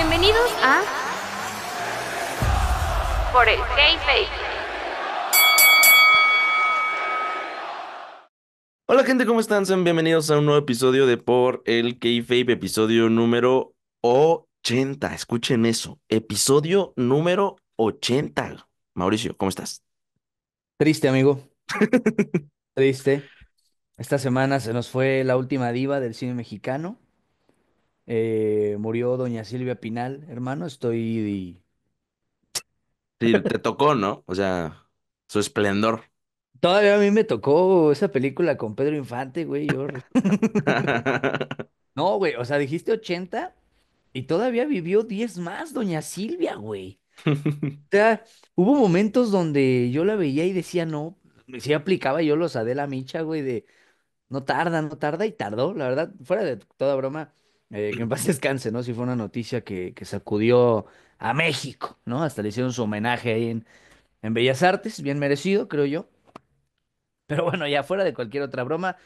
Bienvenidos a Por el k Face. Hola gente, ¿cómo están? Sean bienvenidos a un nuevo episodio de Por el k K-Fape, episodio número 80. Escuchen eso, episodio número 80. Mauricio, ¿cómo estás? Triste, amigo. Triste. Esta semana se nos fue la última diva del cine mexicano. Eh, murió doña Silvia Pinal, hermano, estoy... Sí, te tocó, ¿no? O sea, su esplendor. Todavía a mí me tocó esa película con Pedro Infante, güey. No, güey, o sea, dijiste 80 y todavía vivió 10 más, doña Silvia, güey. O sea, hubo momentos donde yo la veía y decía, no, sí aplicaba yo los Adela Micha, güey, de no tarda, no tarda, y tardó, la verdad, fuera de toda broma, eh, que en paz descanse, ¿no? Si fue una noticia que, sacudió a México, ¿no? Hasta le hicieron su homenaje ahí en, en Bellas Artes, bien merecido, creo yo. Pero bueno, ya fuera de cualquier otra broma.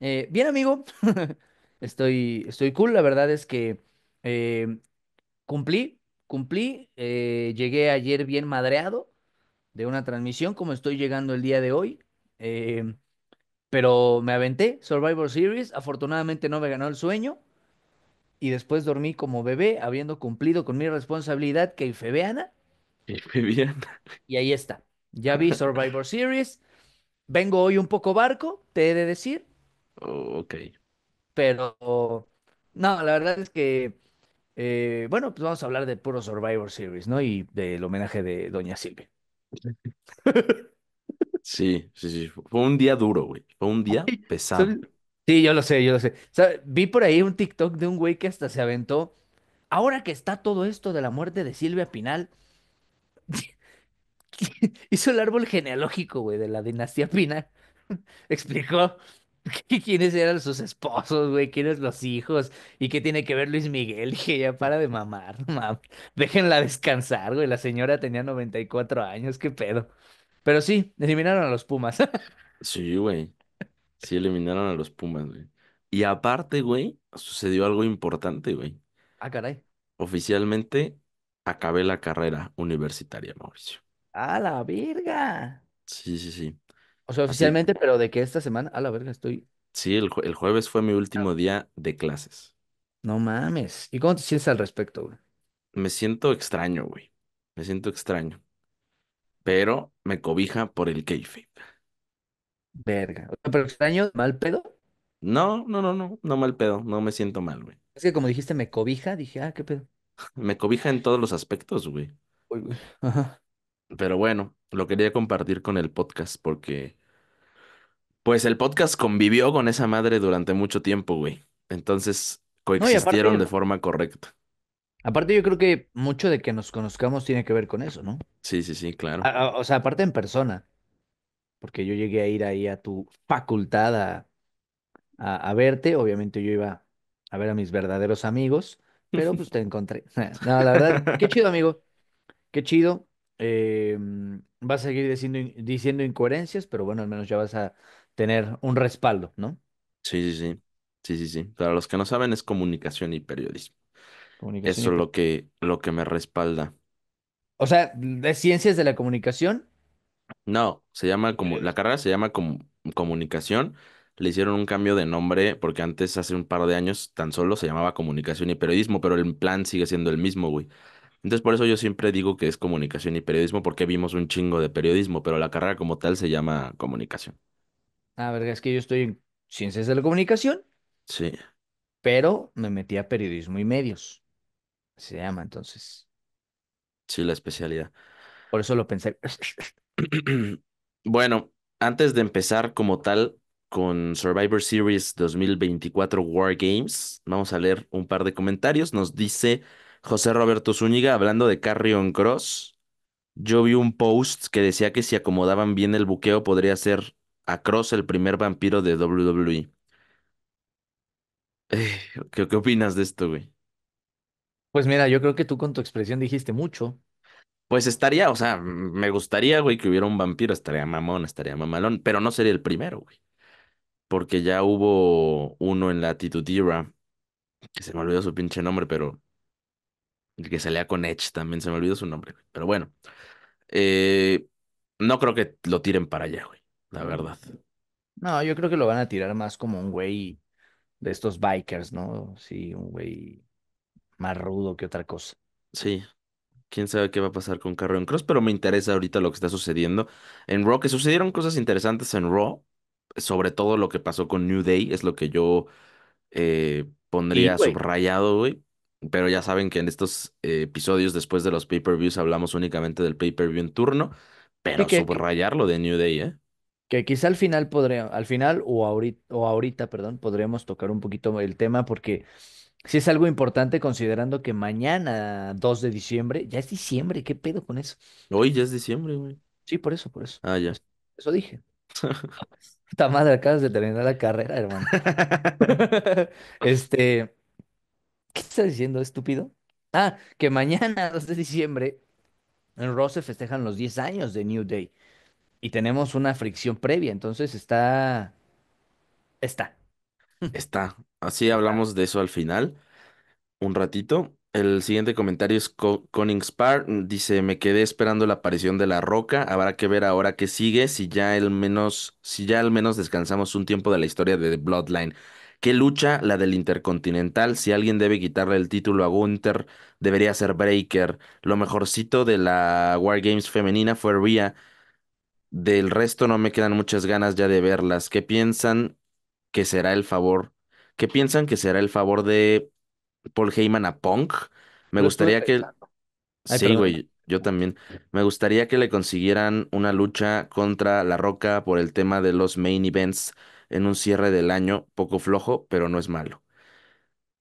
Eh, bien, amigo, estoy, estoy cool. La verdad es que eh, cumplí, cumplí. llegué ayer bien madreado de una transmisión, como estoy llegando el día de hoy. pero me aventé Survivor Series. Afortunadamente no me ganó el sueño y después dormí como bebé, habiendo cumplido con mi responsabilidad que ifebeana. febeana. Y ahí está. Ya vi Survivor Series. Vengo hoy un poco barco, te he de decir. Oh, ok. Pero, no, la verdad es que, eh, bueno, pues vamos a hablar de puro Survivor Series, ¿no? Y del homenaje de Doña Silvia. Sí, sí, sí. Fue un día duro, güey. Fue un día pesado. Sí, yo lo sé, yo lo sé. Vi por ahí un TikTok de un güey que hasta se aventó. Ahora que está todo esto de la muerte de Silvia Pinal, hizo el árbol genealógico, güey, de la dinastía Pinal. Explicó quiénes eran sus esposos, güey, quiénes los hijos y qué tiene que ver Luis Miguel. Dije, ya para de mamar, Déjenla descansar, güey. La señora tenía 94 años, qué pedo. Pero sí, eliminaron a los Pumas. Sí, güey. Sí, eliminaron a los Pumas, güey. Y aparte, güey, sucedió algo importante, güey. Ah, caray. Oficialmente acabé la carrera universitaria, Mauricio. ¡A la verga! Sí, sí, sí. O sea, oficialmente, pero de que esta semana, a la verga, estoy. sí, el, el jueves fue mi ah. último día de clases. No mames. ¿Y cómo te sientes al respecto, güey? Me siento extraño, güey. Me siento extraño. Pero me cobija por el keife. Verga. Pero extraño, mal pedo. No, no, no, no, no mal pedo, no me siento mal, güey. Es que como dijiste, me cobija, dije, ah, qué pedo. Me cobija en todos los aspectos, güey. Ajá. Pero bueno, lo quería compartir con el podcast porque, pues el podcast convivió con esa madre durante mucho tiempo, güey. Entonces coexistieron de forma correcta. aparte yo creo que mucho de que nos conozcamos tiene que ver con eso, ¿no? Sí, sí, sí, claro. o sea, aparte en persona porque yo llegué a ir ahí a tu facultad a, verte, obviamente yo iba a ver a mis verdaderos amigos, pero pues te encontré. No, la verdad, qué chido, amigo. Qué chido. Em, vas a seguir diciendo, diciendo incoherencias, pero bueno, al menos ya vas a tener un respaldo, ¿no? Sí, sí, sí. Sí, sí, sí. Para los que no saben, es comunicación y periodismo. Eso es lo que, lo que me respalda. O sea, de ciencias de la comunicación no, se llama como, la carrera se llama comunicación. Le hicieron un cambio de nombre porque antes, hace un par de años, tan solo se llamaba comunicación y periodismo, pero el plan sigue siendo el mismo, güey. Entonces, por eso yo siempre digo que es comunicación y periodismo, porque vimos un chingo de periodismo, pero la carrera como tal se llama comunicación. Ah, verdad, es que yo estoy en ciencias de la comunicación, Sí. pero me metí a periodismo y medios. Se llama entonces. Sí, la especialidad. Por eso lo pensé. bueno, antes de empezar como tal con Survivor Series 2024 War Games, vamos a leer un par de comentarios. Nos dice José Roberto Zúñiga hablando de Carrion Cross. Yo vi un post que decía que si acomodaban bien el buqueo podría ser a Cross el primer vampiro de WWE. Eh, ¿qué, ¿Qué opinas de esto, güey? Pues mira, yo creo que tú con tu expresión dijiste mucho. Pues estaría, o sea, me gustaría, güey, que hubiera un vampiro, estaría mamón, estaría mamalón, pero no sería el primero, güey. Porque ya hubo uno en la Titutira, que se me olvidó su pinche nombre, pero el que salía con Edge también se me olvidó su nombre, güey. Pero bueno, eh, no creo que lo tiren para allá, güey, la verdad. No, yo creo que lo van a tirar más como un güey de estos bikers, ¿no? Sí, un güey más rudo que otra cosa. Sí, quién sabe qué va a pasar con Carrion Cross, pero me interesa ahorita lo que está sucediendo en Raw, que sucedieron cosas interesantes en Raw, sobre todo lo que pasó con New Day, es lo que yo eh, pondría subrayado, güey. Pero ya saben que en estos eh, episodios, después de los pay-per-views, hablamos únicamente del pay-per-view en turno, pero que, subrayarlo de New Day, ¿eh? Que quizá al final podría, al final o ahorita, o ahorita, perdón, podríamos tocar un poquito el tema porque Sí es algo importante considerando que mañana, 2 de diciembre, ya es diciembre, ¿qué pedo con eso? Hoy ya es diciembre, güey. Sí, por eso, por eso. Ah, ya. Eso dije. está madre, acabas de terminar la carrera, hermano. Este, ¿qué estás diciendo, estúpido? Ah, que mañana, 2 de diciembre, en Rose festejan los 10 años de New Day. Y tenemos una fricción previa, entonces está... Está. Está. Así hablamos de eso al final, un ratito. El siguiente comentario es Co Coningspar, mm, dice, me quedé esperando la aparición de la roca, habrá que ver ahora qué sigue, si ya al menos, si ya al menos descansamos un tiempo de la historia de Bloodline. ¿Qué lucha? La del Intercontinental. Si alguien debe quitarle el título a Gunther, debería ser Breaker. Lo mejorcito de la Wargames femenina fue Rhea. Del resto no me quedan muchas ganas ya de verlas. ¿Qué piensan que será el favor ¿Qué piensan que será el favor de Paul Heyman a Punk? Me gustaría que... Sí, güey, yo también. Me gustaría que le consiguieran una lucha contra La Roca por el tema de los main events en un cierre del año poco flojo, pero no es malo.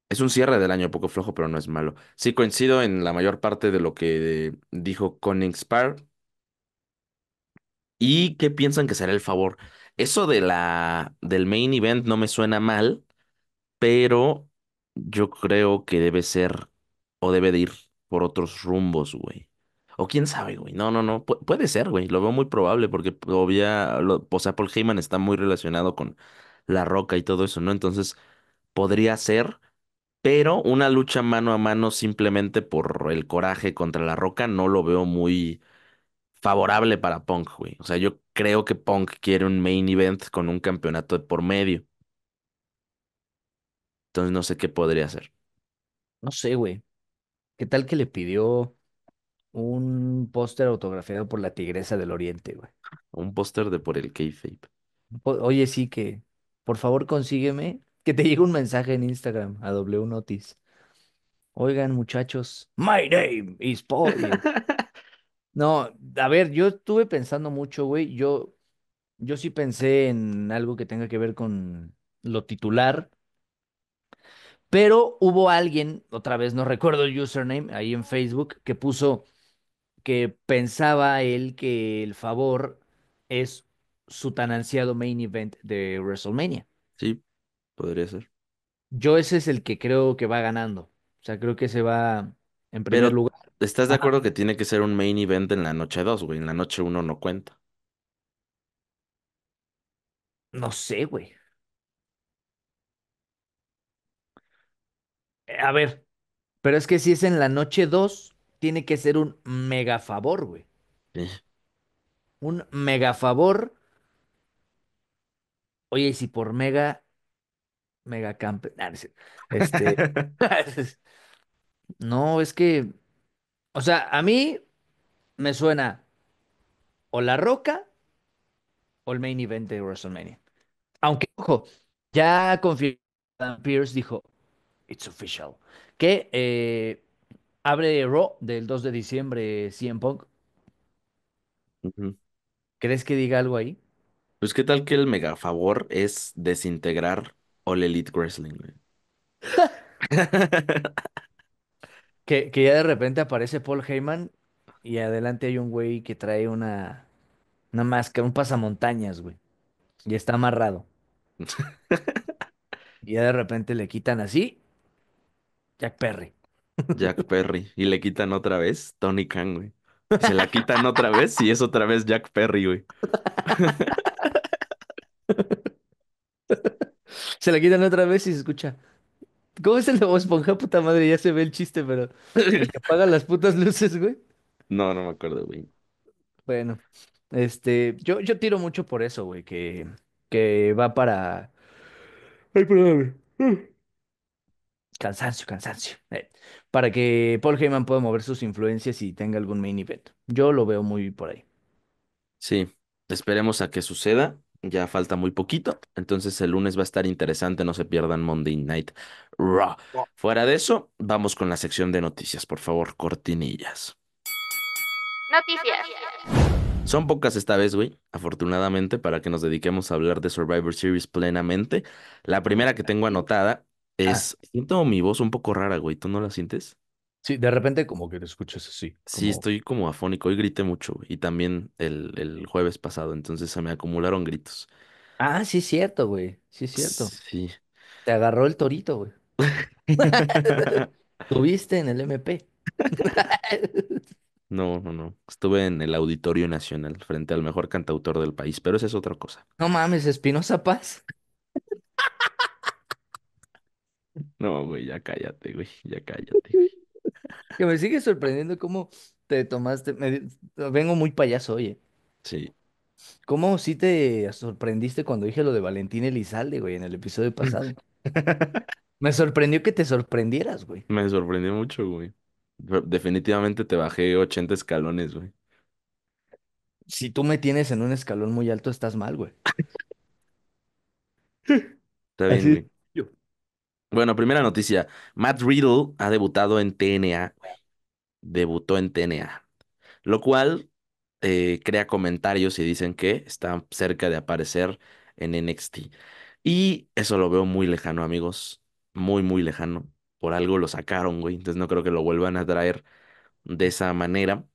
Es un cierre del año poco flojo, pero no es malo. Sí, coincido en la mayor parte de lo que dijo Spar. ¿Y qué piensan que será el favor? Eso de la del main event no me suena mal, pero yo creo que debe ser o debe de ir por otros rumbos, güey. O quién sabe, güey. No, no, no. puede ser, güey. Lo veo muy probable porque obvia, o sea, Paul Heyman está muy relacionado con La Roca y todo eso, ¿no? Entonces, podría ser, pero una lucha mano a mano simplemente por el coraje contra La Roca no lo veo muy favorable para Punk, güey. O sea, yo creo que Punk quiere un main event con un campeonato por medio. Entonces no sé qué podría hacer. No sé, güey. ¿Qué tal que le pidió un póster autografiado por la Tigresa del Oriente, güey? Un póster de por el k fape Oye, sí que, por favor, consígueme que te llegue un mensaje en Instagram a W notis Oigan, muchachos, my name is Paul. No, a ver, yo estuve pensando mucho, güey. Yo, yo sí pensé en algo que tenga que ver con lo titular, pero hubo alguien, otra vez no recuerdo el username ahí en Facebook, que puso que pensaba él que el favor es su tan ansiado main event de WrestleMania. Sí, podría ser. Yo ese es el que creo que va ganando. O sea, creo que se va en primer lugar. ¿Estás de acuerdo que tiene que ser un main event en la noche 2, güey? En la noche 1 no cuenta. No sé, güey. Eh, a ver, pero es que si es en la noche 2, tiene que ser un mega favor, güey. Un mega favor. Oye, y si por mega. Mega camp. Este, no, es que. O sea, a mí me suena o La Roca o el main event de WrestleMania. Aunque, ojo, ya confirmó Pierce dijo: It's Official, que eh, abre Raw del 2 de diciembre, CM Punk. ¿Crees que diga algo ahí? Pues qué tal que el mega favor es desintegrar All Elite Wrestling, Que, ya de repente aparece Paul Heyman y adelante hay un güey que trae una, una máscara, un pasamontañas, güey, y está amarrado. Y ya de repente le quitan así Jack Perry. Jack Perry. Y le quitan otra vez Tony Kang, güey. Se la quitan otra vez y es otra vez Jack Perry, güey. Se la quitan otra vez y se escucha. ¿Cómo es el de Esponja, puta madre? Ya se ve el chiste, pero. El que apaga las putas luces, güey. No, no me acuerdo, güey. Bueno, este. Yo, yo tiro mucho por eso, güey, que, que va para. Ay, perdóname. Cansancio, cansancio. Eh, para que Paul Heyman pueda mover sus influencias y tenga algún main event. Yo lo veo muy por ahí. Sí, esperemos a que suceda. Ya falta muy poquito. Entonces el lunes va a estar interesante. No se pierdan Monday Night Raw. Oh. Fuera de eso, vamos con la sección de noticias. Por favor, cortinillas. Noticias. Son pocas esta vez, güey, afortunadamente, para que nos dediquemos a hablar de Survivor Series plenamente. La primera que tengo anotada Ah. Es, siento mi voz un poco rara, güey. ¿Tú no la sientes? Sí, de repente como que te escuchas así. Sí, estoy como afónico. Hoy grité mucho, Y también el, jueves pasado, entonces se me acumularon gritos. Ah, sí, es cierto, güey. Sí, es cierto. Sí. Te agarró el torito, güey. Tuviste en el MP. No, no, no. Estuve en el Auditorio Nacional frente al mejor cantautor del país, pero esa es otra cosa. No mames, Espinosa Paz. No, güey, ya cállate, güey, ya cállate, Que me sigue sorprendiendo cómo te tomaste. vengo muy payaso, oye. Sí. ¿Cómo sí te sorprendiste cuando dije lo de Valentín Elizalde, güey, en el episodio pasado? Me sorprendió que te sorprendieras, güey. Me sorprendió mucho, güey. Definitivamente te bajé 80 escalones, güey. Si tú me tienes en un escalón muy alto, estás mal, güey. Está bien, güey. Bueno, primera noticia. Matt Riddle ha debutado en TNA. Debutó en TNA. Lo cual eh, crea comentarios y dicen que está cerca de aparecer en NXT. Y eso lo veo muy lejano, amigos. Muy, muy lejano. Por algo lo sacaron, güey. Entonces no creo que lo vuelvan a traer de esa manera.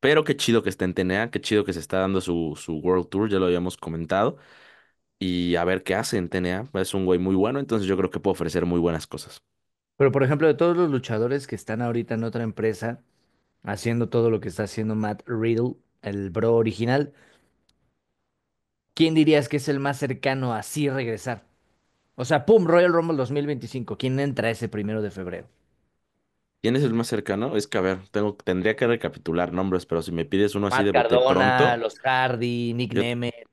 Pero qué chido que está en TNA, qué chido que se está dando su, su World Tour, ya lo habíamos comentado y a ver qué hace en TNA. Es un güey muy bueno, entonces yo creo que puede ofrecer muy buenas cosas. Pero por ejemplo, de todos los luchadores que están ahorita en otra empresa haciendo todo lo que está haciendo Matt Riddle, el bro original, ¿quién dirías que es el más cercano a sí regresar? O sea, pum, Royal Rumble 2025, ¿quién entra ese primero de febrero? ¿Quién es el más cercano? Es que, a ver, tengo, tendría que recapitular nombres, pero si me pides uno así de bote Cardona, los Cardi, Nick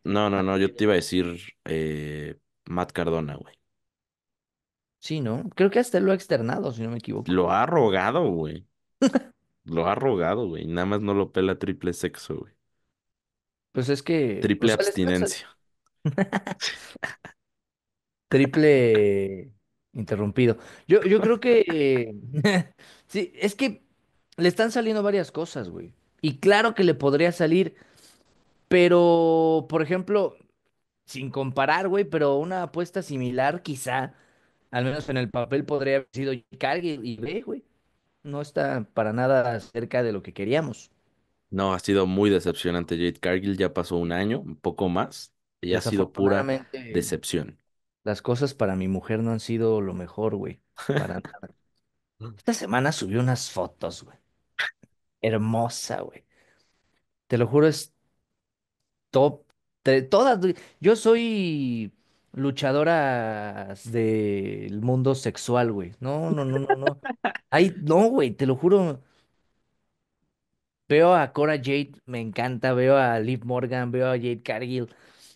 no, no, no, yo te iba a decir eh, Matt Cardona, güey. Sí, ¿no? Creo que hasta él lo ha externado, si no me equivoco. Lo ha rogado, güey. Lo ha rogado, güey. Nada más no lo pela triple sexo, güey. Pues es que. Triple pues, abstinencia. triple. Interrumpido. Yo, yo creo que sí, es que le están saliendo varias cosas, güey. Y claro que le podría salir, pero, por ejemplo, sin comparar, güey, pero una apuesta similar, quizá, al menos en el papel podría haber sido Cargill y ve, güey. No está para nada cerca de lo que queríamos. No, ha sido muy decepcionante. Jade Cargill ya pasó un año, un poco más, y ha sido pura decepción. Las cosas para mi mujer no han sido lo mejor, güey. Para Esta semana subió unas fotos, güey. Hermosa, güey. Te lo juro, es top. todas, yo soy luchadora del mundo sexual, güey. No, no, no, no, no. Ay, no, güey, te lo juro. Veo a Cora Jade, me encanta. Veo a Liv Morgan, veo a Jade Cargill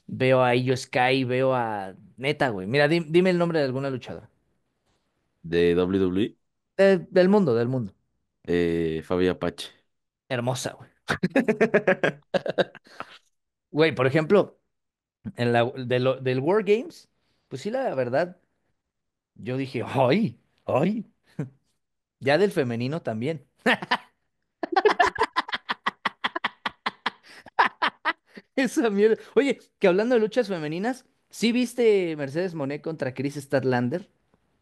veo a Io Sky, veo a. Neta, güey. Mira, dime el nombre de alguna luchadora. De WWE, del mundo, del mundo. eh, Fabi Apache. Hermosa, güey. Güey, por ejemplo, en la, del War Games, pues sí, la verdad, yo dije, ¡ay! ¡ay! Ya del femenino también. Esa mierda. Oye, que hablando de luchas femeninas, ¿sí viste Mercedes Monet contra Chris Stadlander?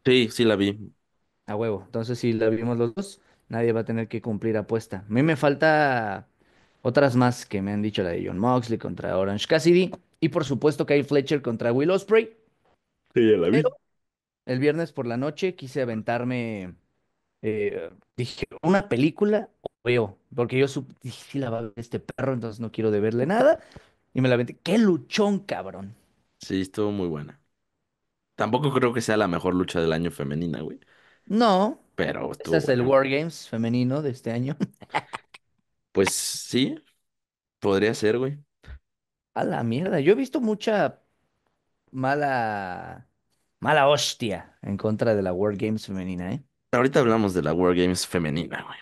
Sí, sí la vi. A huevo. Entonces, si la vimos los dos, nadie va a tener que cumplir apuesta. A mí me falta otras más que me han dicho, la de John Moxley contra Orange Cassidy. Y por supuesto, Kyle Fletcher contra Will Ospreay. Sí, ya la vi. el viernes por la noche quise aventarme, eh, dije, una película veo, porque yo supe, dije, sí la va a ver este perro, entonces no quiero deberle nada. Y me la vente. ¡Qué luchón, cabrón! Sí, estuvo muy buena. Tampoco creo que sea la mejor lucha del año femenina, güey. No. Pero es el War Games femenino de este año. Pues sí, podría ser, güey. A la mierda. Yo he visto mucha mala. Mala hostia en contra de la War Games femenina, ¿eh? Ahorita hablamos de la War Games femenina, güey.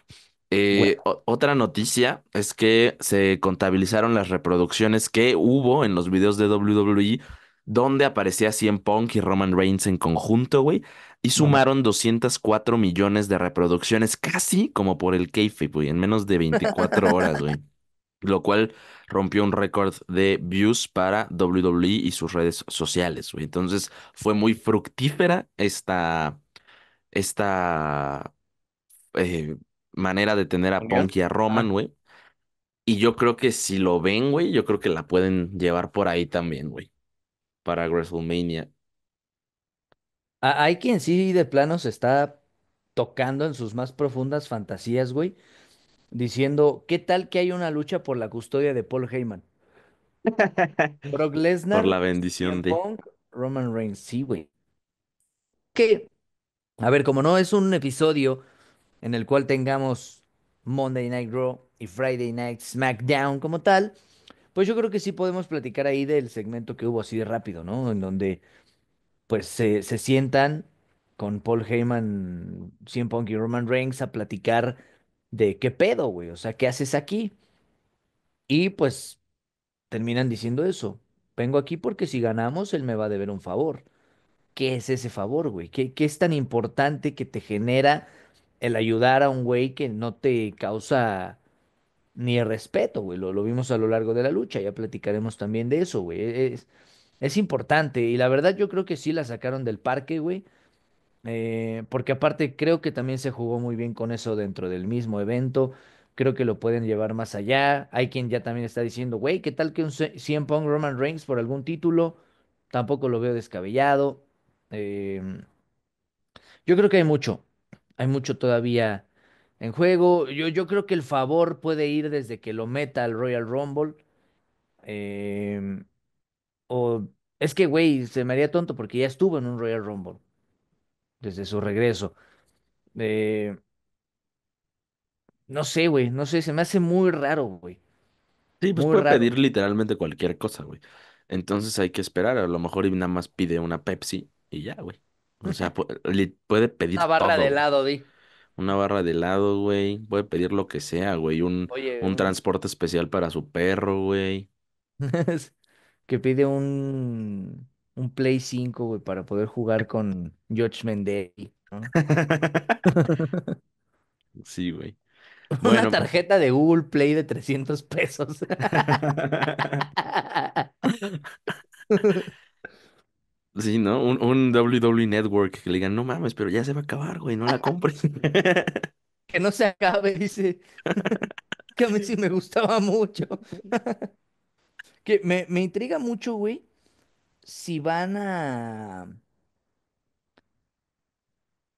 Eh, otra noticia es que se contabilizaron las reproducciones que hubo en los videos de WWE donde aparecía CM Punk y Roman Reigns en conjunto, güey, y sumaron 204 millones de reproducciones, casi como por el kayfabe, güey, en menos de 24 horas, güey, lo cual rompió un récord de views para WWE y sus redes sociales, güey. Entonces, fue muy fructífera esta, esta eh, manera de tener a Punk y a Roman, güey. Y yo creo que si lo ven, güey, yo creo que la pueden llevar por ahí también, güey. Para WrestleMania. Hay quien sí de plano se está tocando en sus más profundas fantasías, güey. Diciendo, ¿qué tal que hay una lucha por la custodia de Paul Heyman? Brock Lesnar. Por la bendición de Punk, Roman Reigns, sí, güey. Que, a ver, como no es un episodio en el cual tengamos Monday Night Raw y Friday Night SmackDown como tal, pues yo creo que sí podemos platicar ahí del segmento que hubo así de rápido, ¿no? En donde pues se, sientan con Paul Heyman, CM Punk y Roman Reigns a platicar de qué pedo, güey, o sea, ¿qué haces aquí? Y pues terminan diciendo eso, vengo aquí porque si ganamos él me va a deber un favor. ¿Qué es ese favor, güey? ¿Qué, qué es tan importante que te genera el ayudar a un güey que no te causa ni el respeto, güey. Lo, vimos a lo largo de la lucha, ya platicaremos también de eso, güey. E, es, importante y la verdad yo creo que sí la sacaron del parque, güey. Eh, porque aparte creo que también se jugó muy bien con eso dentro del mismo evento. Creo que lo pueden llevar más allá. Hay quien ya también está diciendo, güey, ¿qué tal que un 100 Roman Reigns por algún título? Tampoco lo veo descabellado. Em, yo creo que hay mucho, hay mucho todavía en juego. Yo, yo creo que el favor puede ir desde que lo meta al Royal Rumble. Em, o es que, güey, se me haría tonto porque ya estuvo en un Royal Rumble desde su regreso. Eh, no sé, güey, no sé, se me hace muy raro, güey. Sí, pues puede pedir literalmente cualquier cosa, güey. Entonces hay que esperar. A lo mejor y nada más pide una Pepsi y ya, güey. O sea, le puede Una barra de todo, helado, di. Una barra de helado, güey. Puede pedir lo que sea, güey. Un, transporte especial para su perro, güey. que pide un, un Play 5, güey, para poder jugar con George Day, Sí, güey. Una pues tarjeta de Google Play de 300 pesos. Sí, ¿no? Un, un WWE Network que le digan, no mames, pero ya se va a acabar, güey, no la compres. que no se acabe, dice. que a mí sí me gustaba mucho. que me, me intriga mucho, güey, si van a...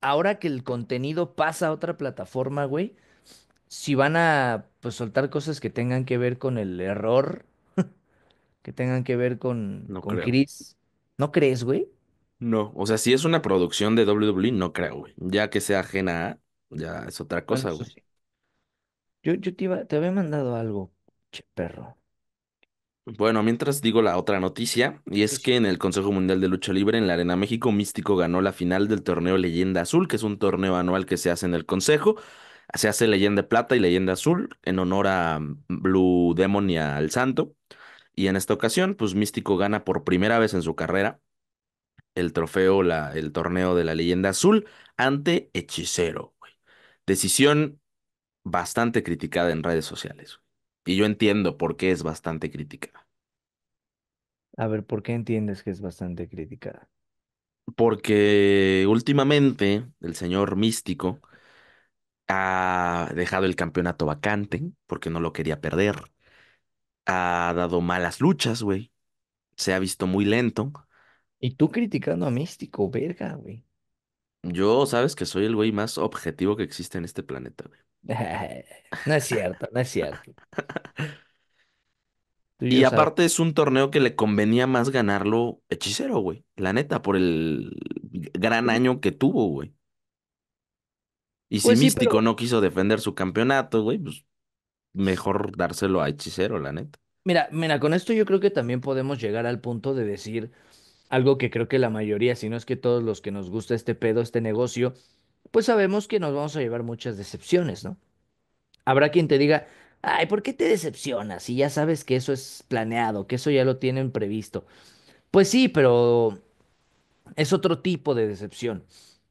Ahora que el contenido pasa a otra plataforma, güey, si van a pues soltar cosas que tengan que ver con el error, que tengan que ver con, No con Chris. ¿No crees, güey? No, o sea, si es una producción de WWE, no creo, güey. Ya que sea ajena a, ya es otra cosa, güey. Yo, yo te iba, te había mandado algo, che perro. Bueno, mientras digo la otra noticia, y es que en el Consejo Mundial de Lucha Libre en la Arena México, Místico ganó la final del torneo Leyenda Azul, que es un torneo anual que se hace en el Consejo. Se hace Leyenda Plata y Leyenda Azul en honor a Blue Demon y al Santo. Y en esta ocasión, pues Místico gana por primera vez en su carrera el trofeo, la, el torneo de la leyenda azul ante Hechicero. Decisión bastante criticada en redes sociales. Y yo entiendo por qué es bastante criticada. A ver, ¿por qué entiendes que es bastante criticada? Porque últimamente el señor Místico ha dejado el campeonato vacante porque no lo quería perder ha dado malas luchas, güey. Se ha visto muy lento. Y tú criticando a Místico, verga, güey. Yo, sabes que soy el güey más objetivo que existe en este planeta, güey. No es cierto, no es cierto. Y aparte es un torneo que le convenía más ganarlo hechicero, güey. La neta, por el gran año que tuvo, güey. Y si pues Místico no quiso defender su campeonato, güey, pues mejor dárselo a Hechicero, la neta. Mira, mira, con esto yo creo que también podemos llegar al punto de decir algo que creo que la mayoría, si no es que todos los que nos gusta este pedo, este negocio, pues sabemos que nos vamos a llevar muchas decepciones, ¿no? Habrá quien te diga, ay, ¿por qué te decepcionas? Y ya sabes que eso es planeado, que eso ya lo tienen previsto. Pues sí, pero es otro tipo de decepción.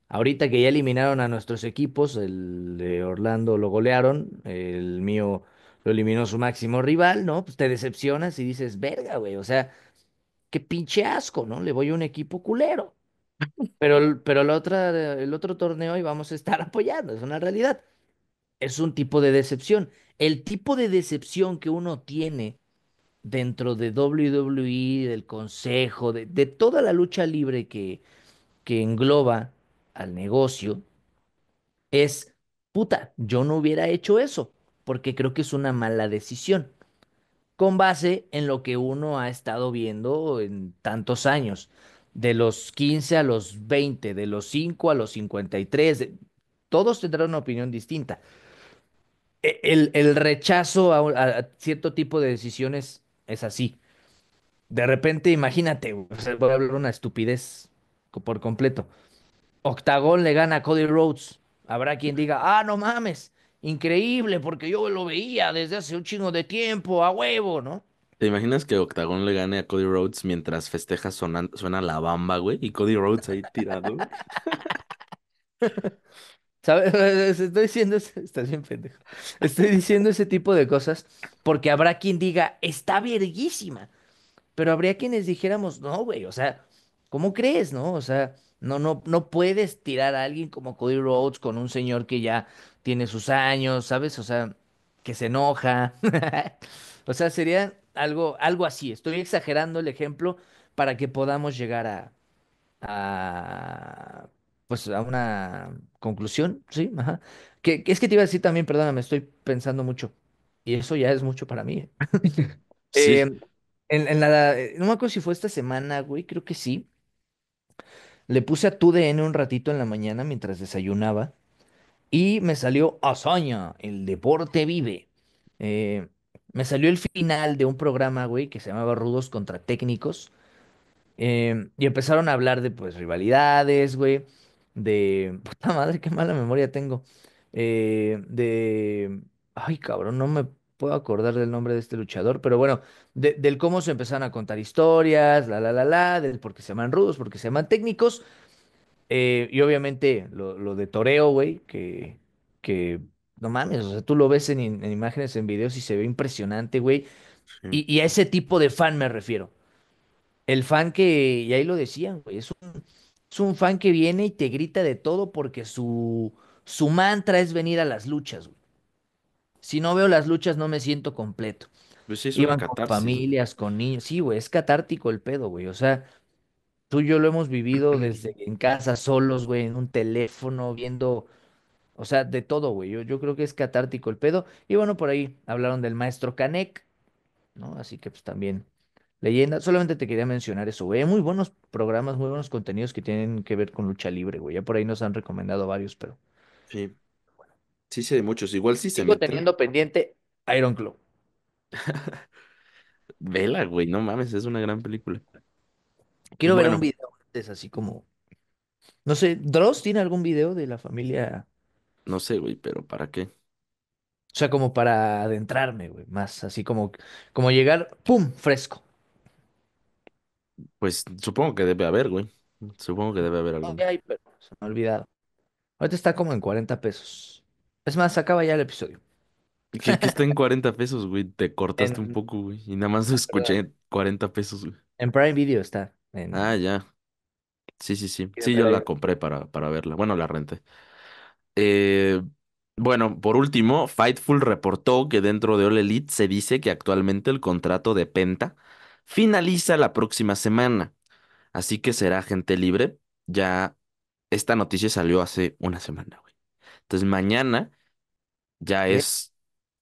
Ahorita que ya eliminaron a nuestros equipos, el de Orlando lo golearon, el mío lo eliminó su máximo rival, ¿no? Pues te decepcionas y dices, verga, güey, o sea, qué pinche asco, ¿no? Le voy a un equipo culero. Pero, pero la otra, el otro torneo y vamos a estar apoyando, es una realidad. Es un tipo de decepción. El tipo de decepción que uno tiene dentro de WWE, del consejo, de, toda la lucha libre que engloba al negocio, es, puta, yo no hubiera hecho eso porque creo que es una mala decisión, con base en lo que uno ha estado viendo en tantos años, de los 15 a los 20, de los 5 a los 53, todos tendrán una opinión distinta. E, el, rechazo a, cierto tipo de decisiones es así. De repente, imagínate, voy a hablar una estupidez por completo. Octagón le gana a Cody Rhodes. Habrá quien diga, ah, no mames, increíble porque yo lo veía desde hace un chingo de tiempo, a huevo, ¿no? ¿Te imaginas que Octagón le gane a Cody Rhodes mientras festeja suena la bamba, güey? Y Cody Rhodes ahí tirado. ¿Sabes? Estoy diciendo, ese- Estoy diciendo ese tipo de cosas porque habrá quien diga, está verguísima. Pero habría quienes dijéramos, no, güey, o sea, ¿cómo crees, no? O sea, no, no, no puedes tirar a alguien como Cody Rhodes con un señor que ya tiene sus años, ¿sabes? O sea, que se enoja. o sea, sería algo, algo así. Estoy exagerando el ejemplo para que podamos llegar a, pues a una conclusión, ¿sí? Que, es que te iba a decir también, perdóname, estoy pensando mucho. Y eso ya es mucho para mí. ¿eh? Em, en, la, eh, no me acuerdo si fue esta semana, güey, creo que sí. Le puse a tu DN un ratito en la mañana mientras desayunaba. Y me salió Soña el deporte vive. Eh, me salió el final de un programa, güey, que se llamaba Rudos contra Técnicos. Eh, y empezaron a hablar de, pues, rivalidades, güey. De. Puta madre, qué mala memoria tengo. Eh, de. Ay, cabrón, no me puedo acordar del nombre de este luchador, pero bueno, del cómo se empezaron a contar historias, la, la, la, la, del por qué se llaman rudos, por qué se llaman técnicos. Eh, y obviamente lo, de Toreo, güey, que, que no mames, o sea, tú lo ves en, imágenes, en videos y se ve impresionante, güey. Y, a ese tipo de fan me refiero. El fan que, y ahí lo decían, güey, es un, fan que viene y te grita de todo porque su, su mantra es venir a las luchas, güey. Si no veo las luchas, no me siento completo. Pues Iban con familias, con niños. Sí, güey, es catártico el pedo, güey. O sea, tú y yo lo hemos vivido desde en casa, solos, güey, en un teléfono, viendo, o sea, de todo, güey. Yo, creo que es catártico el pedo. Y bueno, por ahí hablaron del maestro Canek, ¿no? Así que pues también leyenda. Solamente te quería mencionar eso, güey. muy buenos programas, muy buenos contenidos que tienen que ver con lucha libre, güey. Ya por ahí nos han recomendado varios, pero. Sí. Sí, sí, hay muchos. Igual sí Sigo teniendo pendiente Iron Claw. Vela, güey, no mames, es una gran película. Quiero ver un video antes, así como. No sé, ¿Dross tiene algún video de la familia? no sé, güey, pero ¿para qué? O sea, como para adentrarme, güey, más así como, como llegar, ¡pum! fresco. Pues supongo que debe haber, güey. Supongo que debe haber algo se me ha olvidado. Ahorita está como en 40 pesos. Es más, acaba ya el episodio. Que, está en 40 pesos, güey. Te cortaste un poco, güey. Y nada más escuché 40 pesos, güey. en Prime Video está. Ah, ya. Sí, sí, sí. Sí, yo la compré para, para verla. Bueno, la renté. Eh, bueno, por último, Fightful reportó que dentro de All Elite se dice que actualmente el contrato de Penta finaliza la próxima semana, así que será gente libre. Ya esta noticia salió hace una semana, güey. Entonces mañana ya es,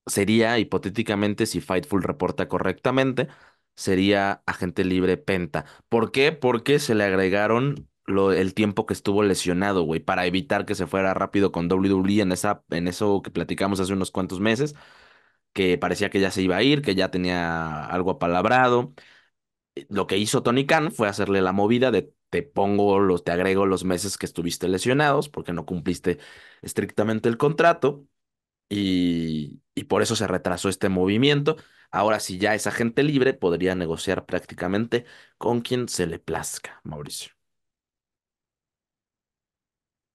sería hipotéticamente, si Fightful reporta correctamente, sería agente libre Penta. ¿Por qué? Porque se le agregaron lo, el tiempo que estuvo lesionado, güey, para evitar que se fuera rápido con WWE en, esa, en eso que platicamos hace unos cuantos meses, que parecía que ya se iba a ir, que ya tenía algo apalabrado. Eh, lo que hizo Tony Khan fue hacerle la movida de te pongo los, te agrego los meses que estuviste lesionados porque no cumpliste estrictamente el contrato y, por eso se retrasó este movimiento. Ahora, si ya esa gente libre, podría negociar prácticamente con quien se le plazca, Mauricio.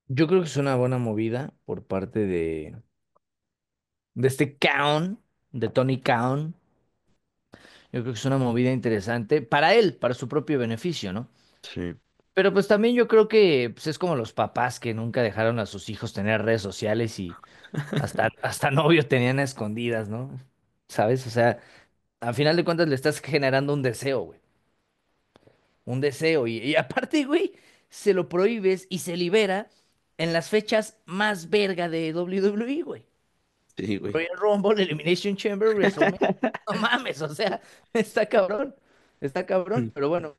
Yo creo que es una buena movida por parte de, de este Kahn, de Tony Caon. Yo creo que es una movida interesante para él, para su propio beneficio, ¿no? Sí. Pero pues también yo creo que pues, es como los papás que nunca dejaron a sus hijos tener redes sociales y hasta, hasta novio tenían escondidas, ¿no? ¿Sabes? O sea, al final de cuentas le estás generando un deseo, güey. Un deseo. Y, aparte, güey, se lo prohíbes y se libera en las fechas más verga de WWE, güey. Sí, güey. Royal Rumble, Elimination Chamber, No mames, o sea, está cabrón. Está cabrón, mm. pero bueno,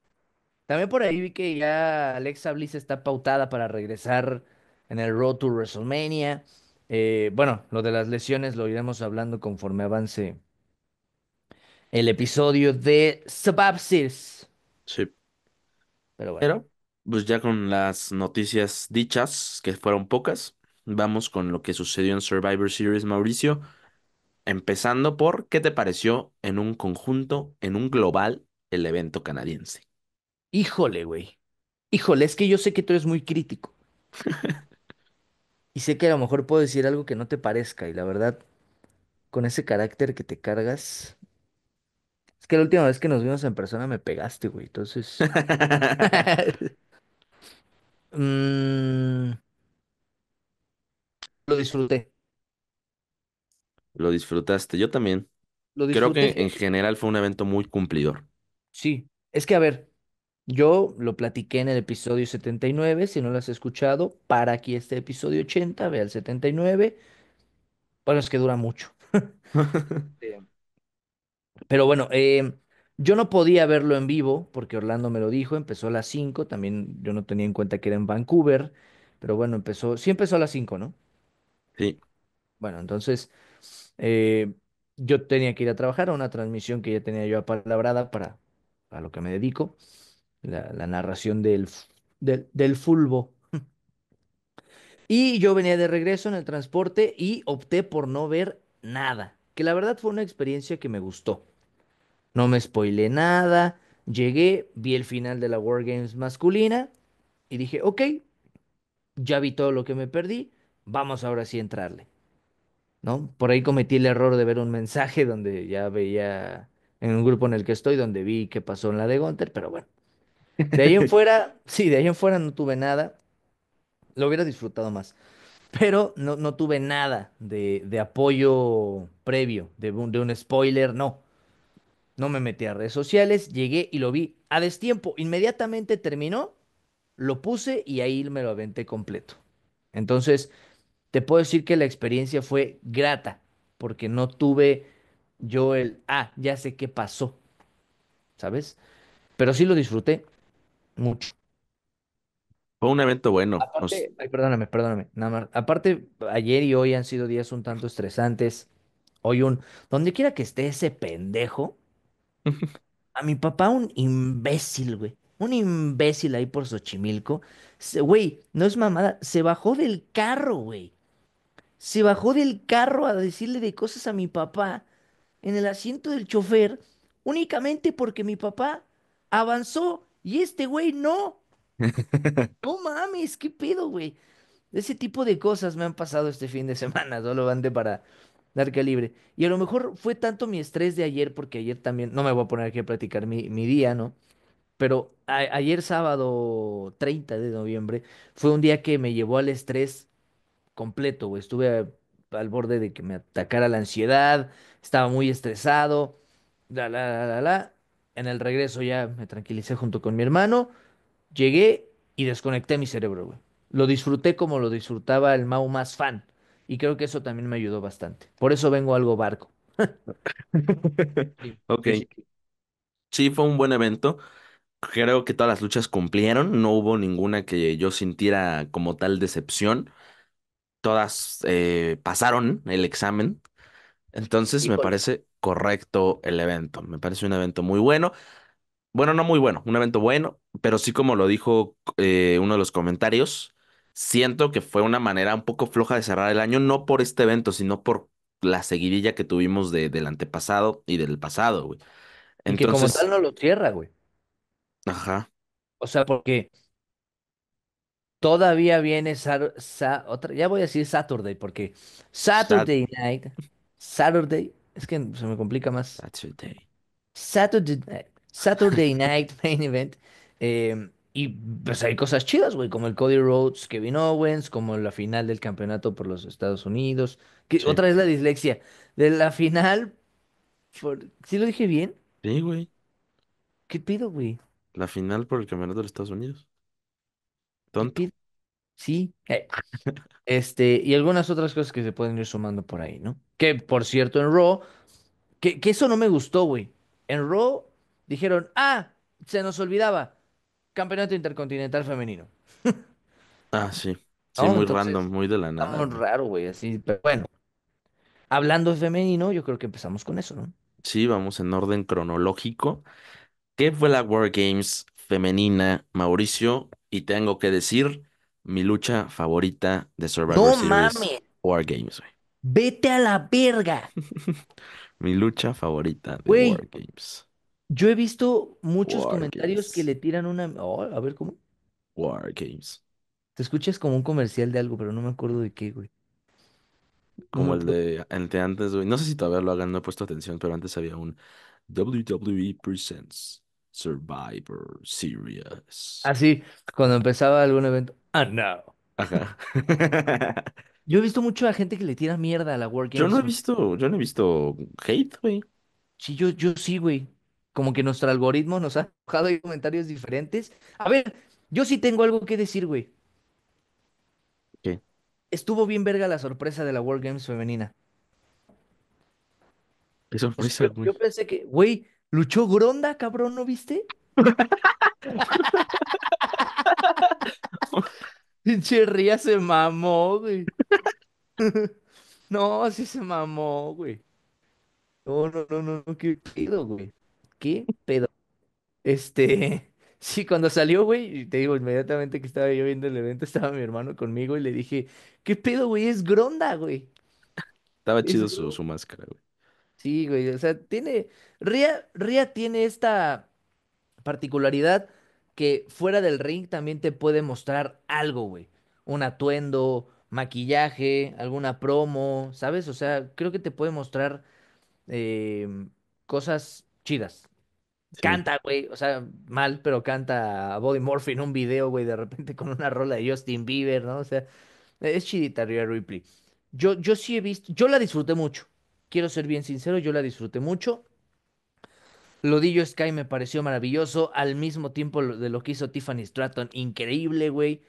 también por ahí vi que ya Alexa Bliss está pautada para regresar en el Road to WrestleMania. Eh, bueno, lo de las lesiones lo iremos hablando conforme avance el episodio de Subapsis. Sí. Pero bueno. Pero, pues ya con las noticias dichas, que fueron pocas, vamos con lo que sucedió en Survivor Series, Mauricio. Empezando por, ¿qué te pareció en un conjunto, en un global, el evento canadiense? Híjole, güey. Híjole, es que yo sé que tú eres muy crítico. Y sé que a lo mejor puedo decir algo que no te parezca. Y la verdad, con ese carácter que te cargas. Es que la última vez que nos vimos en persona me pegaste, güey. Entonces. Mm. lo disfruté. Lo disfrutaste, yo también. Creo que en general fue un evento muy cumplidor. Sí. Es que, a ver, yo lo platiqué en el episodio 79, si no lo has escuchado, para aquí este episodio 80, ve al 79. Bueno, es que dura mucho. Pero bueno, eh, yo no podía verlo en vivo porque Orlando me lo dijo, empezó a las 5, también yo no tenía en cuenta que era en Vancouver, pero bueno, empezó, sí empezó a las 5, ¿no? Sí, Bueno, entonces eh, yo tenía que ir a trabajar a una transmisión que ya tenía yo apalabrada para, para lo que me dedico la, narración del, del, fulbo. Y yo venía de regreso en el transporte y opté por no ver nada, que la verdad fue una experiencia que me gustó. No me spoilé nada, llegué, vi el final de la War Games masculina y dije, ok, ya vi todo lo que me perdí, vamos ahora sí a entrarle. ¿No? Por ahí cometí el error de ver un mensaje donde ya veía en un grupo en el que estoy, donde vi qué pasó en la de Gunter, pero bueno, de ahí en fuera, sí, de ahí en fuera no tuve nada. Lo hubiera disfrutado más. Pero no, tuve nada de, apoyo previo, de un, de un spoiler, no. No me metí a redes sociales, llegué y lo vi a destiempo. Inmediatamente terminó, lo puse y ahí me lo aventé completo. Entonces, te puedo decir que la experiencia fue grata, porque no tuve yo el, ah, ya sé qué pasó, ¿sabes? Pero sí lo disfruté, mucho. Fue un evento bueno. ay, perdóname, perdóname. Aparte, ayer y hoy han sido días un tanto estresantes. Hoy un, donde quiera que esté ese pendejo, a mi papá un imbécil, güey. Un imbécil ahí por Xochimilco. Se, güey, no es mamada, se bajó del carro, güey. Se bajó del carro a decirle de cosas a mi papá en el asiento del chofer únicamente porque mi papá avanzó y este güey no. no mames, qué pedo, güey. Ese tipo de cosas me han pasado este fin de semana, solo van para dar calibre. Y a lo mejor fue tanto mi estrés de ayer, porque ayer también, no me voy a poner aquí a platicar mi, día, ¿no? Pero ayer sábado 30 de noviembre fue un día que me llevó al estrés completo, güey. Estuve al borde de que me atacara la ansiedad, estaba muy estresado, la, la, la, la, la. En el regreso ya me tranquilicé junto con mi hermano, llegué y desconecté mi cerebro, güey. Lo disfruté como lo disfrutaba el Mau más fan. Y creo que eso también me ayudó bastante. Por eso vengo algo barco. ok. Sí, fue un buen evento. Creo que todas las luchas cumplieron. No hubo ninguna que yo sintiera como tal decepción. Todas eh, pasaron el examen. Entonces me parece correcto el evento. Me parece un evento muy bueno. Bueno, no muy bueno, un evento bueno, pero sí como lo dijo eh, uno de los comentarios, siento que fue una manera un poco floja de cerrar el año, no por este evento, sino por la seguidilla que tuvimos del antepasado y del pasado, güey. que como tal no lo cierra, güey. Ajá. O sea, porque todavía viene otra, ya voy a decir Saturday, porque Saturday Night, Saturday es que se me complica más. Saturday. Saturday Night, eh, Saturday Night Main Event. Eh, y pues hay cosas chidas, güey, como el Cody Rhodes, Kevin Owens, como la final del campeonato por los Estados Unidos. Que, Otra vez la dislexia. De la final. Por... ¿Sí lo dije bien? Sí, güey. ¿Qué pido, güey? La final por el campeonato de los Estados Unidos. Tonto. Sí. Eh, este, y algunas otras cosas que se pueden ir sumando por ahí, ¿no? Que por cierto, en Raw, que, que eso no me gustó, güey. En Raw dijeron, ah, se nos olvidaba, Campeonato Intercontinental Femenino. Ah, sí. Sí, muy random, muy de la nada. Muy raro, güey, así, pero bueno. Hablando de femenino, yo creo que empezamos con eso, ¿no? Sí, vamos en orden cronológico. ¿Qué fue la War Games femenina, Mauricio? Y tengo que decir mi lucha favorita de Survivor ¡No mames! War Games, güey. Vete a la verga. mi lucha favorita de War Games. Yo he visto muchos comentarios que le tiran una. Oh, a ver cómo. War Games. Te escuchas como un comercial de algo, pero no me acuerdo de qué, güey. Como el de antes, güey. No sé si todavía lo hagan, no he puesto atención, pero antes había un WWE Presents Survivor Series. Así, cuando empezaba algún evento, ah, no. Ajá. Yo he visto mucho a gente que le tira mierda a la Wargames. Yo no he visto, yo no he visto hate, güey. Sí, yo, yo sí, güey. Como que nuestro algoritmo nos ha dejado ahí comentarios diferentes. A ver, yo sí tengo algo que decir, güey. ¿Qué? Estuvo bien verga la sorpresa de la World Games femenina. Qué sorpresa, yo pensé que, güey, Luchó Gronda, cabrón, ¿no viste? Pinche Ría se mamó, güey. no, sí se mamó, güey. No, no, no, no, qué pedo, güey. ¿Qué pedo? Este, sí, cuando salió, güey, te digo, inmediatamente que estaba yo viendo el evento, estaba mi hermano conmigo y le dije, ¿qué pedo, güey? Es Gronda, güey. Estaba chido su máscara, güey. Sí, güey, o sea, tiene, Ria, tiene esta particularidad que fuera del ring también te puede mostrar algo, güey. Un atuendo, maquillaje, alguna promo, ¿sabes? O sea, creo que te puede mostrar eh, cosas chidas. Canta, güey, o sea, mal, pero canta a Body Morphy en un video, güey, de repente con una rola de Justin Bieber, ¿no? O sea, es chidita Rhea Ripley. Yo, yo sí he visto, yo la disfruté mucho. Quiero ser bien sincero, yo la disfruté mucho. Lo de Yo Sky me pareció maravilloso. Al mismo tiempo de lo que hizo Tiffany Stratton, increíble, güey.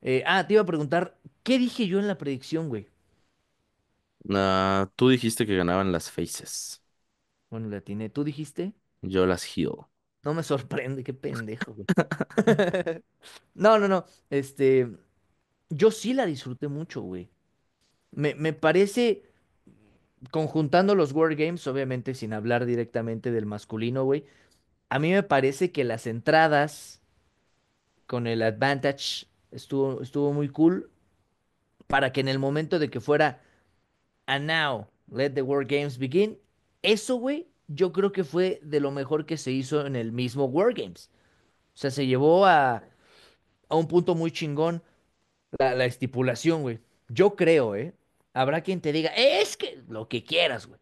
Eh, ah, te iba a preguntar, ¿qué dije yo en la predicción, güey? Ah, tú dijiste que ganaban las faces. Bueno, la tiene. ¿Tú dijiste? Yo las heal. No me sorprende, qué pendejo, güey. no, no, no. Este. Yo sí la disfruté mucho, güey. Me, me parece conjuntando los games obviamente sin hablar directamente del masculino, güey, a mí me parece que las entradas con el Advantage estuvo, estuvo muy cool para que en el momento de que fuera And now, let the games begin, eso, güey, yo creo que fue de lo mejor que se hizo en el mismo games O sea, se llevó a, un punto muy chingón la, la estipulación, güey. Yo creo, ¿eh? Habrá quien te diga, es que lo que quieras, güey.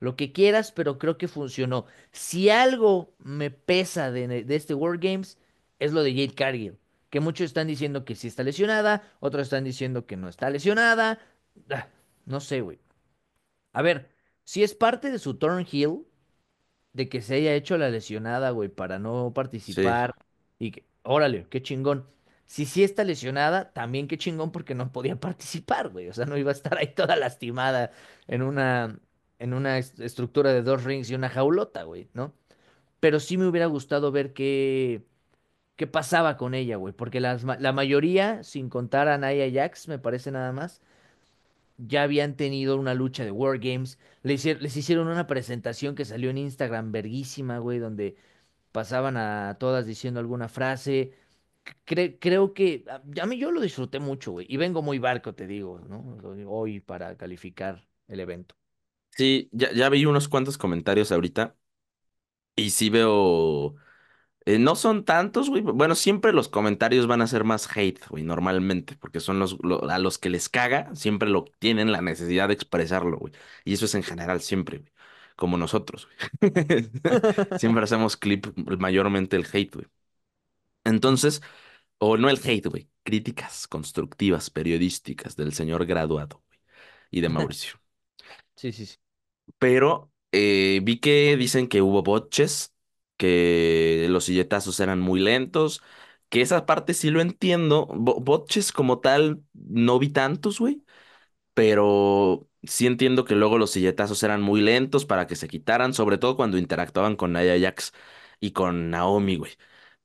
Lo que quieras, pero creo que funcionó. Si algo me pesa de, este World Games, es lo de Jade Cargill. Que muchos están diciendo que sí está lesionada, otros están diciendo que no está lesionada. Ah, no sé, güey. A ver, si es parte de su turn heel, de que se haya hecho la lesionada, güey, para no participar. Y que, órale, qué chingón. Si sí está lesionada, también qué chingón porque no podía participar, güey. O sea, no iba a estar ahí toda lastimada en una, en una estructura de dos rings y una jaulota, güey, ¿no? Pero sí me hubiera gustado ver qué, qué pasaba con ella, güey. Porque la mayoría, sin contar a Naya Jax, me parece nada más, ya habían tenido una lucha de Wargames. Les, les hicieron una presentación que salió en Instagram verguísima, güey, donde pasaban a todas diciendo alguna frase creo que ah, a mí yo lo disfruté mucho, güey, y vengo muy barco, te digo, ¿no? Hoy para calificar el evento. Sí, ya, ya vi unos cuantos comentarios ahorita y sí veo... Eh, no son tantos, güey. Bueno, siempre los comentarios van a ser más hate, güey, normalmente, porque son los a los que les caga, siempre lo tienen la necesidad de expresarlo, güey. Y eso es en general siempre, güey. Como nosotros, güey. siempre hacemos clip mayormente el hate, güey. Entonces, o no el hate, güey, críticas constructivas, periodísticas del señor graduado y de Mauricio. Sí, sí, sí. Pero eh, vi que dicen que hubo botches, que los silletazos eran muy lentos, que esa parte sí lo entiendo. botches como tal, no vi tantos, güey, pero sí entiendo que luego los silletazos eran muy lentos para que se quitaran, sobre todo cuando interactuaban con Naya Jax y con Naomi, güey.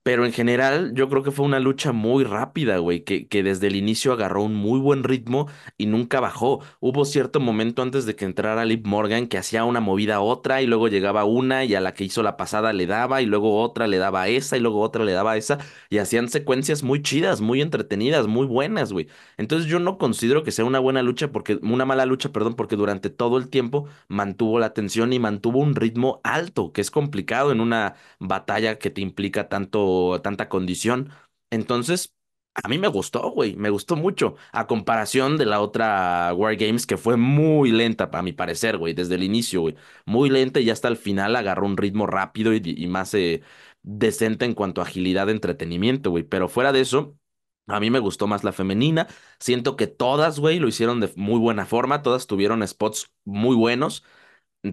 Pero en general, yo creo que fue una lucha muy rápida, güey, que, desde el inicio agarró un muy buen ritmo y nunca bajó. Hubo cierto momento antes de que entrara Lip Morgan que hacía una movida a otra y luego llegaba una y a la que hizo la pasada le daba y luego otra le daba esa y luego otra le daba esa y hacían secuencias muy chidas, muy entretenidas, muy buenas, güey. Entonces yo no considero que sea una buena lucha porque, una mala lucha, perdón, porque durante todo el tiempo mantuvo la tensión y mantuvo un ritmo alto, que es complicado en una batalla que te implica tanto tanta condición. Entonces, a mí me gustó, güey, me gustó mucho, a comparación de la otra War Games que fue muy lenta, a mi parecer, güey, desde el inicio, muy lenta y hasta el final agarró un ritmo rápido y, más eh, decente en cuanto a agilidad de entretenimiento, güey, pero fuera de eso, a mí me gustó más la femenina, siento que todas, güey, lo hicieron de muy buena forma, todas tuvieron spots muy buenos,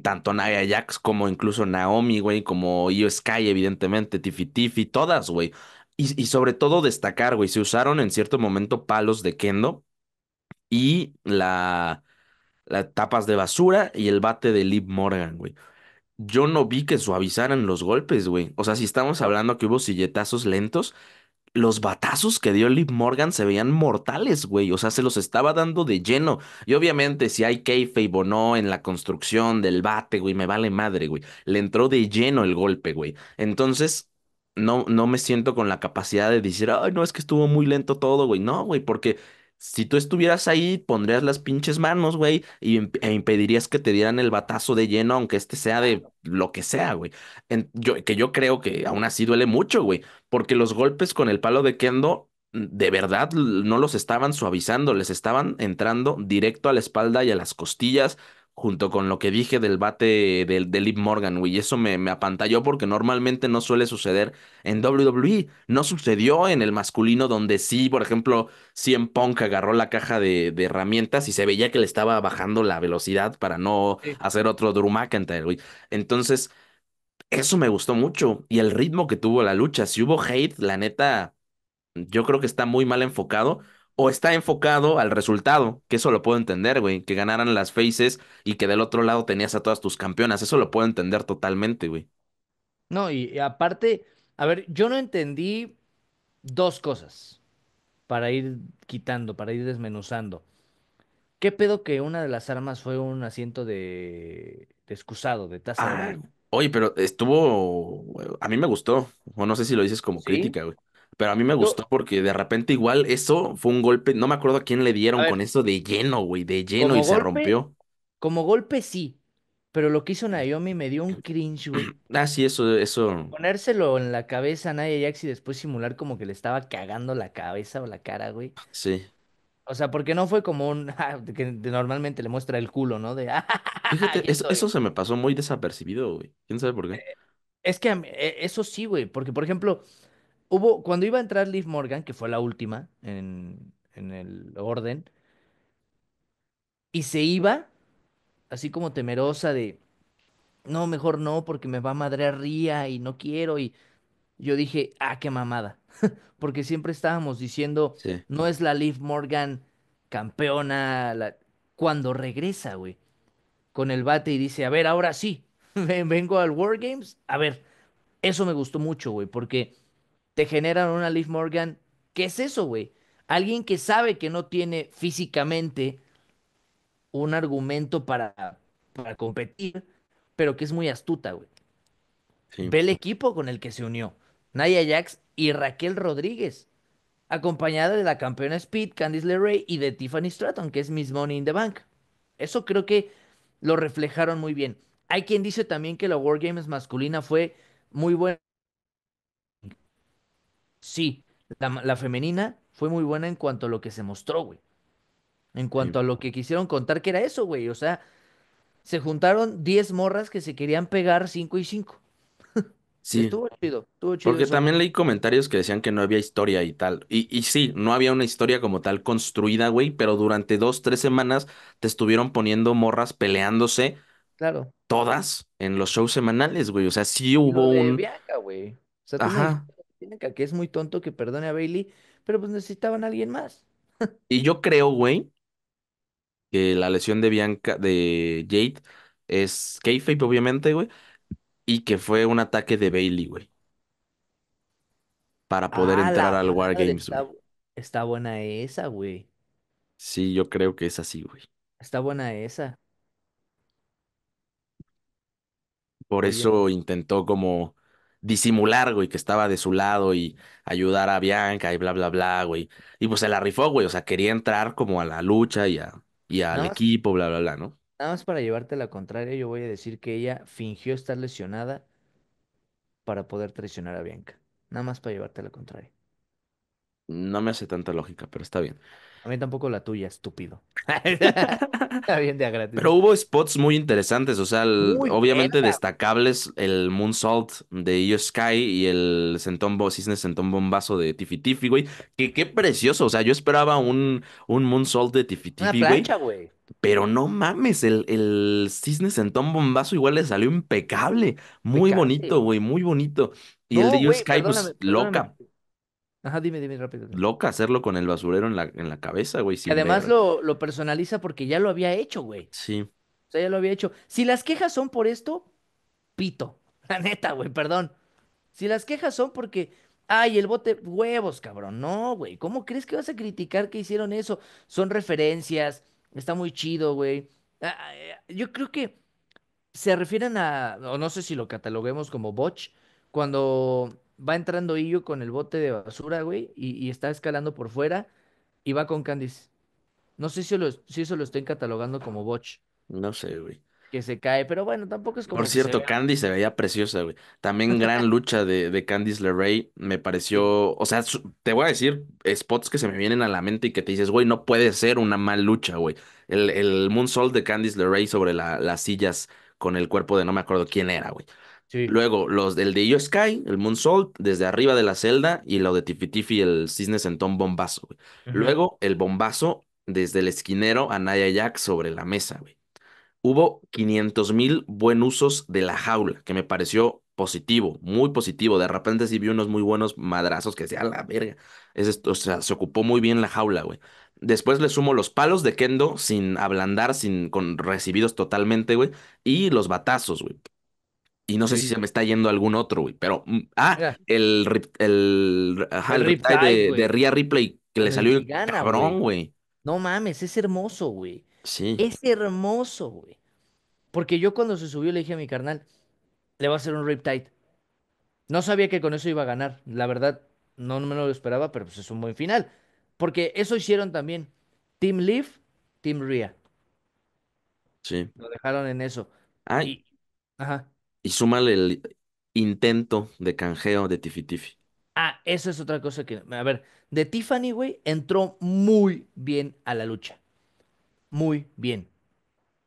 tanto Naya Jax como incluso Naomi, güey, como Io Sky, evidentemente, Tiffy Tiffy, todas, güey. Y, y sobre todo destacar, güey, se usaron en cierto momento palos de kendo y la, las tapas de basura y el bate de Liv Morgan, güey. Yo no vi que suavizaran los golpes, güey. O sea, si estamos hablando que hubo silletazos lentos, los batazos que dio Liv Morgan se veían mortales, güey. O sea, se los estaba dando de lleno. Y obviamente, si hay kayfabe o no en la construcción del bate, güey, me vale madre, güey. Le entró de lleno el golpe, güey. Entonces, no, no me siento con la capacidad de decir, ay, no, es que estuvo muy lento todo, güey. No, güey, porque si tú estuvieras ahí, pondrías las pinches manos, güey, y, e impedirías que te dieran el batazo de lleno, aunque este sea de lo que sea, güey. que yo creo que aún así duele mucho, güey, porque los golpes con el palo de Kendo mm, de verdad no los estaban suavizando, les estaban entrando directo a la espalda y a las costillas junto con lo que dije del bate del, de Liv Morgan, güey. Y eso me, apantalló porque normalmente no suele suceder en WWE. No sucedió en el masculino, donde sí, por ejemplo, en Punk agarró la caja de, de herramientas y se veía que le estaba bajando la velocidad para no hacer otro Drew McIntyre, güey. Entonces, eso me gustó mucho. Y el ritmo que tuvo la lucha. Si hubo hate, la neta, yo creo que está muy mal enfocado o está enfocado al resultado, que eso lo puedo entender, güey, que ganaran las faces y que del otro lado tenías a todas tus campeonas, eso lo puedo entender totalmente, güey. No, y aparte, a ver, yo no entendí dos cosas para ir quitando, para ir desmenuzando. ¿Qué pedo que una de las armas fue un asiento de, excusado, de taza ah, Oye, pero estuvo, a mí me gustó, o no sé si lo dices como crítica, güey. Pero a mí me gustó porque de repente igual eso fue un golpe, no me acuerdo a quién le dieron con eso de lleno, güey, de lleno y se rompió. Como golpe sí, pero lo que hizo Naomi me dio un cringe, güey. Ah, sí, eso, eso. Ponérselo en la cabeza a Naya Jax y después simular como que le estaba cagando la cabeza o la cara, güey. Sí. O sea, porque no fue como un ah, que normalmente le muestra el culo, ¿no? De ah, Fíjate, eso, se me pasó muy desapercibido, güey. ¿Quién sabe por qué? Eh, es que e, eso sí, güey, porque por ejemplo, hubo, cuando iba a entrar Liv Morgan, que fue la última en, el orden, y se iba, así como temerosa de, no, mejor no, porque me va a madrear Ría y no quiero, y yo dije, ah, qué mamada, porque siempre estábamos diciendo, no es la Liv Morgan campeona, cuando regresa, güey, con el bate y dice, a ver, ahora sí, vengo al War Games, a ver, eso me gustó mucho, güey, porque te generan una Liv Morgan. ¿Qué es eso, güey? Alguien que sabe que no tiene físicamente un argumento para, para competir, pero que es muy astuta, güey. Ve el equipo con el que se unió. Naya Jax y Raquel Rodríguez, acompañada de la campeona Speed, Candice LeRae y de Tiffany Stratton, que es Miss Money in the Bank. Eso creo que lo reflejaron muy bien. Hay quien dice también que la Wargames Games masculina fue muy buena Sí, la, femenina fue muy buena en cuanto a lo que se mostró, güey. En cuanto a lo que quisieron contar, que era eso, güey. O sea, se juntaron 10 morras que se querían pegar 5 y 5. Sí. Estuvo chido, estuvo chido. Porque también leí comentarios que decían que no había historia y tal. Y, sí, no había una historia como tal construida, güey, pero durante dos, tres semanas te estuvieron poniendo morras peleándose. Claro. Todas en los shows semanales, güey. O sea, sí hubo un. güey. Ajá que es muy tonto que perdone a Bailey, pero pues necesitaban a alguien más. Y yo creo, güey, que la lesión de Bianca, de Jade, es kayfabe, obviamente, güey, y que fue un ataque de Bailey, güey, para poder ah, entrar al War Games, está, buena esa, güey. Sí, yo creo que es así, güey. Está buena esa. Por eso intentó como disimular, güey, que estaba de su lado y ayudar a Bianca y bla, bla, bla, güey. Y pues se la rifó, güey, o sea, quería entrar como a la lucha y, a, y al equipo, bla, bla, bla, ¿no? Nada más para llevarte la contraria, yo voy a decir que ella fingió estar lesionada para poder traicionar a Bianca. Nada más para llevarte la contraria. No me hace tanta lógica, pero está bien. A mí tampoco la tuya, estúpido. Está bien de Pero hubo spots muy interesantes, o sea, obviamente destacables el moon salt de Io Sky y el Cisnes Cisne Sentón Bombazo de Tiffy Tiffy, güey. Que qué precioso, o sea, yo esperaba un, un Moonsault de Tiffy güey. Pero no mames, el, el Cisne Sentón Bombazo igual le salió impecable. Muy bonito, güey, muy bonito. Y el de Io Sky, pues, loca. Ajá, dime, dime rápido. Loca hacerlo con el basurero en la, cabeza, güey. Además lo, lo personaliza porque ya lo había hecho, güey. Sí. O sea, ya lo había hecho. Si las quejas son por esto, pito. La neta, güey, perdón. Si las quejas son porque, ay, el bote, huevos, cabrón. No, güey, ¿cómo crees que vas a criticar que hicieron eso? Son referencias, está muy chido, güey. Ah, ah, yo creo que se refieren a, o no sé si lo cataloguemos como botch, cuando va entrando Illo con el bote de basura, güey, y, está escalando por fuera y va con Candice. No sé si, eso lo estoy catalogando como botch. No sé, güey. Que se cae, pero bueno, tampoco es como. Por cierto, Candice se veía preciosa, güey. También gran lucha de, Candice LeRae. Me pareció. O sea, te voy a decir spots que se me vienen a la mente y que te dices, güey, no puede ser una mal lucha, güey. El, el moonsault de Candice LeRae sobre las sillas con el cuerpo de no me acuerdo quién era, güey. Luego, los del de Io Sky, el Moonsault, desde arriba de la celda, y lo de Tiffy, el Cisne Sentón Bombazo, Luego, el bombazo desde el esquinero a Naya Jack sobre la mesa, güey. Hubo 500 mil buen usos de la jaula, que me pareció positivo, muy positivo. De repente sí vi unos muy buenos madrazos que decía, a la verga. Es esto, o sea, se ocupó muy bien la jaula, güey. Después le sumo los palos de Kendo sin ablandar, sin con recibidos totalmente, güey. Y los batazos, güey. Y no sé si se me está yendo algún otro, güey. Pero. Mm, ah, el, el, el, de, Ria Ripley que le salió el cabrón, güey. No mames, es hermoso, güey. Sí. Es hermoso, güey. Porque yo cuando se subió le dije a mi carnal, le va a hacer un Riptide. No sabía que con eso iba a ganar. La verdad, no me lo esperaba, pero pues es un buen final. Porque eso hicieron también. Team Leaf, Team Ria. Sí. Lo dejaron en eso. Ay. Ajá. Y súmale el intento de canjeo de Tiffy Tiffy. Ah, eso es otra cosa que. A ver, de Tiffany, güey, entró muy bien a la lucha. Muy bien.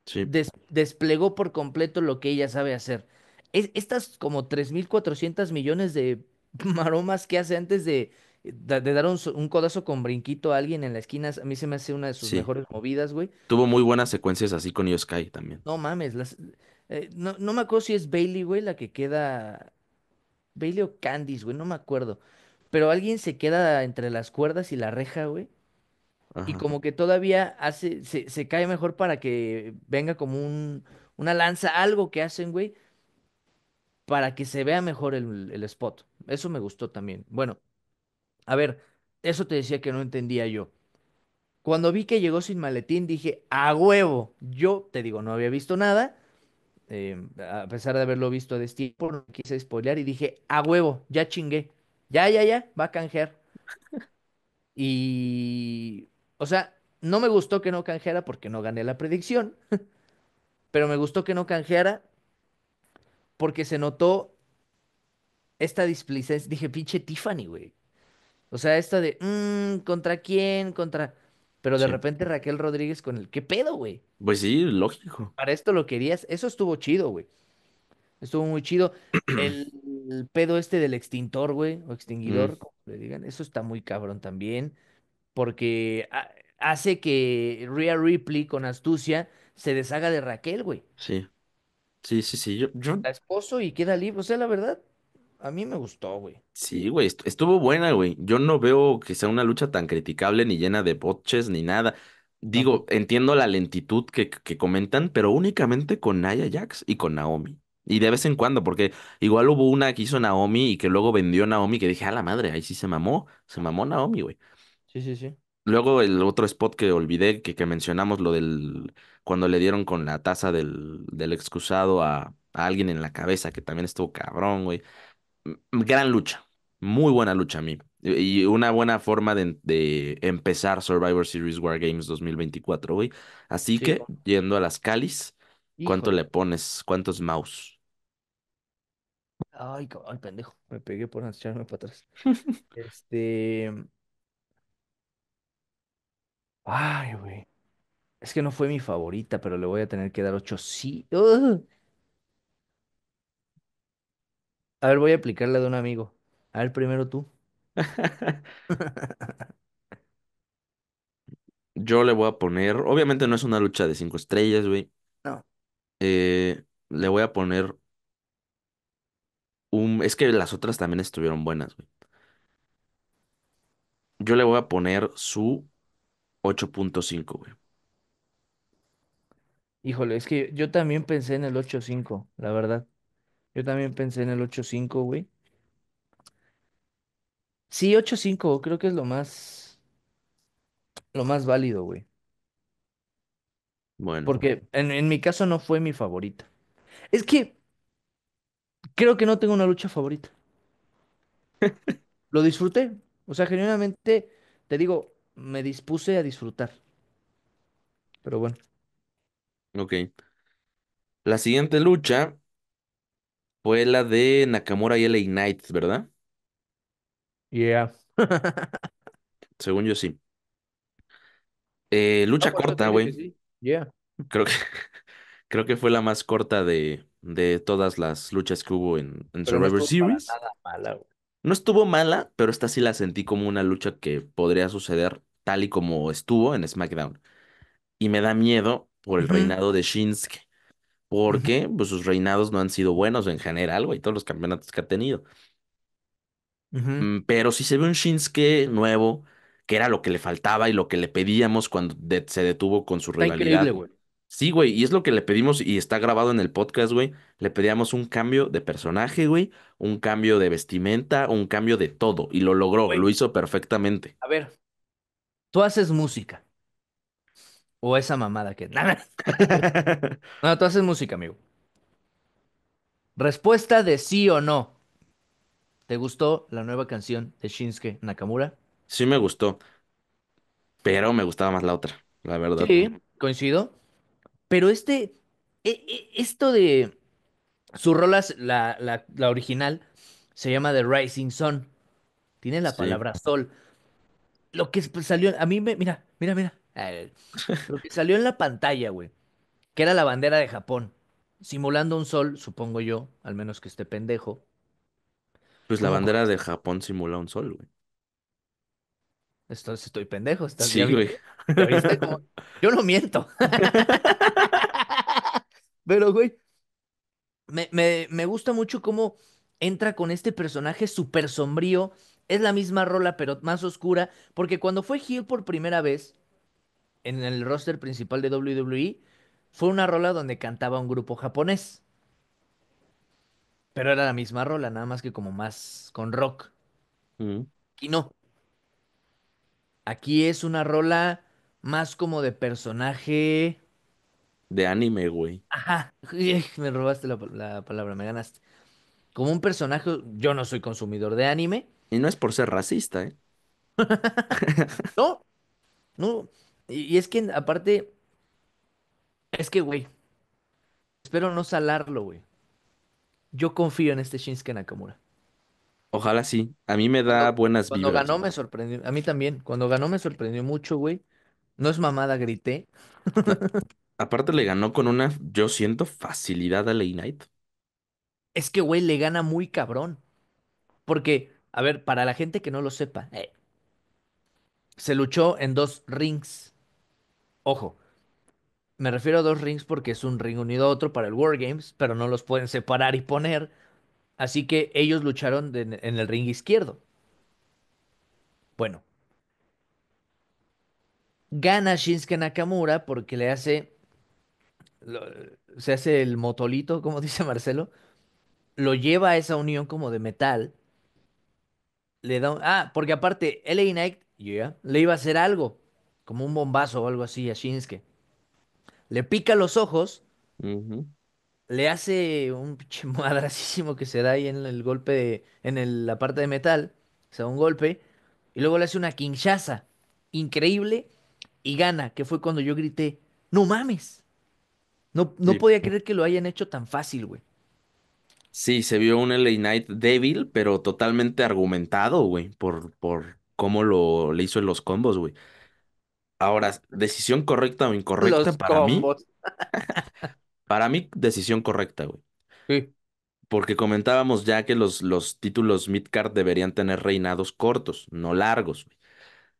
Sí. desplegó por completo lo que ella sabe hacer. estas como 3.400 millones de maromas que hace antes de, de, dar un, codazo con brinquito a alguien en la esquina, a mí se me hace una de sus mejores movidas, güey. Tuvo muy buenas secuencias así con Sky también. No mames, las, eh, no, me acuerdo si es Bailey, güey, la que queda. Bailey o Candice, güey, no me acuerdo. Pero alguien se queda entre las cuerdas y la reja, güey. Y como que todavía hace, se, cae mejor para que venga como un, una lanza, algo que hacen, güey, para que se vea mejor el, el spot. Eso me gustó también. Bueno, a ver, eso te decía que no entendía yo. Cuando vi que llegó sin maletín, dije, a huevo. Yo te digo, no había visto nada. Em, a pesar de haberlo visto a destiempo, no quise spoilear y dije, a huevo, ya chingué, ya, ya, ya, va a canjear. y, o sea, no me gustó que no canjeara porque no gané la predicción, pero me gustó que no canjeara porque se notó esta displicencia, dije, pinche Tiffany, güey. O sea, esta de, mmm, ¿contra quién? ¿Contra...? Pero de repente Raquel Rodríguez con el, ¿qué pedo, güey? Pues sí, lógico. Para esto lo querías, eso estuvo chido, güey. Estuvo muy chido. el, pedo este del extintor, güey, o extinguidor, mm. como le digan, eso está muy cabrón también, porque hace que Rhea Ripley con astucia se deshaga de Raquel, güey. Sí. Sí, sí, sí. Yo, yo... La esposo y queda libre. O sea, la verdad, a mí me gustó, güey. Sí, güey, estuvo buena, güey. Yo no veo que sea una lucha tan criticable ni llena de botches ni nada. Digo, entiendo la lentitud que, que comentan, pero únicamente con Naya Jax y con Naomi. Y de vez en cuando, porque igual hubo una que hizo Naomi y que luego vendió Naomi, que dije, a la madre, ahí sí se mamó, se mamó Naomi, güey. Sí, sí, sí. Luego el otro spot que olvidé, que, que mencionamos, lo del, cuando le dieron con la taza del, del excusado a, a alguien en la cabeza, que también estuvo cabrón, güey gran lucha, muy buena lucha a mí. Y una buena forma de, empezar Survivor Series War Games 2024, güey. Así que, yendo a las calis, ¿cuánto le pones? ¿Cuántos mouse? Ay, pendejo. Me pegué por echarme para atrás. este. Mm, ay, güey. Es que no fue mi favorita, pero le voy a tener que dar ocho sí. A ver, voy a aplicarle de un amigo. A ver, primero tú. Yo le voy a poner, obviamente no es una lucha de cinco estrellas, güey. No. Eh, le voy a poner un, es que las otras también estuvieron buenas, güey. Yo le voy a poner su 8.5, güey. Híjole, es que yo también pensé en el 8.5, la verdad. Yo también pensé en el 8-5, güey. Sí, 8-5 creo que es lo más, lo más válido, güey. Bueno, Porque en, en mi caso no fue mi favorita. Es que creo que no tengo una lucha favorita. Lo disfruté. O sea, genuinamente, te digo, me dispuse a disfrutar. Pero bueno. ok. La siguiente lucha. Fue la de Nakamura y LA Knight, ¿verdad? Yeah. Según yo sí. Eh, lucha pues, corta, güey. Creo que, creo que fue la más corta de, todas las luchas que hubo en, en Survivor no Series. Mala, no estuvo mala, pero esta sí la sentí como una lucha que podría suceder tal y como estuvo en SmackDown. Y me da miedo por el reinado de Shinsuke porque pues, sus reinados no han sido buenos en general, güey, todos los campeonatos que ha tenido. Mm, pero si se ve un Shinsuke nuevo, que era lo que le faltaba y lo que le pedíamos cuando se detuvo con su Está rivalidad. Increíble, güey. Sí, güey, y es lo que le pedimos y está grabado en el podcast, güey. Le pedíamos un cambio de personaje, güey, un cambio de vestimenta, un cambio de todo y lo logró, lo hizo perfectamente. A ver, tú haces música. O esa mamada que. no, tú haces música, amigo. Respuesta de sí o no. ¿Te gustó la nueva canción de Shinsuke Nakamura? Sí, me gustó. Pero me gustaba más la otra, la verdad. Sí, coincido. Pero este. E, e, esto de. Su rola, la, original, se llama The Rising Sun. Tiene la palabra sol. Lo que pues, salió. A mí me. Mira, mira, mira. Ah, lo que salió en la pantalla, güey, que era la bandera de Japón, simulando un sol, supongo yo, al menos que esté pendejo. Pues la bandera de Japón simula un sol, güey. Entonces estoy pendejo. ¿estás sí, güey. Yo no miento. Pero, güey, me, me, me, gusta mucho cómo entra con este personaje súper sombrío. Es la misma rola, pero más oscura. Porque cuando fue Hill por primera vez, en el roster principal de WWE fue una rola donde cantaba un grupo japonés. Pero era la misma rola, nada más que como más con rock. Mm. Y no. Aquí es una rola más como de personaje. De anime, güey. Ajá. Me robaste la, la palabra, me ganaste. Como un personaje, yo no soy consumidor de anime. Y no es por ser racista, ¿eh? no, no, y, es que aparte, es que, güey, espero no salarlo, güey. Yo confío en este Shinsuke Nakamura. Ojalá sí. A mí me da buenas buenas Cuando ganó me sorprendió. A mí también. Cuando ganó me sorprendió mucho, güey. No es mamada, grité. Aparte le ganó con una, yo siento, facilidad a Ley Knight. Es que, güey, le gana muy cabrón. Porque, a ver, para la gente que no lo sepa, eh, se luchó en dos rings. Ojo, me refiero a dos rings porque es un ring unido a otro para el Wargames, pero no los pueden separar y poner. Así que ellos lucharon en el ring izquierdo. Bueno. Gana Shinsuke Nakamura porque le hace. se hace el motolito, como dice Marcelo. Lo lleva a esa unión como de metal. Le da ah, porque aparte, LA Knight le iba a hacer algo como un bombazo o algo así a Shinsuke. Le pica los ojos, le hace un pinche madrasísimo que se da ahí en el golpe, de, en la parte de metal, o sea, un golpe, y luego le hace una quinchaza increíble y gana, que fue cuando yo grité, no mames. No, no podía creer que lo hayan hecho tan fácil, güey. Sí, se vio un LA Knight débil, pero totalmente argumentado, güey, por, por cómo lo le hizo en los combos, güey. Ahora, decisión correcta o incorrecta para mí. para mí, decisión correcta, güey. Sí. Porque comentábamos ya que los, los títulos midcard deberían tener reinados cortos, no largos. Güey.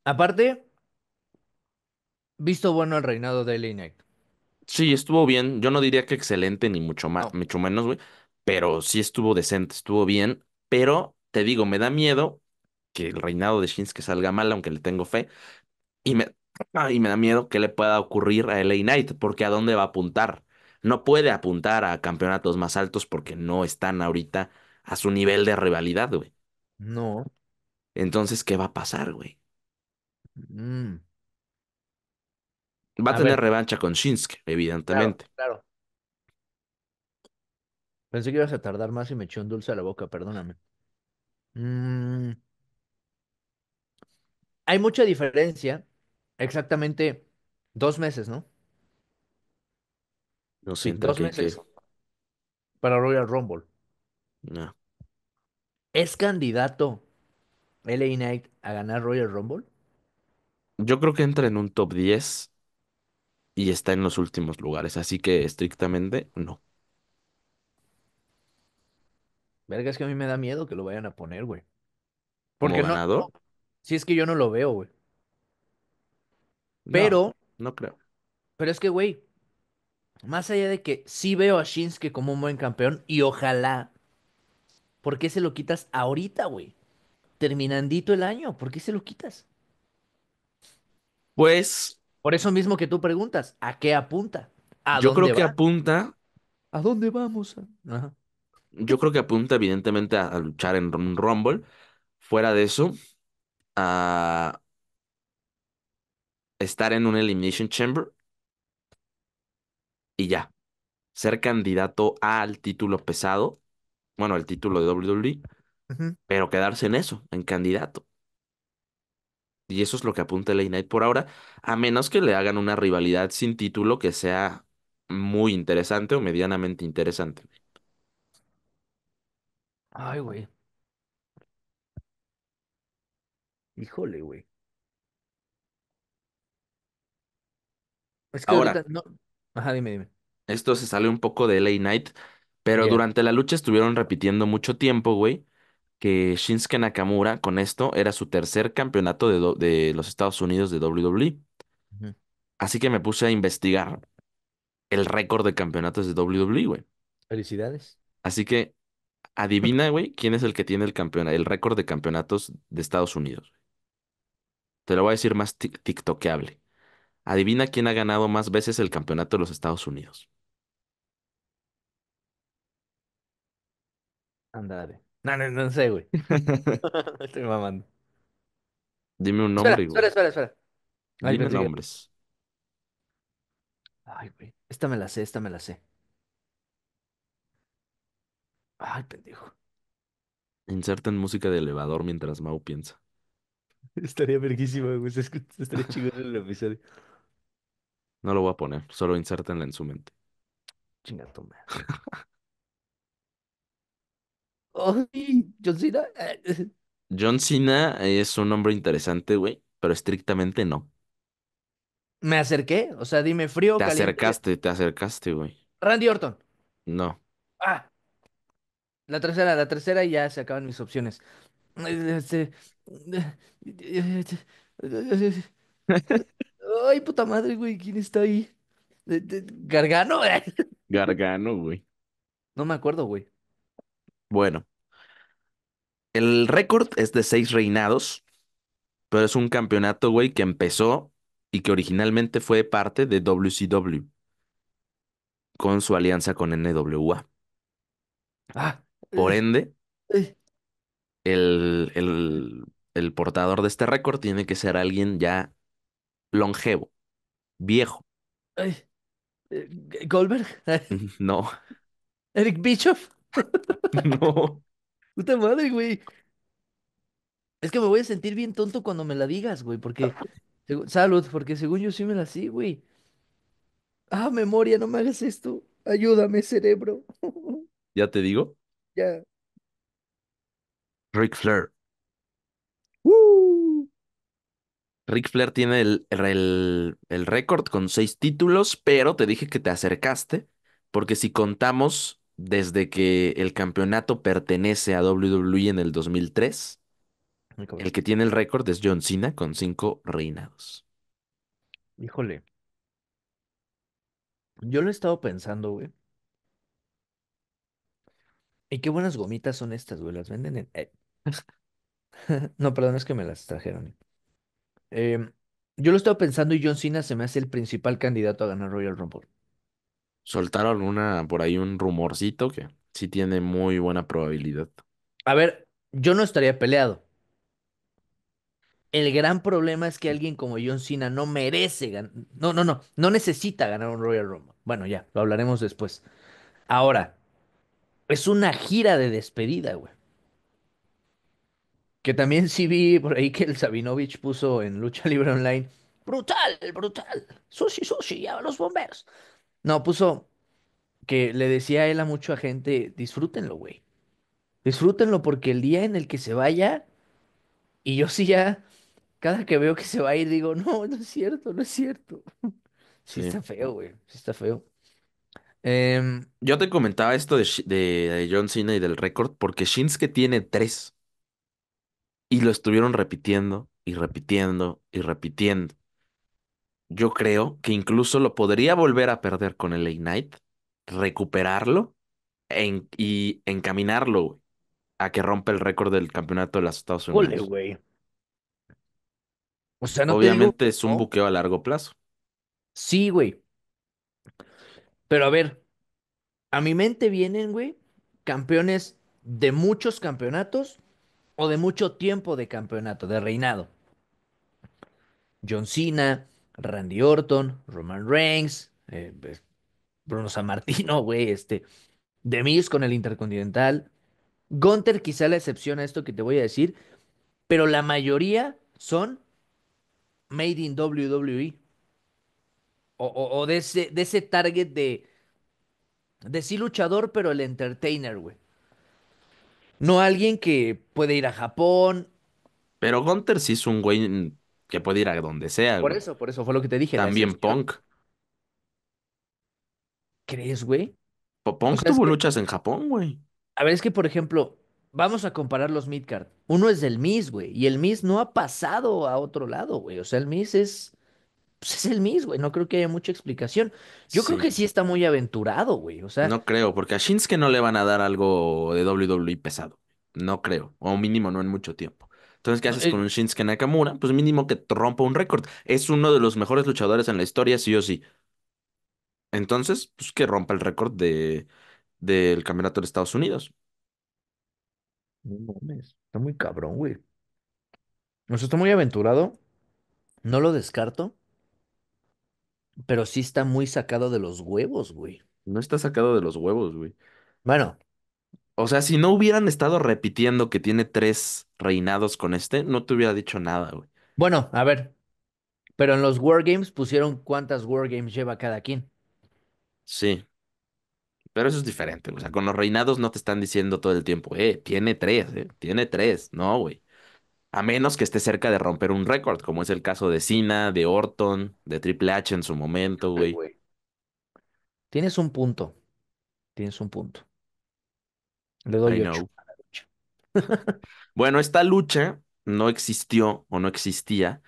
Aparte, visto bueno el reinado de LA Knight. Sí, estuvo bien. Yo no diría que excelente, ni mucho más, mucho menos, güey. Pero sí estuvo decente, estuvo bien. Pero te digo, me da miedo que el reinado de Shinsuke salga mal, aunque le tengo fe. Y me, Ah, y me da miedo que le pueda ocurrir a LA Knight, porque ¿a dónde va a apuntar? No puede apuntar a campeonatos más altos porque no están ahorita a su nivel de rivalidad, güey. No. Entonces, ¿qué va a pasar, güey? Mm. Va a, tener revancha con Shinsuke, evidentemente. Claro, Pensé que ibas a tardar más y me eché un dulce a la boca, perdóname. Mm. Hay mucha diferencia exactamente dos meses, ¿no? dos meses para Royal Rumble. ¿Es candidato LA Knight a ganar Royal Rumble? Yo creo que entra en un top 10 y está en los últimos lugares, así que estrictamente no. Verga, es que a mí me da miedo que lo vayan a poner, güey. Como Porque no, si es que yo no lo veo, güey. Pero. No, creo. Pero es que, güey, más allá de que sí veo a Shinsuke como un buen campeón, y ojalá. ¿Por qué se lo quitas ahorita, güey? Terminandito el año, ¿por qué se lo quitas? Pues. Por eso mismo que tú preguntas, ¿a qué apunta? yo creo que apunta. ¿A dónde vamos? Yo creo que apunta, evidentemente, a, a luchar en Rumble. Fuera de eso, a estar en un Elimination Chamber y ya. Ser candidato al título pesado, bueno, al título de WWE, pero quedarse en eso, en candidato. Y eso es lo que apunta Lady Night por ahora, a menos que le hagan una rivalidad sin título que sea muy interesante o medianamente interesante. Ay, güey. Híjole, güey. Ahora, dime, dime. esto se sale un poco de LA night, pero durante la lucha estuvieron repitiendo mucho tiempo, güey, que Shinsuke Nakamura con esto era su tercer campeonato de, de los Estados Unidos de WWE. Así que me puse a investigar el récord de campeonatos de WWE, güey. Felicidades. Así que adivina, güey, quién es el que tiene el campeonato el récord de campeonatos de Estados Unidos. Te lo voy a decir más tiktokeable. Adivina quién ha ganado más veces el campeonato de los Estados Unidos. Andrade. No, no, no sé, güey. Estoy mamando. Dime un nombre, espera, güey. espera, espera. espera. Dime nombres. Ay, güey. Esta me la sé, esta me la sé. Ay, pendejo. Inserten música de elevador mientras Mau piensa. Estaría verguísimo, güey. Estaría chingón en el episodio. No lo voy a poner, solo insértenla en su mente. Chinga tu John Cena. John Cena es un hombre interesante, güey, pero estrictamente no. Me acerqué, o sea, dime frío. Te acercaste, te acercaste, güey. Randy Orton. No. Ah. La tercera, la tercera y ya se acaban mis opciones. Ay, puta madre, güey, ¿quién está ahí? Gargano, güey. Gargano, güey. No me acuerdo, güey. Bueno, el récord es de seis reinados, pero es un campeonato, güey, que empezó y que originalmente fue parte de WCW con su alianza con NWA. Ah, Por eh, ende, eh. el, el- el portador de este récord tiene que ser alguien ya longevo, viejo. Eh, ¿Goldberg? No, ¿Eric Bischoff? no. Puta madre, güey. Es que me voy a sentir bien tonto cuando me la digas, güey, porque... Salud, porque según yo sí me la sí, güey. Ah, memoria, no me hagas esto. Ayúdame, cerebro. Ya te digo, Ya. Rick Flair. Ric Flair tiene el, el, récord con seis títulos, pero te dije que te acercaste, porque si contamos desde que el campeonato pertenece a WWE en el 2003, el que tiene el récord es John Cena con cinco reinados. Híjole. Yo lo he estado pensando, güey. Y qué buenas gomitas son estas, güey. Las venden en... Eh. No, perdón, es que me las trajeron. Em, yo lo estaba pensando y John Cena se me hace el principal candidato a ganar Royal Rumble. Soltaron una, por ahí un rumorcito que sí tiene muy buena probabilidad. A ver, yo no estaría peleado. El gran problema es que alguien como John Cena no merece ganar. No, no, no. No necesita ganar un Royal Rumble. Bueno, ya, lo hablaremos después. Ahora, es una gira de despedida, güey. Que también sí vi por ahí que el Sabinovich puso en Lucha Libre Online. Brutal, brutal. Sushi, sushi, ya los bomberos. No, puso que le decía él a mucha gente, disfrútenlo, güey. Disfrútenlo porque el día en el que se vaya, y yo sí ya, cada que veo que se va a ir, digo, no, no es cierto, no es cierto. Sí, está feo, güey. Sí está feo. Em, yo te comentaba esto de, de John Cena y del récord porque Shinsuke tiene tres. Y lo estuvieron repitiendo y repitiendo y repitiendo. Yo creo que incluso lo podría volver a perder con el Ignite, recuperarlo en, y encaminarlo a que rompa el récord del campeonato de los Estados Unidos. O sea, no Obviamente es un buqueo a largo plazo. Sí, güey. Pero a ver, a mi mente vienen, güey, campeones de muchos campeonatos o de mucho tiempo de campeonato, de reinado. John Cena, Randy Orton, Roman Reigns, eh, pues, Bruno San Martino, güey, este, The Miz con el Intercontinental. Gunter quizá la excepción a esto que te voy a decir, pero la mayoría son made in WWE. O, de, ese, de ese target de, de sí luchador, pero el entertainer, güey. No alguien que puede ir a Japón. Pero Gunter sí es un güey que puede ir a donde sea. Por eso, por eso fue lo que te dije. También Punk. ¿Crees, güey? Punk tuvo luchas en Japón, güey. A ver, es que, por ejemplo, vamos a comparar los midcard. Uno es el Miz, güey, y el Miz no ha pasado a otro lado, güey. O sea, el Miz es pues, es el mismo, güey. No creo que haya mucha explicación. Yo creo que sí está muy aventurado, güey. O sea. No creo, porque a Shinsuke no le van a dar algo de WWE pesado. No creo. O mínimo, no en mucho tiempo. Entonces, ¿qué haces eh con un Shinsuke Nakamura? Pues mínimo que rompa un récord. Es uno de los mejores luchadores en la historia, sí o sí. Entonces, pues que rompa el récord de del campeonato de Estados Unidos. No está muy cabrón, güey. O sea, está muy aventurado. No lo descarto pero sí está muy sacado de los huevos, güey. No está sacado de los huevos, güey. Bueno, O sea, si no hubieran estado repitiendo que tiene tres reinados con este, no te hubiera dicho nada, güey. bueno, a ver, pero en los Wargames pusieron cuántas Wargames lleva cada quien. Sí. Pero eso es diferente, O sea, con los reinados no te están diciendo todo el tiempo, eh, tiene tres, eh, tiene tres. No, güey a menos que esté cerca de romper un récord, como es el caso de Cena, de Orton, de Triple H en su momento, güey. Tienes un punto. Tienes un punto. Le doy ocho bueno, esta lucha no existió o no existía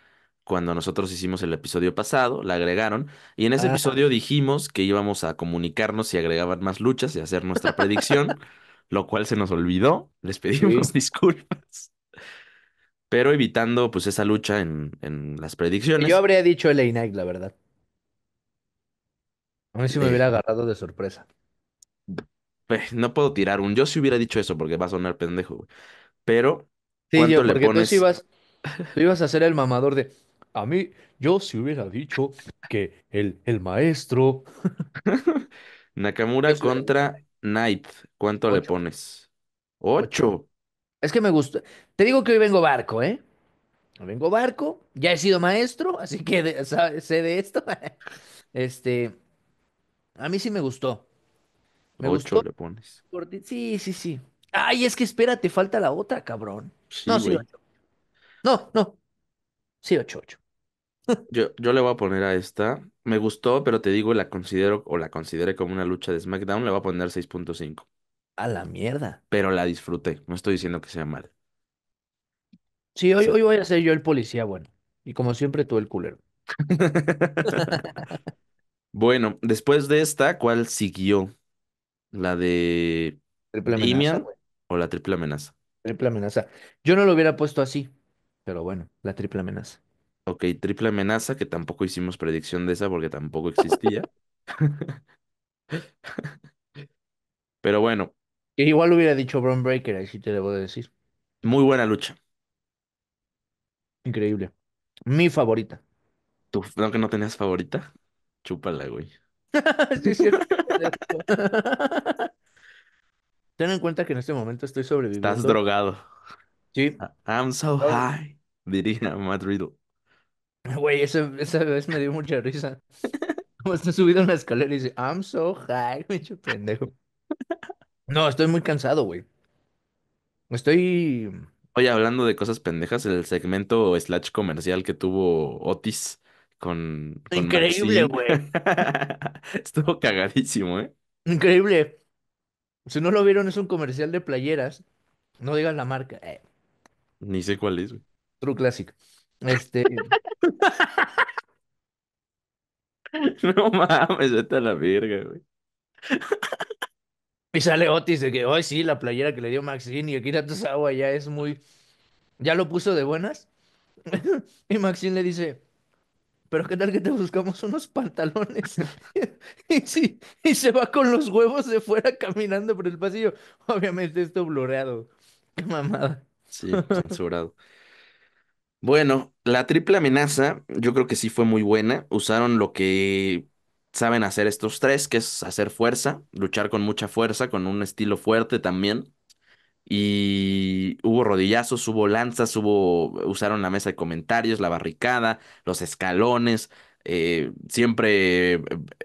cuando nosotros hicimos el episodio pasado, la agregaron, y en ese ah. episodio dijimos que íbamos a comunicarnos si agregaban más luchas y hacer nuestra predicción, lo cual se nos olvidó, les pedimos disculpas pero evitando pues esa lucha en, en las predicciones. Yo habría dicho LA Knight, la verdad. A mí sí me eh. hubiera agarrado de sorpresa. Eh, no puedo tirar un. Yo sí hubiera dicho eso porque va a sonar pendejo, güey. Pero, Sí, ¿cuánto le porque ibas, a ser el mamador de, a mí, yo sí hubiera dicho que el, el maestro, Nakamura contra Knight, ¿cuánto le pones? ¡Ocho! Es que me gusta. Te digo que hoy vengo barco, ¿eh? Vengo barco, ya he sido maestro, así que sé de esto. este, a mí sí me gustó. Me le pones. Sí, sí, sí. Ay, es que espérate, falta la otra, cabrón. No, sí, No, no, sí, ocho, ocho. Yo, yo le voy a poner a esta. Me gustó, pero te digo, la considero o la consideré como una lucha de SmackDown. Le voy a poner 6.5 a la mierda. Pero la disfruté, no estoy diciendo que sea mal. Sí, hoy, hoy voy a ser yo el policía, bueno. Y como siempre, tú el culero. bueno, después de esta, ¿cuál siguió? ¿La de triple amenaza, o la triple amenaza? Triple amenaza. Yo no lo hubiera puesto así, pero bueno, la triple amenaza. Ok, triple amenaza, que tampoco hicimos predicción de esa porque tampoco existía. pero bueno, que igual hubiera dicho Bron Breaker, ahí sí te debo de decir. Muy buena lucha. Increíble. Mi favorita. ¿Tú no que no tenías favorita? Chúpala, güey. Sí, sí, Ten en cuenta que en este momento estoy sobreviviendo. Estás drogado. Sí. Ah, I'm so high, diría Matt Güey, esa, vez me dio mucha risa. Como está subido a una escalera y dice, I'm so high, pinche pendejo. No, estoy muy cansado, güey. Estoy... Oye, hablando de cosas pendejas, el segmento slash comercial que tuvo Otis con, Increíble, güey. Estuvo cagadísimo, ¿eh? Increíble. Si no lo vieron, es un comercial de playeras. No digan la marca. Eh. Ni sé cuál es, güey. True Classic. Este, No mames, vete a la verga, güey. Y sale Otis de que, ay sí, la playera que le dio Maxine y Akira agua ya es muy. Ya lo puso de buenas. y Maxine le dice, pero qué tal que te buscamos unos pantalones. y, sí, y se va con los huevos de fuera caminando por el pasillo. Obviamente esto bloreado. Qué mamada. Sí, censurado. bueno, la triple amenaza, yo creo que sí fue muy buena. Usaron lo que saben hacer estos tres, que es hacer fuerza, luchar con mucha fuerza, con un estilo fuerte también. Y hubo rodillazos, hubo lanzas, hubo, usaron la mesa de comentarios, la barricada, los escalones. Eh, siempre eh,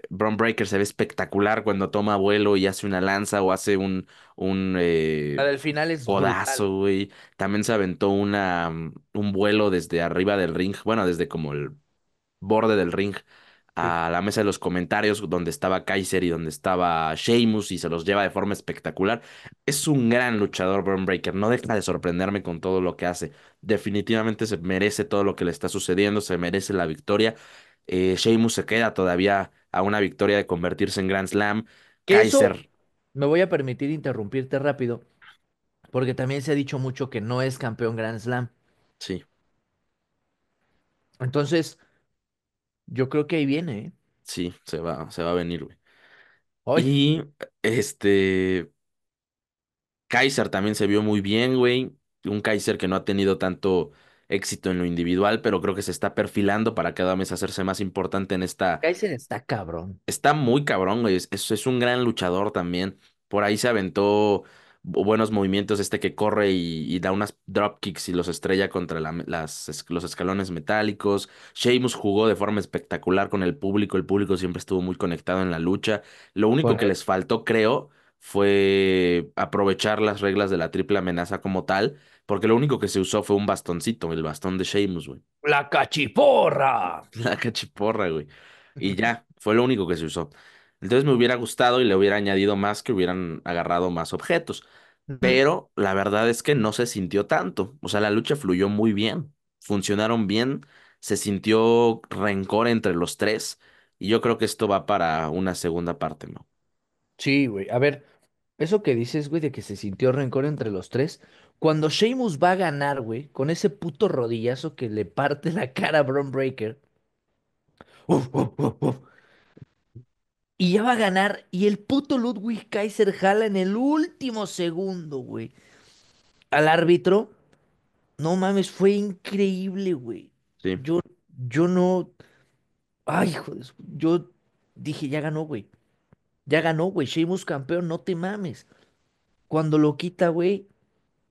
Brown Breaker se ve espectacular cuando toma vuelo y hace una lanza o hace un, un eh, del final es güey. También se aventó una, mm, un vuelo desde arriba del ring, bueno, desde como el borde del ring a la mesa de los comentarios donde estaba Kaiser y donde estaba Sheamus y se los lleva de forma espectacular. Es un gran luchador, Burn Breaker. No deja de sorprenderme con todo lo que hace. Definitivamente se merece todo lo que le está sucediendo, se merece la victoria. Eh, Sheamus se queda todavía a una victoria de convertirse en Grand Slam. Kaiser. me voy a permitir interrumpirte rápido, porque también se ha dicho mucho que no es campeón Grand Slam. Sí. Entonces, yo creo que ahí viene, ¿eh? Sí, se va, se va a venir, güey. Y este. Kaiser también se vio muy bien, güey. Un Kaiser que no ha tenido tanto éxito en lo individual, pero creo que se está perfilando para cada mes hacerse más importante en esta. Kaiser está cabrón. Está muy cabrón, güey. es un gran luchador también. Por ahí se aventó buenos movimientos, este que corre y, da unas dropkicks y los estrella contra las, los escalones metálicos. Sheamus jugó de forma espectacular con el público, el público siempre estuvo muy conectado en la lucha. Lo único que les faltó, creo, fue aprovechar las reglas de la triple amenaza como tal, porque lo único que se usó fue un bastoncito, el bastón de Sheamus, güey. La cachiporra. La cachiporra, güey. Y ya, fue lo único que se usó. Entonces me hubiera gustado y le hubiera añadido más que hubieran agarrado más objetos. Pero la verdad es que no se sintió tanto. O sea, la lucha fluyó muy bien. Funcionaron bien. Se sintió rencor entre los tres. Y yo creo que esto va para una segunda parte, ¿no? Sí, güey. A ver, eso que dices, güey, de que se sintió rencor entre los tres. Cuando Sheamus va a ganar, güey, con ese puto rodillazo que le parte la cara a Bron Breaker. Y ya va a ganar. Y el puto Ludwig Kaiser jala en el último segundo, güey. Al árbitro. No mames, fue increíble, güey. Sí. Yo, yo no. Ay, joder. Yo dije, ya ganó, güey. Ya ganó, güey. Sheamus campeón, no te mames. Cuando lo quita, güey.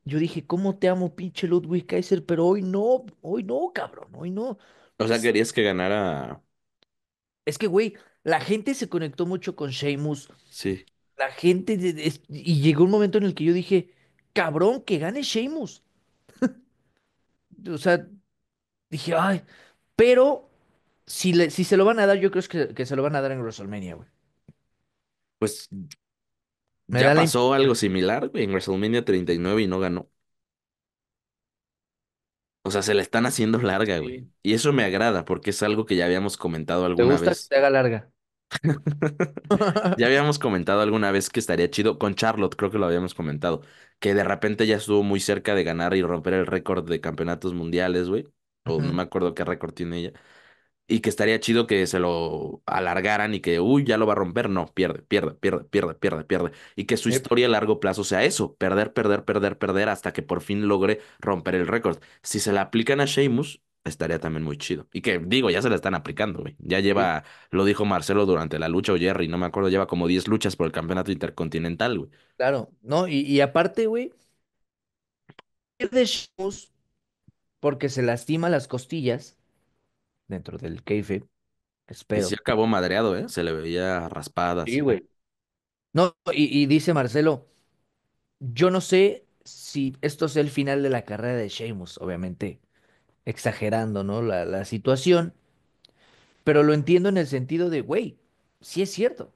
Yo dije, ¿cómo te amo, pinche Ludwig Kaiser? Pero hoy no, hoy no, cabrón, hoy no. O sea, querías que ganara. Es que, güey, la gente se conectó mucho con Sheamus. Sí. La gente. y llegó un momento en el que yo dije, cabrón, que gane Sheamus. o sea, dije, ay. Pero si, si se lo van a dar, yo creo que, se lo van a dar en WrestleMania, güey. Pues. Me ya pasó algo similar, en WrestleMania 39 y no ganó. O sea, se le están haciendo larga, güey. Y eso me agrada porque es algo que ya habíamos comentado alguna vez. ¿Te gusta Que se haga larga. ya habíamos comentado alguna vez que estaría chido con Charlotte, creo que lo habíamos comentado, que de repente ya estuvo muy cerca de ganar y romper el récord de campeonatos mundiales, güey. O no me acuerdo qué récord tiene ella y que estaría chido que se lo alargaran y que, uy, ya lo va a romper. No, pierde, pierde, pierde, pierde, pierde, pierde. Y que su eh, historia a largo plazo sea eso, perder, perder, perder, perder hasta que por fin logre romper el récord. Si se la aplican a Sheamus, estaría también muy chido. Y que digo, ya se la están aplicando, güey. Ya lleva, lo dijo Marcelo durante la lucha o Jerry, no me acuerdo, lleva como 10 luchas por el campeonato intercontinental, güey. Claro, no, y, y aparte, güey, pierde porque se lastima las costillas dentro del café. Espero. se acabó madreado, ¿eh? Se le veía raspada. Sí, güey. No, y, dice Marcelo, yo no sé si esto es el final de la carrera de Sheamus, obviamente exagerando, ¿no? La, la situación, pero lo entiendo en el sentido de, güey, sí es cierto.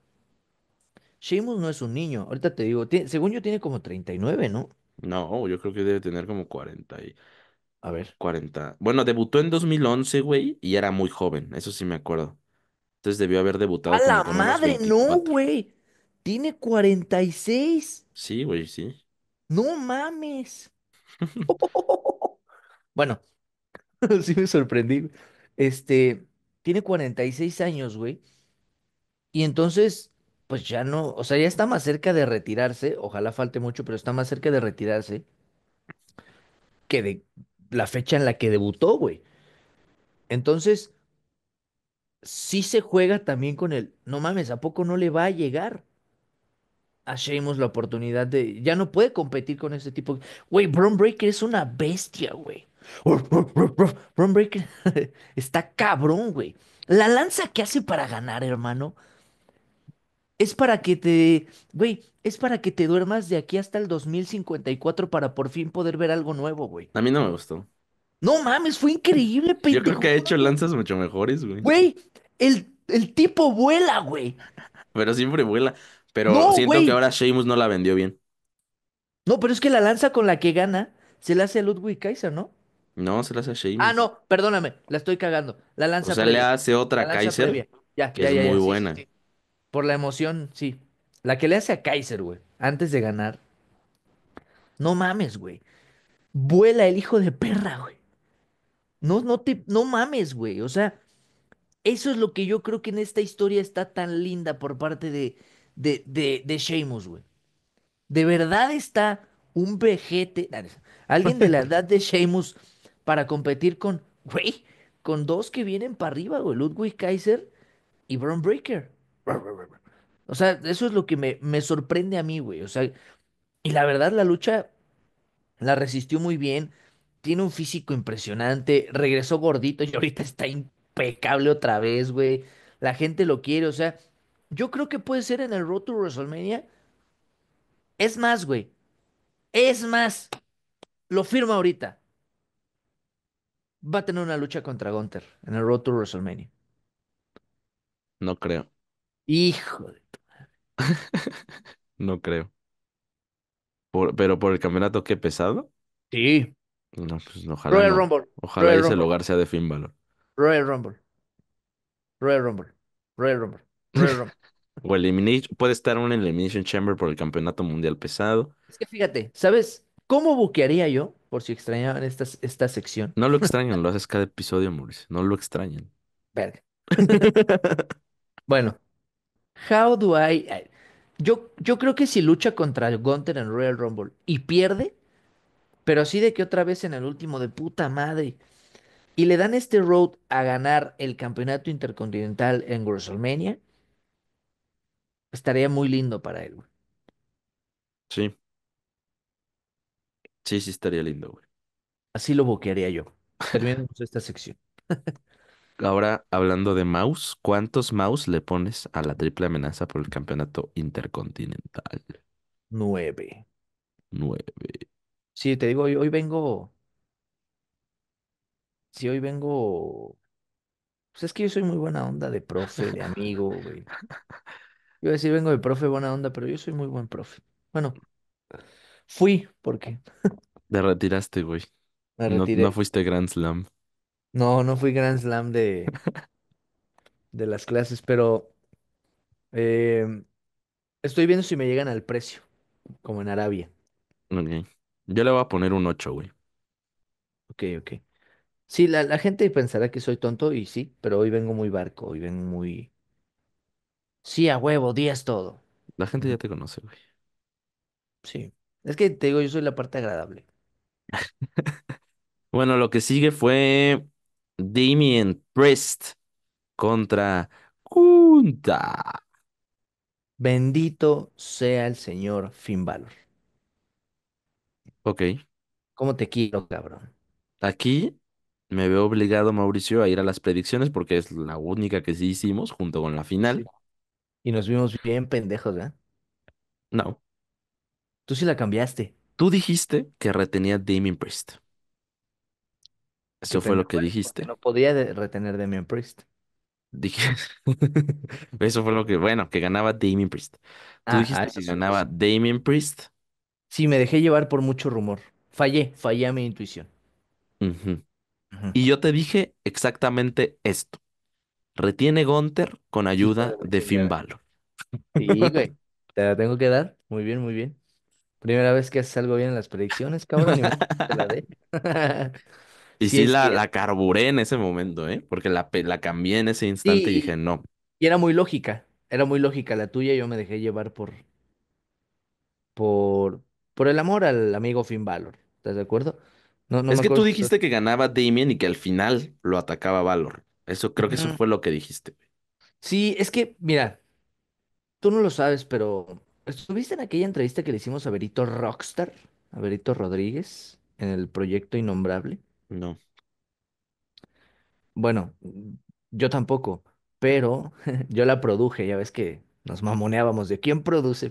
Sheamus no es un niño, ahorita te digo, según yo tiene como 39, ¿no? No, yo creo que debe tener como 40 y... A ver. 40. Bueno, debutó en 2011, güey, y era muy joven, eso sí me acuerdo. Entonces debió haber debutado ¡A la madre! ¡No, güey! Tiene 46. Sí, güey, sí. ¡No mames! Bueno, sí me sorprendí. Este, tiene 46 años, güey. Y entonces, pues ya no, o sea, ya está más cerca de retirarse. Ojalá falte mucho, pero está más cerca de retirarse que de la fecha en la que debutó, güey. Entonces, sí se juega también con el, no mames, ¿a poco no le va a llegar? a Sheamus la oportunidad de. Ya no puede competir con ese tipo. Güey, Bron Breaker es una bestia, güey. Bron Breaker está cabrón, güey. La lanza que hace para ganar, hermano, es para que te, güey, es para que te duermas de aquí hasta el 2054 para por fin poder ver algo nuevo, güey. A mí no me gustó. No mames, fue increíble, pendejo. Yo creo que ha hecho lanzas mucho mejores, güey. Güey, el, tipo vuela, güey. Pero siempre vuela. Pero siento que ahora Sheamus no la vendió bien. No, pero es que la lanza con la que gana se la hace a Ludwig Kaiser, ¿no? No, se la hace a Sheamus. Ah, no, perdóname, la estoy cagando. La lanza O sea, le hace otra Kaiser. Ya, que ya, es muy buena. Por la emoción, sí. La que le hace a Kaiser, güey, antes de ganar. No mames, güey. Vuela el hijo de perra, güey. No, no no mames, güey. O sea, eso es lo que yo creo que en esta historia está tan linda por parte de, de, de, de Sheamus, güey. De verdad está un vejete, ah, alguien de la edad de Sheamus para competir con, güey, con dos que vienen para arriba, güey, Ludwig Kaiser y Bron Breaker. O sea, eso es lo que me, sorprende a mí, güey. O sea, y la verdad, la lucha la resistió muy bien. Tiene un físico impresionante. Regresó gordito y ahorita está impecable otra vez, güey. La gente lo quiere. O sea, yo creo que puede ser en el Road to WrestleMania. Es más, güey. Es más. Lo firma ahorita. Va a tener una lucha contra Gunter en el Road to WrestleMania. No creo. Hijo de tu- No creo. pero por el campeonato, qué pesado. Sí. Pues, ojalá Royal Rumble, Ojalá ese hogar lugar sea de fin valor. Royal Rumble, Royal Rumble, Royal Rumble, O Elimination, puede estar un Elimination Chamber por el campeonato mundial pesado. Es que fíjate, ¿sabes cómo buquearía yo? Por si extrañaban esta, esta sección. No lo extrañan, lo haces cada episodio, Mauricio. No lo extrañan. Verga. Bueno. How do I... Eh, yo, yo creo que si lucha contra el Gunther en Royal Rumble y pierde, pero así de que otra vez en el último de puta madre. Y le dan este road a ganar el campeonato intercontinental en WrestleMania. Estaría muy lindo para él, güey. Sí. Sí, sí estaría lindo, güey. Así lo boquearía yo. Terminamos esta sección. Ahora, hablando de mouse, ¿cuántos mouse le pones a la triple amenaza por el campeonato intercontinental? Nueve. Nueve. Sí, te digo, hoy, vengo. Sí, hoy vengo. Pues es que yo soy muy buena onda de profe, de amigo, güey. Yo voy decir, vengo de profe buena onda, pero yo soy muy buen profe. Bueno, fui, porque Te retiraste, güey. no fuiste Grand Slam. No, no fui Grand Slam de, de las clases, pero em, estoy viendo si me llegan al precio, como en Arabia. Ok. Yo le voy a poner un 8, güey. Ok, ok. Sí, la, la gente pensará que soy tonto y sí, pero hoy vengo muy barco, hoy vengo muy... Sí, a huevo, días todo. La gente ya te conoce, güey. Sí. Es que te digo, yo soy la parte agradable. Bueno, lo que sigue fue Damien Priest contra Kunta. Bendito sea el señor Finvalor. Balor. Ok. ¿Cómo te quiero, cabrón? Aquí me veo obligado, Mauricio, a ir a las predicciones porque es la única que sí hicimos junto con la final. Y nos vimos bien pendejos, ¿verdad? No. Tú sí la cambiaste. Tú dijiste que retenía Damien Priest. Eso fue lo que dijiste. No podía retener Damien Priest. Dije, eso fue lo que, bueno, que ganaba Damien Priest. Tú ah, dijiste ah, que ganaba Damien Priest. Sí, me dejé llevar por mucho rumor. Fallé, fallé a mi intuición. Y yo te dije exactamente esto. Retiene Gunther con ayuda de Finn Sí, güey. Te la tengo que dar. Muy bien, muy bien. Primera vez que haces algo bien en las predicciones, cabrón, te la dé. Y sí, la, carburé en ese momento, ¿eh? Porque la, cambié en ese instante y, dije, no. Y era muy lógica, era muy lógica la tuya, yo me dejé llevar por, por, por el amor al amigo Finn Balor, ¿estás de acuerdo? No, no es que tú dijiste que ganaba Damien y que al final lo atacaba Valor. Eso creo que eso fue lo que dijiste. Sí, es que, mira, tú no lo sabes, pero estuviste en aquella entrevista que le hicimos a Berito Rockstar, a Berito Rodríguez, en el proyecto Innombrable. No. Bueno, mm, yo tampoco, pero yo la produje, ya ves que nos mamoneábamos de quién produce,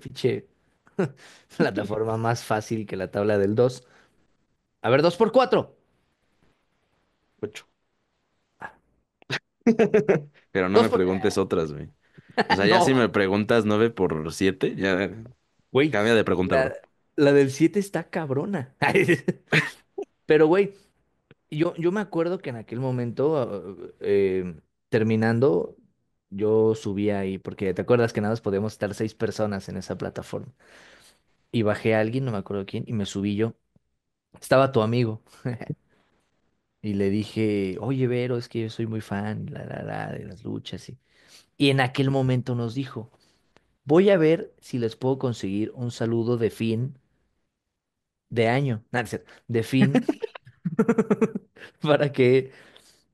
La plataforma más fácil que la tabla del 2. A ver, 2 por 4. 8 ah. Pero no me preguntes otras, güey. O sea, ya si me preguntas 9 por 7, ya güey, cambia de pregunta, la del 7 está cabrona. Pero, güey, yo, me acuerdo que en aquel momento, eh, terminando, yo subí ahí, porque te acuerdas que nada más podíamos estar seis personas en esa plataforma. Y bajé a alguien, no me acuerdo quién, y me subí yo. Estaba tu amigo. Y le dije, oye, Vero, es que yo soy muy fan, de las luchas. Y, y en aquel momento nos dijo, voy a ver si les puedo conseguir un saludo de fin de año. de fin para que,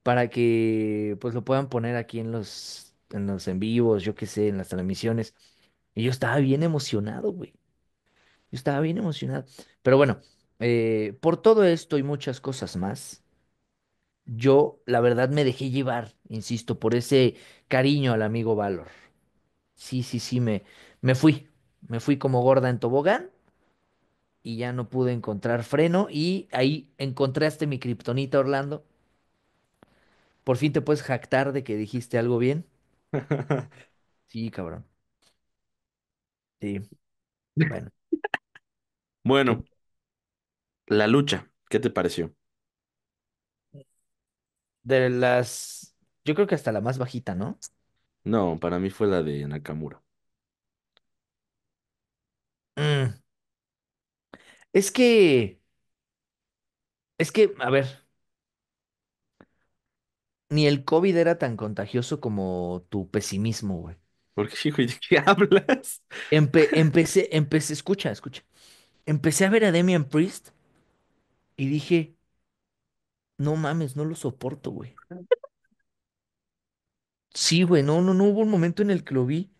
para que pues lo puedan poner aquí en los, en los en vivos, yo qué sé, en las transmisiones. Y yo estaba bien emocionado, güey. Yo estaba bien emocionado. Pero bueno, eh, por todo esto y muchas cosas más, yo la verdad me dejé llevar, insisto, por ese cariño al amigo Valor. Sí, sí, sí, me, me fui. Me fui como gorda en tobogán y ya no pude encontrar freno y ahí encontraste mi kriptonita, Orlando. Por fin te puedes jactar de que dijiste algo bien. Sí, cabrón. Sí. Bueno. Bueno, la lucha, ¿qué te pareció? De las, yo creo que hasta la más bajita, ¿no? No, para mí fue la de Nakamura. Mm. Es que, es que, a ver, ni el COVID era tan contagioso como tu pesimismo, güey. Porque, hijo, güey? ¿de qué hablas? empecé, empecé, escucha, escucha. Empecé a ver a Damian Priest y dije, no mames, no lo soporto, güey. Sí, güey, no, no, no hubo un momento en el que lo vi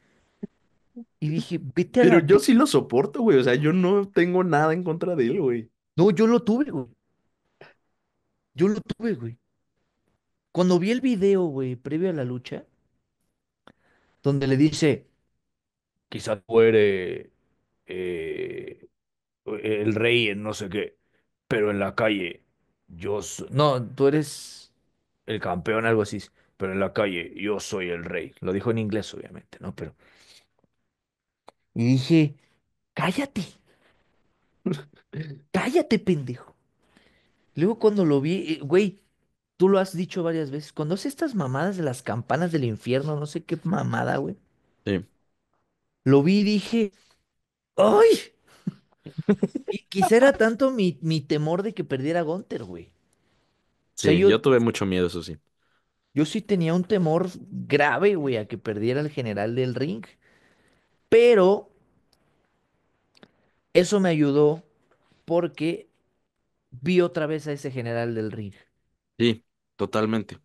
y dije, vete a Pero yo sí lo soporto, güey. O sea, yo no tengo nada en contra de él, güey. No, yo lo tuve, güey. Yo lo tuve, güey. Cuando vi el video, güey, previo a la lucha, donde le dice, quizás tú eres... Eh, el rey en no sé qué, pero en la calle, yo soy... No, tú eres el campeón, algo así, pero en la calle, yo soy el rey. Lo dijo en inglés, obviamente, ¿no? Pero... Y dije, cállate, cállate, pendejo. Luego cuando lo vi, eh, güey, tú lo has dicho varias veces, cuando hace estas mamadas de las campanas del infierno, no sé qué mamada, güey, Sí. lo vi y dije, ¡ay! Y quisiera tanto mi, temor de que perdiera a güey. Sí, yo, yo tuve mucho miedo, eso sí. yo sí tenía un temor grave, güey, a que perdiera el general del ring. Pero eso me ayudó porque vi otra vez a ese general del ring. Sí, totalmente.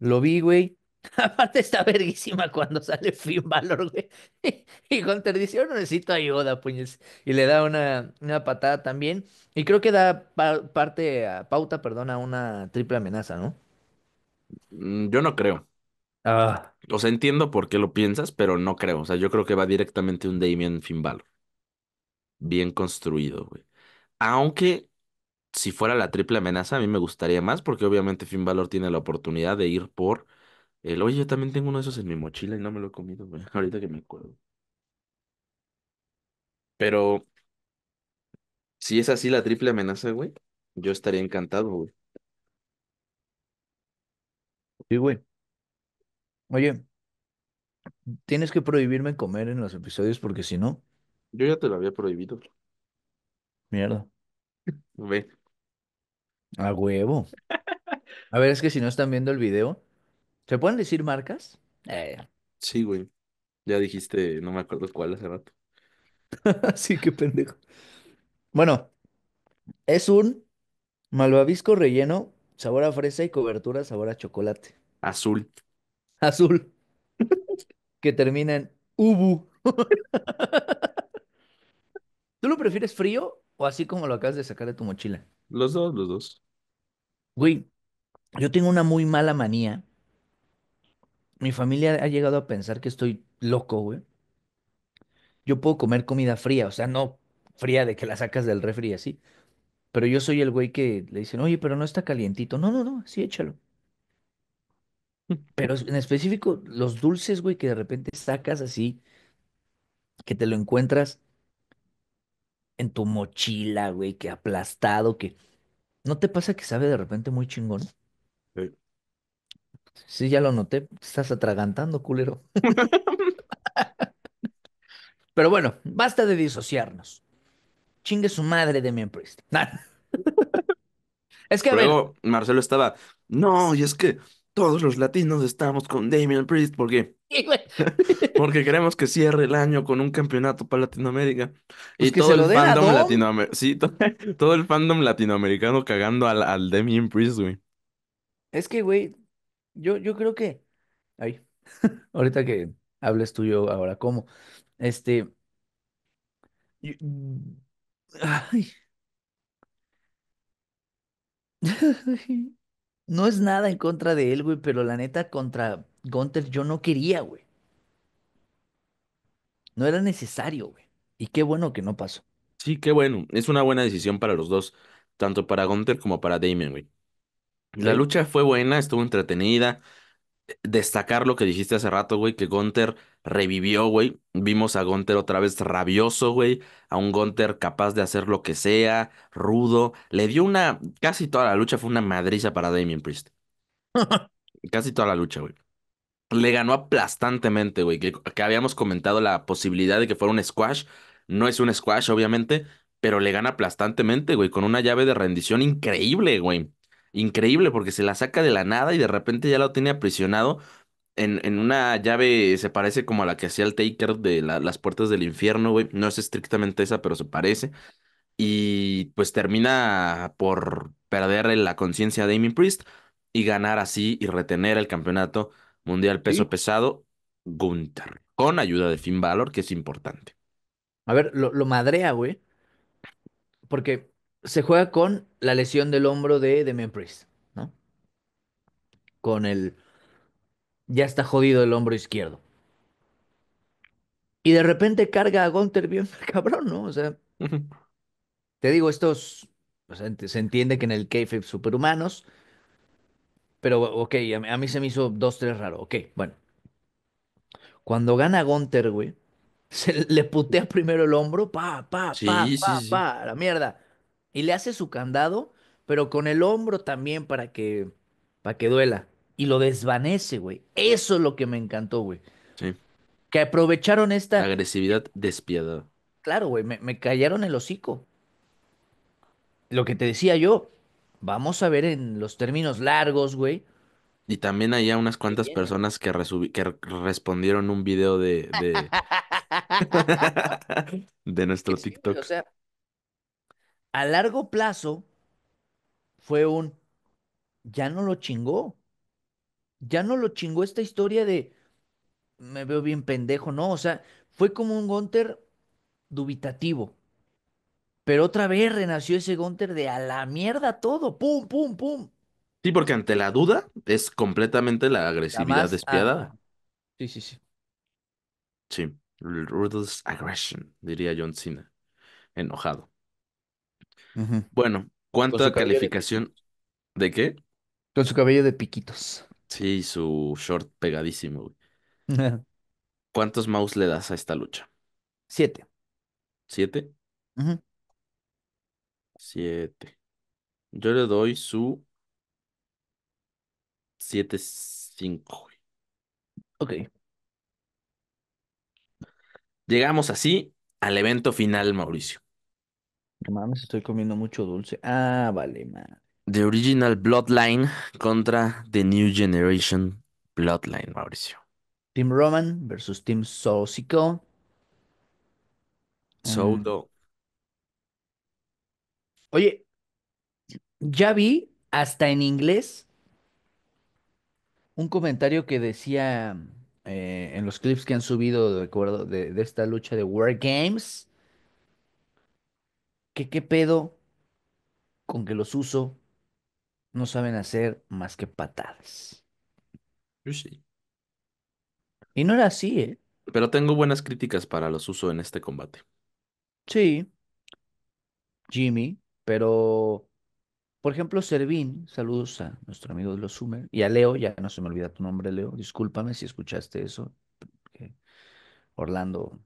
Lo vi, güey. Aparte está verguísima cuando sale Finn Balor, güey. Y Hunter dice, no necesito ayuda, puñes. Y le da una, patada también. Y creo que da parte, a- pauta, perdón, a una triple amenaza, ¿no? Mm, yo no creo. Ah. O sea, entiendo por qué lo piensas, pero no creo. O sea, yo creo que va directamente un Damien Finn Balor bien construido, güey. Aunque si fuera la triple amenaza, a mí me gustaría más, porque obviamente Finn Balor tiene la oportunidad de ir por el, oye, yo también tengo uno de esos en mi mochila y no me lo he comido, güey, ahorita que me acuerdo. Pero si es así la triple amenaza, güey, yo estaría encantado, güey. Sí, güey. Oye, tienes que prohibirme comer en los episodios porque si no, yo ya te lo había prohibido. Mierda. A huevo. A ver, es que si no están viendo el video, ¿se pueden decir marcas? Eh. Sí, güey. Ya dijiste, no me acuerdo cuál hace rato. así que pendejo. Bueno, es un malvavisco relleno, sabor a fresa y cobertura, sabor a chocolate. Azul. Azul. Que termina en ubu. prefieres frío o así como lo acabas de sacar de tu mochila? Los dos, los dos. Güey, yo tengo una muy mala manía. Mi familia ha llegado a pensar que estoy loco, güey. Yo puedo comer comida fría, o sea, no fría de que la sacas del refri así. Pero yo soy el güey que le dicen, oye, pero no está calientito. No, no, no, sí échalo. Pero en específico, los dulces, güey, que de repente sacas así, que te lo encuentras en tu mochila, güey, que aplastado, que... ¿No te pasa que sabe de repente muy chingón? Sí. Sí, ya lo noté. Te estás atragantando, culero. Pero bueno, basta de disociarnos. Chingue su madre de empresa. es que a Luego, Marcelo estaba, no, y es que todos los latinos estamos con Damien Priest porque, porque queremos que cierre el año con un campeonato para Latinoamérica. Pues y todo el, fandom todo, el fandom latinoamericano cagando al, al Damian Priest, güey. Es que, güey, yo, yo creo que. Ay, ahorita que hables tú yo ahora, ¿cómo? Este. Mm, ay. No es nada en contra de él, güey, pero la neta contra Gunther yo no quería, güey. No era necesario, güey. Y qué bueno que no pasó. Sí, qué bueno. Es una buena decisión para los dos, tanto para Gunther como para Damien, güey. La lucha fue buena, estuvo entretenida destacar lo que dijiste hace rato, güey, que Gunther revivió, güey. Vimos a Gunter otra vez rabioso, güey. A un Gunther capaz de hacer lo que sea, rudo. Le dio una. Casi toda la lucha fue una madriza para Damien Priest. Casi toda la lucha, güey. Le ganó aplastantemente, güey. Que, que habíamos comentado la posibilidad de que fuera un squash. No es un squash, obviamente, pero le gana aplastantemente, güey, con una llave de rendición increíble, güey increíble porque se la saca de la nada y de repente ya lo tiene aprisionado en, en una llave, se parece como a la que hacía el Taker de las puertas del infierno, güey. No es estrictamente esa, pero se parece. Y pues termina por perder la conciencia de Damien Priest y ganar así y retener el campeonato mundial peso pesado Gunther, con ayuda de Finn Balor, que es importante. A ver, lo, lo madrea, güey. Porque se juega con la lesión del hombro de Demian Priest, ¿no? Con el. Ya está jodido el hombro izquierdo. Y de repente carga a Gunter bien cabrón, ¿no? O sea. Te digo, estos. O se entiende que en el K-Fib superhumanos. Pero, ok, a, mí se me hizo dos, tres raros, Ok, bueno. Cuando gana Gunter, güey. Se le putea primero el hombro, pa, pa, pa, pa, pa, la mierda y le hace su candado, pero con el hombro también para que, para que duela. Y lo desvanece, güey. Eso es lo que me encantó, güey. Sí. Que aprovecharon esta... agresividad despiadada. Claro, güey, me, me callaron el hocico. Lo que te decía yo, vamos a ver en los términos largos, güey. Y también hay unas cuantas personas que, que respondieron un video de, de, nuestro TikTok. o sea, a largo plazo fue un, ya no lo chingó, ya no lo chingó esta historia de, me veo bien pendejo, ¿no? O sea, fue como un Gunter dubitativo. Pero otra vez renació ese Gunter de a la mierda todo, pum, pum, pum. Sí, porque ante la duda es completamente la agresividad despiadada. sí, sí, sí. Sí, Rudolph's aggression, diría John Cena, enojado. Bueno, ¿cuánta calificación? De, qué? Con su cabello de piquitos. Sí, su short pegadísimo, ¿Cuántos mouse le das a esta lucha? Siete. ¿Siete? Siete. Yo le doy su siete cinco. Ok. Llegamos así al evento final, Mauricio mames, estoy comiendo mucho dulce. Ah, vale, madre. The Original Bloodline contra The New Generation Bloodline, Mauricio. Team Roman versus Team Sosico. Dog. Em, oye, ya vi hasta en inglés un comentario que decía eh, en los clips que han subido de acuerdo de esta lucha de War Games que qué pedo con que los uso no saben hacer más que patadas. sí. Y no era así, ¿eh? Pero tengo buenas críticas para los uso en este combate. Sí. Jimmy, pero por ejemplo, Servín, saludos a nuestro amigo de los Sumer y a Leo, ya no se me olvida tu nombre, Leo. Discúlpame si escuchaste eso. Orlando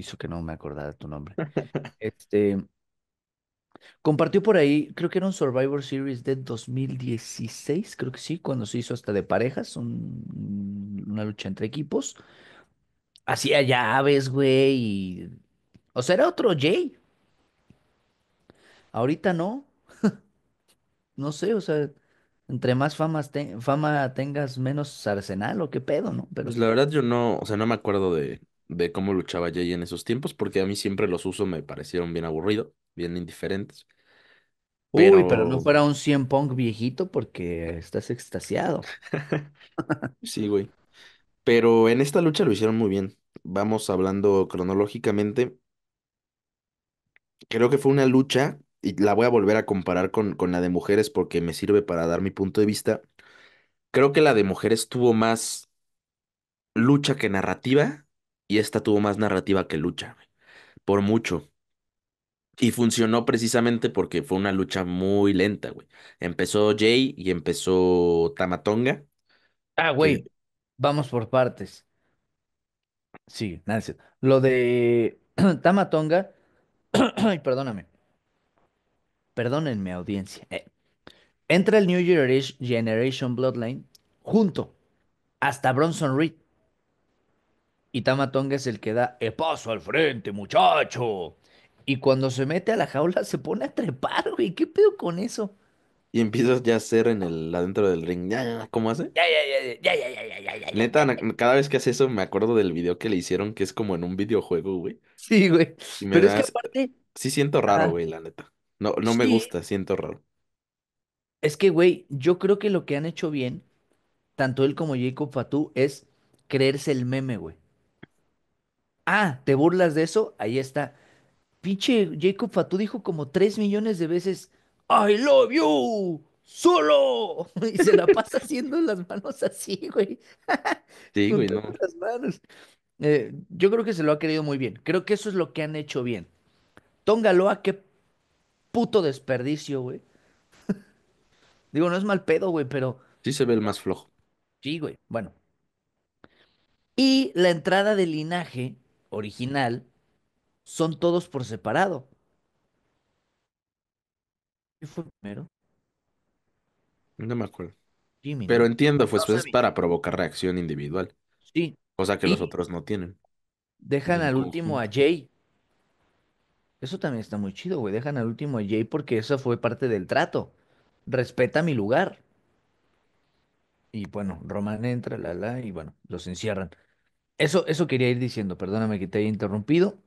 hizo que no me acordara tu nombre. este, compartió por ahí, creo que era un Survivor Series de 2016, creo que sí, cuando se hizo hasta de parejas, una lucha entre equipos. Hacía llaves, güey, y... O sea, era otro Jay. Ahorita no. no sé, o sea, entre más fama tengas, menos arsenal o qué pedo, ¿no? Pero... Pues la verdad yo no, o sea, no me acuerdo de, de cómo luchaba Jay en esos tiempos, porque a mí siempre los usos me parecieron bien aburridos, bien indiferentes. Uy, pero no fuera un 100 Punk viejito porque estás extasiado. sí, güey. Pero en esta lucha lo hicieron muy bien. Vamos hablando cronológicamente. Creo que fue una lucha, y la voy a volver a comparar con, con la de mujeres porque me sirve para dar mi punto de vista. Creo que la de mujeres tuvo más lucha que narrativa y esta tuvo más narrativa que lucha, por mucho. Y funcionó precisamente porque fue una lucha muy lenta, güey. Empezó Jay y empezó Tamatonga. Ah, güey, vamos por partes. Sí, nada, Lo de Tamatonga, ay, perdóname, perdónenme audiencia. Eh, entra el New Generation Bloodline junto hasta Bronson Reed. Y Tonga es el que da el eh, paso al frente, muchacho. Y cuando se mete a la jaula se pone a trepar, güey. ¿Qué pedo con eso? Y empiezas ya a hacer en el adentro del ring. ¿cómo hace? Ya, ya, ya, ya, ya, ya, ya, ya. Neta, cada vez que hace eso me acuerdo del video que le hicieron que es como en un videojuego, güey. Sí, güey. Pero es que aparte. Sí siento raro, güey, la neta. No, no me gusta, siento raro. Es que, güey, yo creo que lo que han hecho bien, tanto él como Jacob Fatu, es creerse el meme, güey. Ah, ¿te burlas de eso? Ahí está. Pinche Jacob Fatu dijo como tres millones de veces, I love you, solo. Y se la pasa haciendo las manos así, güey. Sí, güey, no. Las manos. Eh, yo creo que se lo ha querido muy bien. Creo que eso es lo que han hecho bien. a qué puto desperdicio, güey. Digo, no es mal pedo, güey, pero. Sí se ve el más flojo. Sí, güey. Bueno. Y la entrada de linaje original son todos por separado. ¿Qué fue primero? No me acuerdo. Pero entiendo, pues, es para provocar reacción individual. Sí. Cosa que los otros no tienen. Dejan al último a Jay. Eso también está muy chido, güey. Dejan al último a Jay porque eso fue parte del trato. Respeta mi lugar. Y bueno, Roman entra, la la, y bueno, los encierran. Eso, quería ir diciendo, perdóname que te haya interrumpido.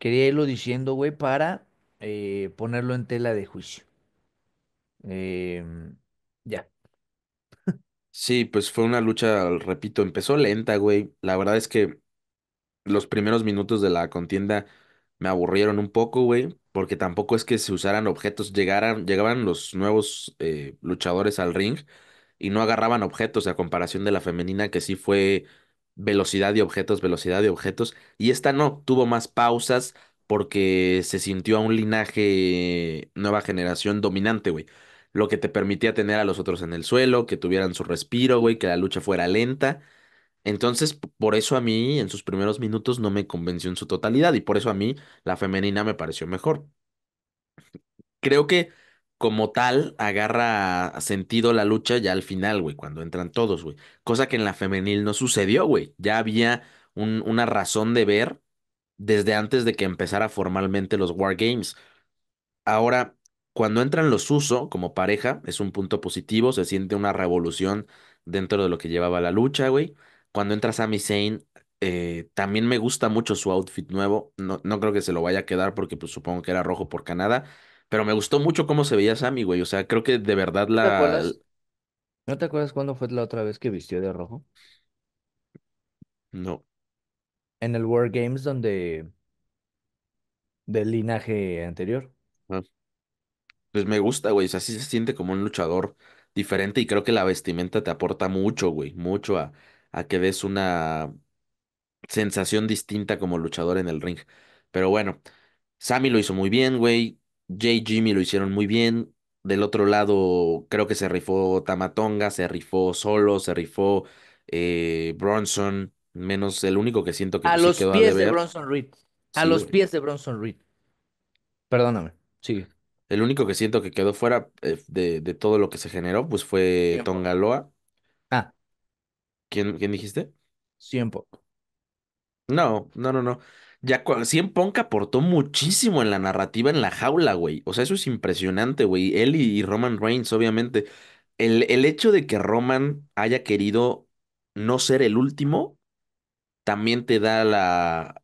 Quería irlo diciendo, güey, para eh, ponerlo en tela de juicio. Em, ya. Sí, pues fue una lucha, repito, empezó lenta, güey. La verdad es que los primeros minutos de la contienda me aburrieron un poco, güey, porque tampoco es que se usaran objetos, llegaran, llegaban los nuevos eh, luchadores al ring y no agarraban objetos a comparación de la femenina que sí fue velocidad de objetos, velocidad de objetos, y esta no, tuvo más pausas porque se sintió a un linaje nueva generación dominante, güey. Lo que te permitía tener a los otros en el suelo, que tuvieran su respiro, güey, que la lucha fuera lenta. Entonces, por eso a mí en sus primeros minutos no me convenció en su totalidad y por eso a mí la femenina me pareció mejor. Creo que como tal agarra sentido la lucha ya al final, güey, cuando entran todos, güey. Cosa que en la femenil no sucedió, güey. Ya había una razón de ver desde antes de que empezara formalmente los War Games. Ahora, cuando entran los Uso como pareja, es un punto positivo, se siente una revolución dentro de lo que llevaba la lucha, güey. Cuando entra sammy Zayn, eh, también me gusta mucho su outfit nuevo. No, no creo que se lo vaya a quedar porque pues, supongo que era rojo por Canadá pero me gustó mucho cómo se veía Sammy, güey. O sea, creo que de verdad la. ¿No te acuerdas, cuándo fue la otra vez que vistió de rojo? No. En el War Games donde. Del linaje anterior. Ah. Pues me gusta, güey. O sea, sí se siente como un luchador diferente y creo que la vestimenta te aporta mucho, güey. Mucho a, a que des una sensación distinta como luchador en el ring. Pero bueno, Sammy lo hizo muy bien, güey. Jay Jimmy lo hicieron muy bien. Del otro lado, creo que se rifó Tamatonga, se rifó Solo, se rifó eh, Bronson, menos el único que siento que a los quedó pies de Bronson Reed. A los pies de Bronson Reed. Perdóname, sigue. El único que siento que quedó fuera eh, de, todo lo que se generó, pues fue Tonga Tongaloa. Ah. ¿Quién, ¿Quién dijiste? poco. No, no, no, no. Ya Cien Punk aportó muchísimo en la narrativa en la jaula, güey. O sea, eso es impresionante, güey. Él y, Roman Reigns, obviamente. El, hecho de que Roman haya querido no ser el último, también te da la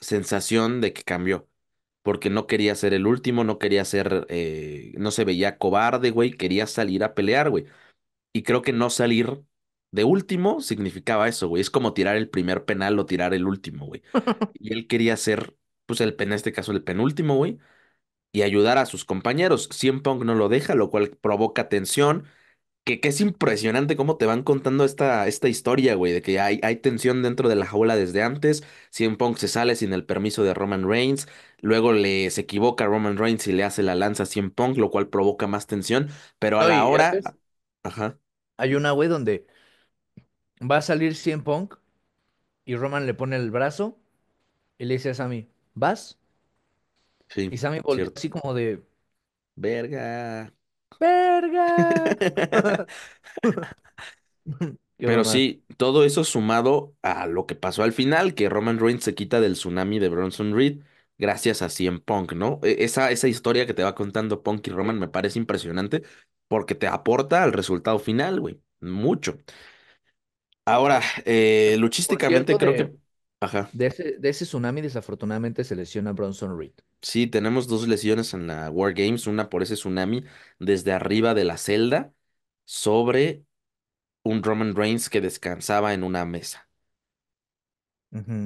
sensación de que cambió. Porque no quería ser el último, no quería ser, eh, no se veía cobarde, güey. Quería salir a pelear, güey. Y creo que no salir de último significaba eso, güey. Es como tirar el primer penal o tirar el último, güey. Y él quería ser, pues el, en este caso el penúltimo, güey, y ayudar a sus compañeros. Cien Punk no lo deja, lo cual provoca tensión. Que, que es impresionante cómo te van contando esta, esta historia, güey, de que hay, hay tensión dentro de la jaula desde antes. Cien Pong se sale sin el permiso de Roman Reigns. Luego le, se equivoca a Roman Reigns y le hace la lanza a Cien Punk, lo cual provoca más tensión. Pero a la hora. Ajá. Hay una, güey, donde va a salir CM Punk y Roman le pone el brazo y le dice a Sammy, ¿vas? Sí, y Sammy así como de... Verga. Verga. Pero sí, todo eso sumado a lo que pasó al final, que Roman Reigns se quita del tsunami de Bronson Reed gracias a CM Punk, ¿no? E, esa, esa historia que te va contando Punk y Roman me parece impresionante porque te aporta al resultado final, güey, mucho. Ahora, eh, luchísticamente creo que... Ajá. De ese, tsunami desafortunadamente se lesiona Bronson Reed. Sí, tenemos dos lesiones en la War Games, una por ese tsunami desde arriba de la celda sobre un Roman Reigns que descansaba en una mesa.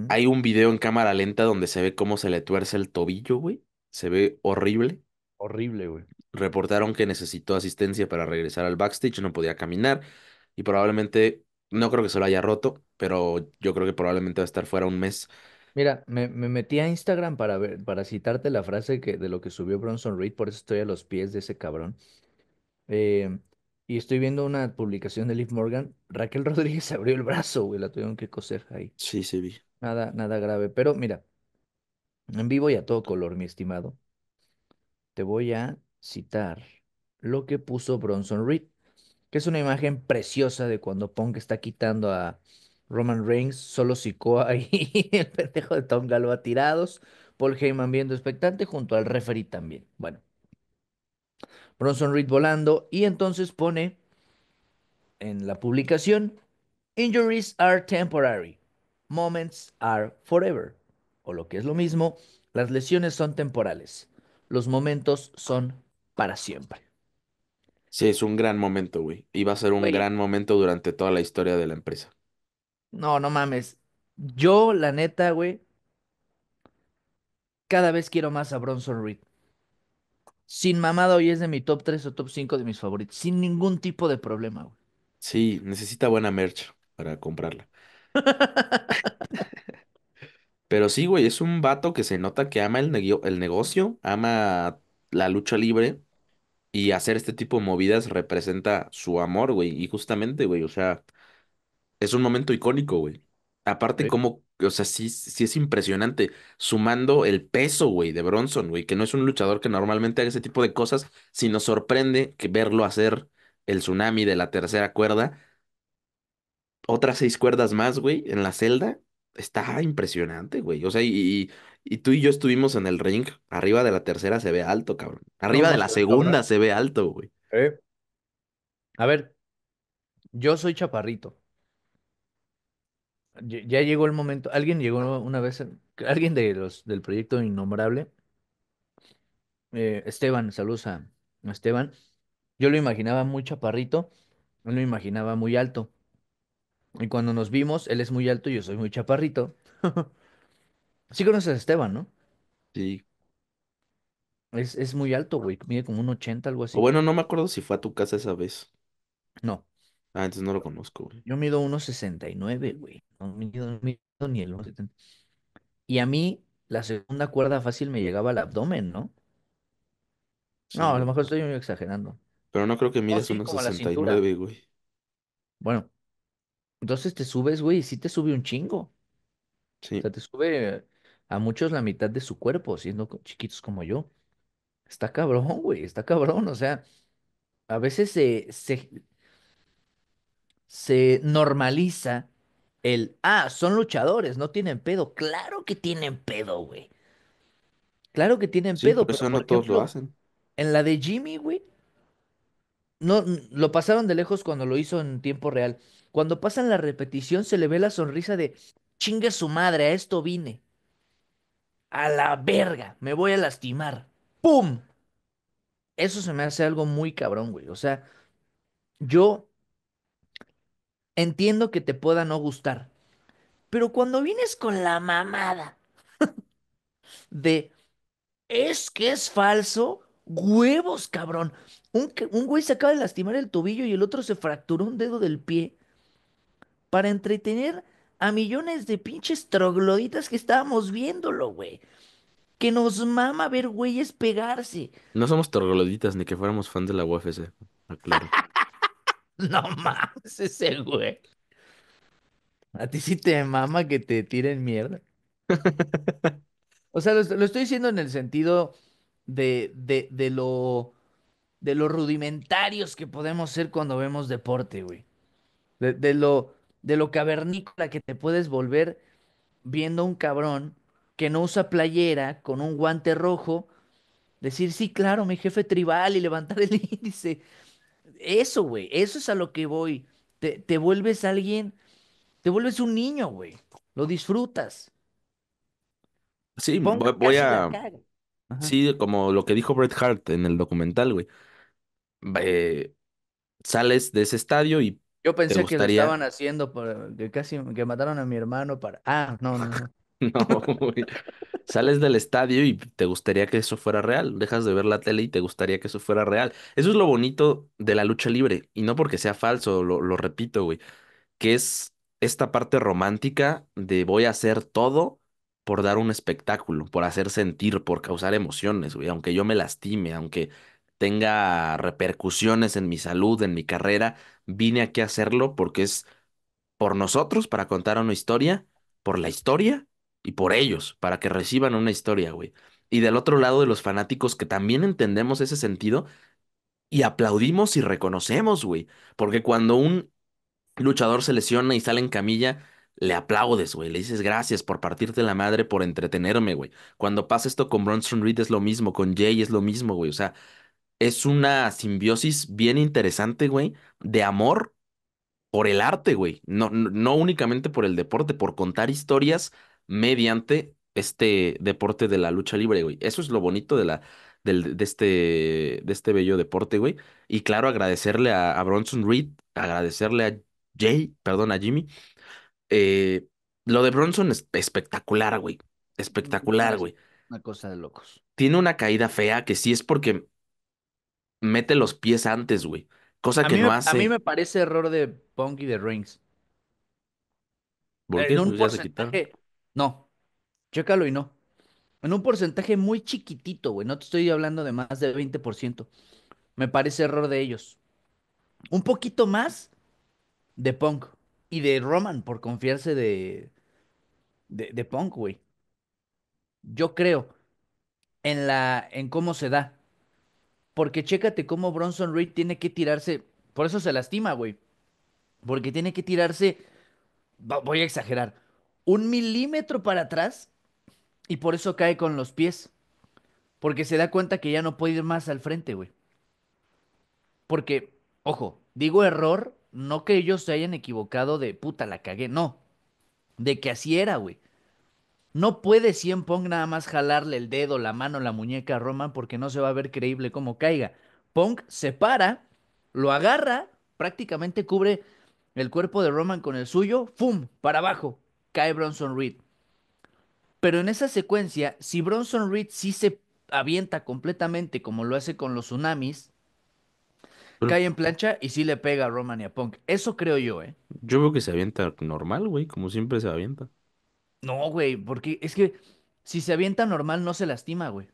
Hay un video en cámara lenta donde se ve cómo se le tuerce el tobillo, güey. Se ve horrible. Horrible, güey. Reportaron que necesitó asistencia para regresar al backstage, no podía caminar y probablemente no creo que se lo haya roto, pero yo creo que probablemente va a estar fuera un mes. Mira, me, metí a Instagram para ver, para citarte la frase que, de lo que subió Bronson Reed, por eso estoy a los pies de ese cabrón. Eh, y estoy viendo una publicación de Liv Morgan. Raquel Rodríguez abrió el brazo, güey, la tuvieron que coser ahí. Sí, sí, vi. Nada, nada grave. Pero mira, en vivo y a todo color, mi estimado, te voy a citar lo que puso Bronson Reed que es una imagen preciosa de cuando Punk está quitando a Roman Reigns, solo Sikoa ahí, el pendejo de Tom Galo a tirados, Paul Heyman viendo expectante junto al referee también. Bueno, Bronson Reed volando y entonces pone en la publicación, Injuries are temporary, moments are forever, o lo que es lo mismo, las lesiones son temporales, los momentos son para siempre. Sí, es un gran momento, güey. Y va a ser un gran momento durante toda la historia de la empresa. no, no mames. Yo, la neta, güey, cada vez quiero más a Bronson Reed. Sin mamada, hoy es de mi top 3 o top 5 de mis favoritos. Sin ningún tipo de problema, güey. Sí, necesita buena merch para comprarla. Pero sí, güey, es un vato que se nota que ama el negocio, ama la lucha libre y hacer este tipo de movidas representa su amor, güey. Y justamente, güey, o sea, es un momento icónico, güey. Aparte, como, o sea, sí, sí es impresionante. Sumando el peso, güey, de Bronson, güey, que no es un luchador que normalmente haga ese tipo de cosas, sino sorprende que verlo hacer el tsunami de la tercera cuerda, otras seis cuerdas más, güey, en la celda. Está impresionante, güey. O sea, y y tú y yo estuvimos en el ring. Arriba de la tercera se ve alto, cabrón. Arriba de la segunda se ve alto, güey. A ver, yo soy chaparrito. Ya llegó el momento. Alguien llegó una vez, alguien de los del proyecto Innombrable. Eh, Esteban, saludos a Esteban. Yo lo imaginaba muy chaparrito, no lo imaginaba muy alto. Y cuando nos vimos, él es muy alto y yo soy muy chaparrito. Sí conoces a Esteban, ¿no? Sí. Es, muy alto, güey. Mide como un 80, algo O así. bueno, no me acuerdo si fue a tu casa esa vez. No, Ah, entonces no lo conozco, güey. yo mido 1,69, güey. No mido, mido ni el 1,70. Y a mí, la segunda cuerda fácil me llegaba al abdomen, ¿no? No, a lo mejor estoy exagerando. Pero no creo que mides midas güey. Bueno, entonces te subes, güey, y sí te sube un chingo. Sí. O sea, te sube a muchos la mitad de su cuerpo, siendo chiquitos como yo. Está cabrón, güey, está cabrón. O sea, a veces se, se, normaliza el, ah, son luchadores, no tienen pedo. Claro que tienen pedo, güey. Claro que tienen pedo, pero no todos lo hacen. en la de Jimmy, güey, no, lo pasaron de lejos cuando lo hizo en tiempo real. Cuando pasan la repetición se le ve la sonrisa de, chingue su madre, a esto vine a la verga, me voy a lastimar. ¡Pum! Eso se me hace algo muy cabrón, güey. O sea, yo entiendo que te pueda no gustar, pero cuando vienes con la mamada de es que es falso, huevos, cabrón. Un, güey se acaba de lastimar el tobillo y el otro se fracturó un dedo del pie para entretener a millones de pinches trogloditas que estábamos viéndolo, güey. Que nos mama ver güeyes pegarse. No somos trogloditas ni que fuéramos fans de la UFC, claro. no mames ese güey. A ti sí te mama que te tiren mierda. o sea, lo, estoy diciendo en el sentido de, de, de lo de lo rudimentarios que podemos ser cuando vemos deporte, güey. De, de, lo, de lo cavernícola que te puedes volver viendo a un cabrón que no usa playera con un guante rojo, decir, sí, claro, mi jefe tribal y levantar el índice. Eso, güey, eso es a lo que voy. Te, te vuelves alguien, te vuelves un niño, güey. Lo disfrutas. Sí, voy, a... Sí, como lo que dijo Bret Hart en el documental, güey. sales de ese estadio y yo pensé que lo estaban haciendo, por, que casi que mataron a mi hermano para... Ah, no, no. no. No, sales del estadio y te gustaría que eso fuera real. Dejas de ver la tele y te gustaría que eso fuera real. Eso es lo bonito de la lucha libre. Y no porque sea falso, lo, lo repito, güey. Que es esta parte romántica de voy a hacer todo por dar un espectáculo, por hacer sentir, por causar emociones, güey. Aunque yo me lastime, aunque tenga repercusiones en mi salud, en mi carrera. Vine aquí a hacerlo porque es por nosotros, para contar una historia, por la historia y por ellos, para que reciban una historia, güey. Y del otro lado de los fanáticos que también entendemos ese sentido y aplaudimos y reconocemos, güey. Porque cuando un luchador se lesiona y sale en camilla, le aplaudes, güey. Le dices gracias por partirte la madre, por entretenerme, güey. Cuando pasa esto con Bronson Reed es lo mismo, con Jay es lo mismo, güey. O sea, es una simbiosis bien interesante, güey, de amor por el arte, güey. No, no, únicamente por el deporte, por contar historias mediante este deporte de la lucha libre, güey. Eso es lo bonito de la, de, este, de este bello deporte, güey. Y claro, agradecerle a, Bronson Reed, agradecerle a Jay, perdón, a Jimmy. Eh, lo de Bronson es espectacular, güey. Espectacular, güey. Una cosa de locos. Tiene una caída fea que sí es porque mete los pies antes, güey. Cosa que no hace... a mí me parece error de Punk y de Reigns. Eh, no, chécalo y no. En un porcentaje muy chiquitito, güey. No te estoy hablando de más de 20%. Me parece error de ellos. Un poquito más de Punk y de Roman por confiarse de, de, de Punk, güey. Yo creo en la, en cómo se da. Porque chécate cómo Bronson Reed tiene que tirarse. Por eso se lastima, güey. Porque tiene que tirarse. Voy a exagerar. Un milímetro para atrás. Y por eso cae con los pies. Porque se da cuenta que ya no puede ir más al frente, güey. Porque, ojo, digo error. No que ellos se hayan equivocado de puta, la cagué. No. De que así era, güey. No puede 100 Punk nada más jalarle el dedo, la mano, la muñeca a Roman porque no se va a ver creíble cómo caiga. Punk se para, lo agarra, prácticamente cubre el cuerpo de Roman con el suyo, ¡fum! para abajo, cae Bronson Reed. Pero en esa secuencia, si Bronson Reed sí se avienta completamente como lo hace con los tsunamis, cae en plancha y sí le pega a Roman y a Punk. Eso creo yo, ¿eh? Yo veo que se avienta normal, güey, como siempre se avienta. No, güey, porque es que si se avienta normal no se lastima, güey.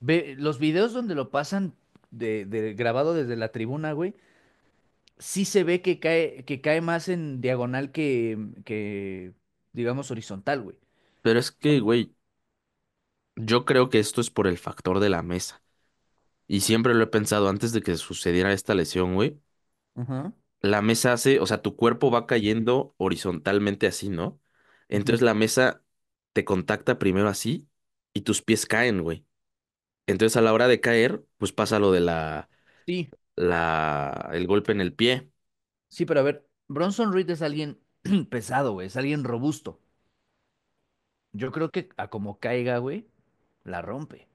Ve, los videos donde lo pasan de, grabado desde la tribuna, güey, sí se ve que cae, que cae más en diagonal que, digamos, horizontal, güey. Pero es que, güey, yo creo que esto es por el factor de la mesa. Y siempre lo he pensado antes de que sucediera esta lesión, güey. La mesa hace, o sea, tu cuerpo va cayendo horizontalmente así, ¿no? Entonces la mesa te contacta primero así y tus pies caen, güey. Entonces a la hora de caer, pues pasa lo de la... Sí. La, el golpe en el pie. Sí, pero a ver, Bronson Reed es alguien pesado, güey, es alguien robusto. Yo creo que a como caiga, güey, la rompe.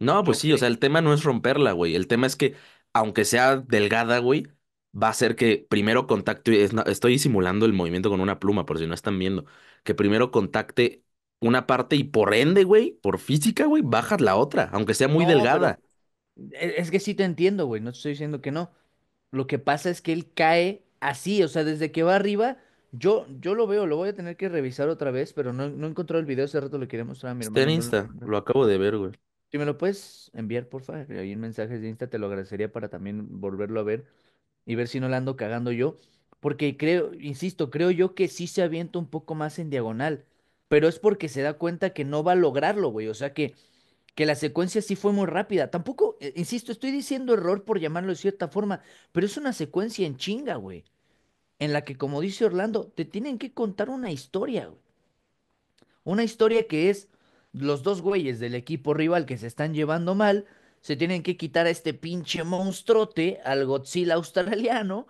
No, pues sí, o sea, el tema no es romperla, güey. El tema es que, aunque sea delgada, güey, va a ser que primero contacte, estoy simulando el movimiento con una pluma, por si no están viendo, que primero contacte una parte y por ende, güey, por física, güey, bajas la otra, aunque sea muy delgada. E, es que sí te entiendo, güey, no te estoy diciendo que no. Lo que pasa es que él cae así, o sea, desde que va arriba, yo, yo lo veo, lo voy a tener que revisar otra vez, pero no, no encontré el video, ese rato le quería mostrar a mi hermano. Está en Insta, lo acabo de ver, güey. Si me lo puedes enviar, por favor, ahí en mensajes de Insta te lo agradecería para también volverlo a ver y ver si no la ando cagando yo, porque creo, insisto, creo yo que sí se avienta un poco más en diagonal, pero es porque se da cuenta que no va a lograrlo, güey, o sea que, que la secuencia sí fue muy rápida. Tampoco, eh, insisto, estoy diciendo error por llamarlo de cierta forma, pero es una secuencia en chinga, güey, en la que, como dice Orlando, te tienen que contar una historia, güey. Una historia que es los dos güeyes del equipo rival que se están llevando mal, se tienen que quitar a este pinche monstruote, al Godzilla australiano,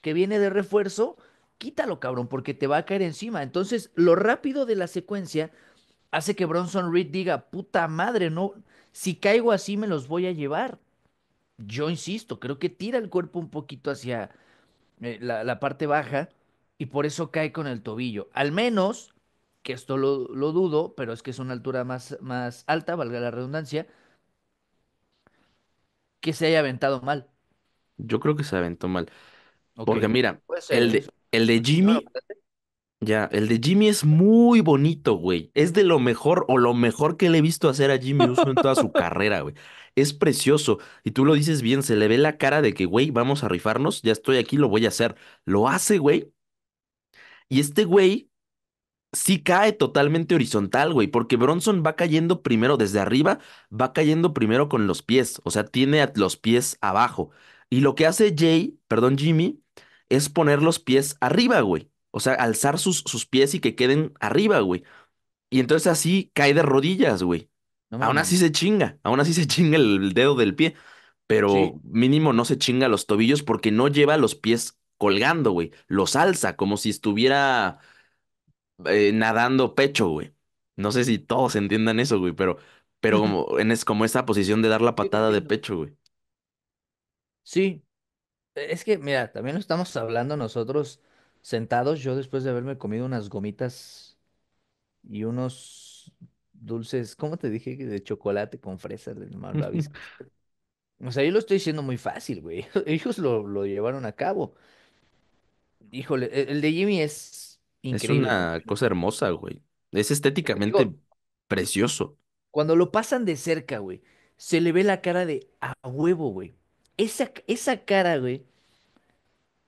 que viene de refuerzo, quítalo, cabrón, porque te va a caer encima. Entonces, lo rápido de la secuencia hace que Bronson Reed diga, puta madre, no, si caigo así me los voy a llevar. Yo insisto, creo que tira el cuerpo un poquito hacia eh, la, parte baja y por eso cae con el tobillo. Al menos, que esto lo, lo dudo, pero es que es una altura más, más alta, valga la redundancia, que se haya aventado mal. Yo creo que se aventó mal. Porque mira, el de, el de Jimmy, ya, el de Jimmy es muy bonito, güey. Es de lo mejor o lo mejor que le he visto hacer a Jimmy Uso en toda su carrera, güey. Es precioso. Y tú lo dices bien, se le ve la cara de que, güey, vamos a rifarnos, ya estoy aquí, lo voy a hacer. Lo hace, güey. Y este güey sí cae totalmente horizontal, güey, porque Bronson va cayendo primero desde arriba, va cayendo primero con los pies, o sea, tiene los pies abajo. Y lo que hace Jay, perdón, Jimmy, es poner los pies arriba, güey. O sea, alzar sus, sus pies y que queden arriba, güey. Y entonces así cae de rodillas, güey. aún así se chinga, aún así se chinga el dedo del pie, pero mínimo no se chinga los tobillos porque no lleva los pies colgando, güey. Los alza como si estuviera eh, nadando pecho, güey. No sé si todos entiendan eso, güey, pero, pero como, en es como esa posición de dar la patada de pecho, güey. Sí. E, es que, mira, también lo estamos hablando nosotros sentados. Yo después de haberme comido unas gomitas y unos dulces, ¿cómo te dije? De chocolate con fresas del vista. O sea, yo lo estoy diciendo muy fácil, güey. Ellos lo, lo llevaron a cabo. Híjole, e, el de Jimmy es es una cosa hermosa, güey. Es estéticamente precioso. Cuando lo pasan de cerca, güey, se le ve la cara de a huevo, güey. Esa, esa cara, güey,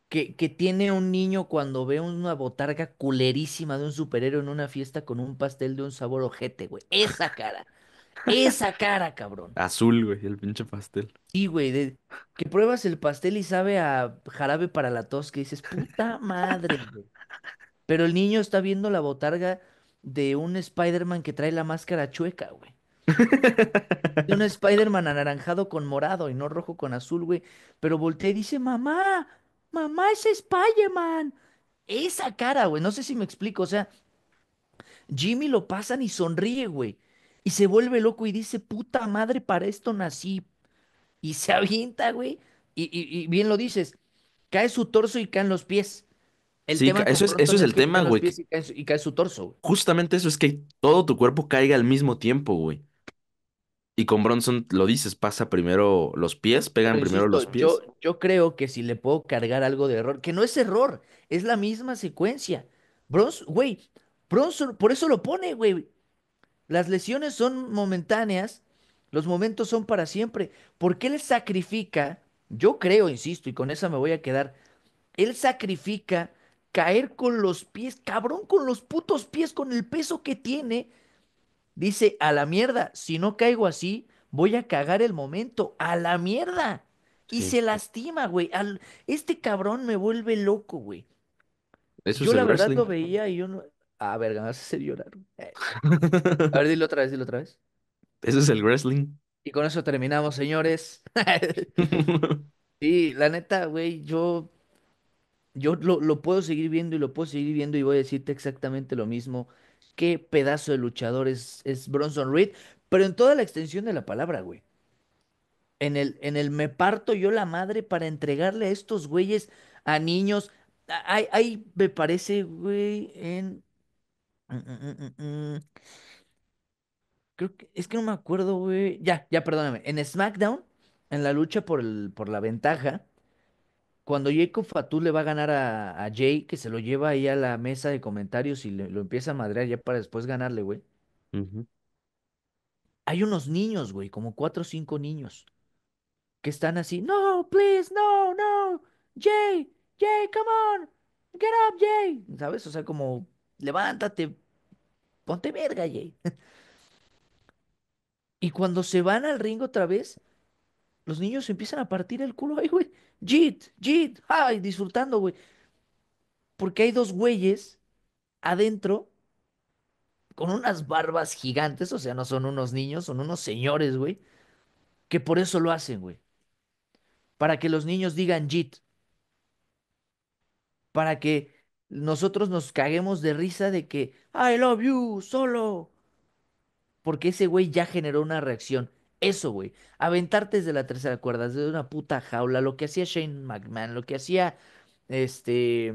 que, que tiene un niño cuando ve una botarga culerísima de un superhéroe en una fiesta con un pastel de un sabor ojete, güey. Esa cara. Esa cara, cabrón. Azul, güey, el pinche pastel. Sí, güey, que pruebas el pastel y sabe a jarabe para la tos, que dices, puta madre, güey. Pero el niño está viendo la botarga de un Spider-Man que trae la máscara chueca, güey. De un Spider-Man anaranjado con morado y no rojo con azul, güey. Pero voltea y dice, mamá, mamá es Spider-Man. Esa cara, güey. No sé si me explico. O sea, Jimmy lo pasan y sonríe, güey. Y se vuelve loco y dice, puta madre, para esto nací. Y se avienta, güey. Y, y bien lo dices, cae su torso y caen los pies eso es, eso es el tema, güey. Y, cae su torso, güey. Justamente eso es que todo tu cuerpo caiga al mismo tiempo, güey. Y con Bronson lo dices, pasa primero los pies, pegan primero los pies. Yo, creo que si le puedo cargar algo de error, que no es error, es la misma secuencia. Bronson, güey, Bronson, por eso lo pone, güey. Las lesiones son momentáneas, los momentos son para siempre. ¿Por qué él sacrifica? Yo creo, insisto, y con esa me voy a quedar. Él sacrifica caer con los pies, cabrón, con los putos pies, con el peso que tiene. Dice, a la mierda, si no caigo así, voy a cagar el momento, a la mierda. Y se lastima, güey. Este cabrón me vuelve loco, güey. Eso yo la verdad lo veía y yo no... A ver, me hace a llorar. A ver, dilo otra vez, dilo otra vez. Eso es el wrestling. Y con eso terminamos, señores. sí, la neta, güey, yo yo lo, puedo seguir viendo y lo puedo seguir viendo y voy a decirte exactamente lo mismo. Qué pedazo de luchador es, es Bronson Reed, pero en toda la extensión de la palabra, güey. En el, en el me parto yo la madre para entregarle a estos güeyes, a niños. Ahí, me parece, güey, en... Mm, mm, mm, Creo que, es que no me acuerdo, güey. Ya, ya, perdóname. En SmackDown, en la lucha por, el, por la ventaja, cuando Jacob Fatu le va a ganar a, Jay, que se lo lleva ahí a la mesa de comentarios y lo empieza a madrear ya para después ganarle, güey. Hay unos niños, güey, como cuatro o cinco niños, que están así, no, please, no, no, Jay, Jay, come on, get up, Jay. ¿Sabes? O sea, como, levántate, ponte verga, Jay. y cuando se van al ring otra vez, los niños se empiezan a partir el culo ahí, güey. Jit, jit, ay, disfrutando, güey. Porque hay dos güeyes adentro con unas barbas gigantes, o sea, no son unos niños, son unos señores, güey, que por eso lo hacen, güey. Para que los niños digan jit. Para que nosotros nos caguemos de risa de que I love you solo. Porque ese güey ya generó una reacción. Eso, güey. Aventarte desde la tercera cuerda, desde una puta jaula. Lo que hacía Shane McMahon, lo que hacía este.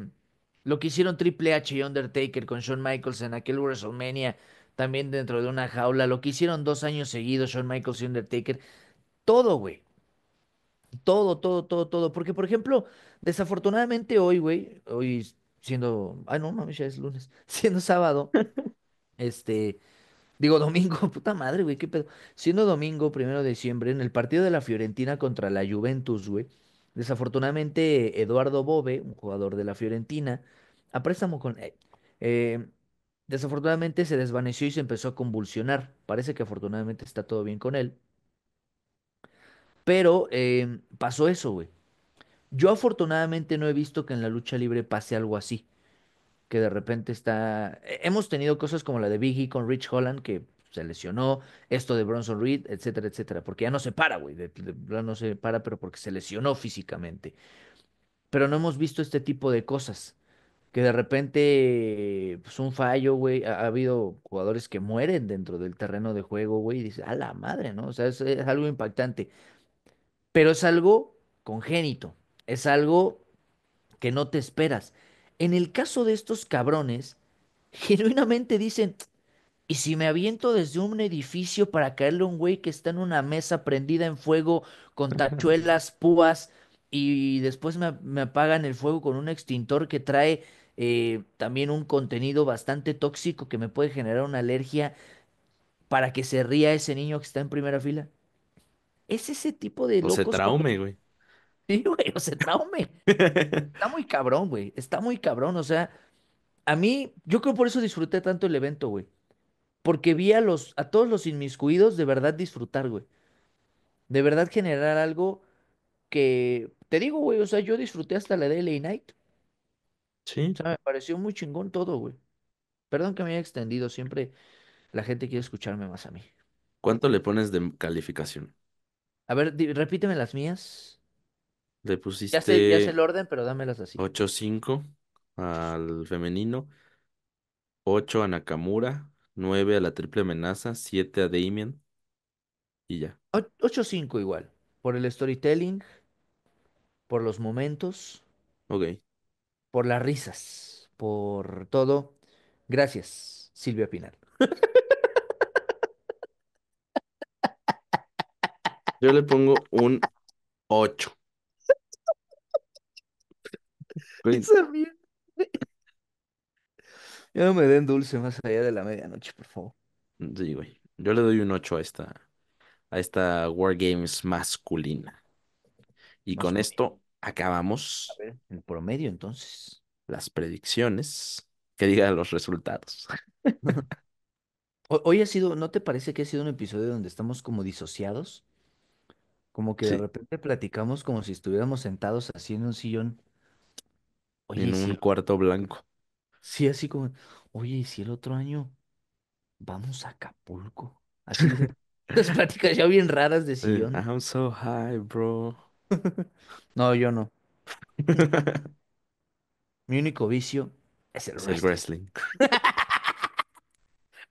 Lo que hicieron Triple H y Undertaker con Shawn Michaels en aquel WrestleMania, también dentro de una jaula. Lo que hicieron dos años seguidos Shawn Michaels y Undertaker. Todo, güey. Todo, todo, todo, todo. Porque, por ejemplo, desafortunadamente hoy, güey, hoy siendo. ay, ah, no, no, ya es lunes. Siendo sábado, este Digo, domingo, puta madre, güey, qué pedo. Siendo domingo, primero de diciembre, en el partido de la Fiorentina contra la Juventus, güey, desafortunadamente Eduardo Bove, un jugador de la Fiorentina, a préstamo con... Eh, eh, desafortunadamente se desvaneció y se empezó a convulsionar. Parece que afortunadamente está todo bien con él. Pero em, pasó eso, güey. Yo afortunadamente no he visto que en la lucha libre pase algo así que de repente está... Eh, hemos tenido cosas como la de Biggie con Rich Holland, que se lesionó, esto de Bronson Reed, etcétera, etcétera, porque ya no se para, güey, no se para, pero porque se lesionó físicamente. Pero no hemos visto este tipo de cosas, que de repente, pues un fallo, güey, ha, habido jugadores que mueren dentro del terreno de juego, güey, y dices, a la madre, ¿no? O sea, es algo impactante, pero es algo congénito, es algo que no te esperas. En el caso de estos cabrones, genuinamente dicen, ¿y si me aviento desde un edificio para caerle a un güey que está en una mesa prendida en fuego con tachuelas, púas, y después me, apagan el fuego con un extintor que trae eh, también un contenido bastante tóxico que me puede generar una alergia para que se ría ese niño que está en primera fila? Es ese tipo de... Locos se traume, güey. Sí, güey, o sea, está, está muy cabrón, güey, está muy cabrón, o sea, a mí, yo creo por eso disfruté tanto el evento, güey, porque vi a los, a todos los inmiscuidos de verdad disfrutar, güey, de verdad generar algo que, te digo, güey, o sea, yo disfruté hasta la de LA Night, Sí. o sea, me pareció muy chingón todo, güey, perdón que me haya extendido, siempre la gente quiere escucharme más a mí. ¿Cuánto le pones de calificación? A ver, repíteme las mías. Le Ya sé, ya sé el orden, pero dámelas así. 8-5 al femenino, 8 a Nakamura, 9 a la triple amenaza, 7 a Damien y ya. 8-5 igual. Por el storytelling, por los momentos, Ok, por las risas, por todo. Gracias, Silvia Pinal. yo le pongo un 8. Ya no me den dulce más allá de la medianoche, por favor. Yo le doy un 8 a esta, a esta Wargames masculina. Y con esto acabamos ver, en promedio, entonces. las predicciones. Que diga los resultados. Hoy ha sido, ¿no te parece que ha sido un episodio donde estamos como disociados? Como que de repente platicamos como si estuviéramos sentados así en un sillón en un cuarto blanco. sí, así como, oye, ¿y si el otro año vamos a Acapulco? Así las pláticas ya bien raras de sillón. I'm so high, bro. No, yo no. Mi único vicio es el wrestling. wrestling.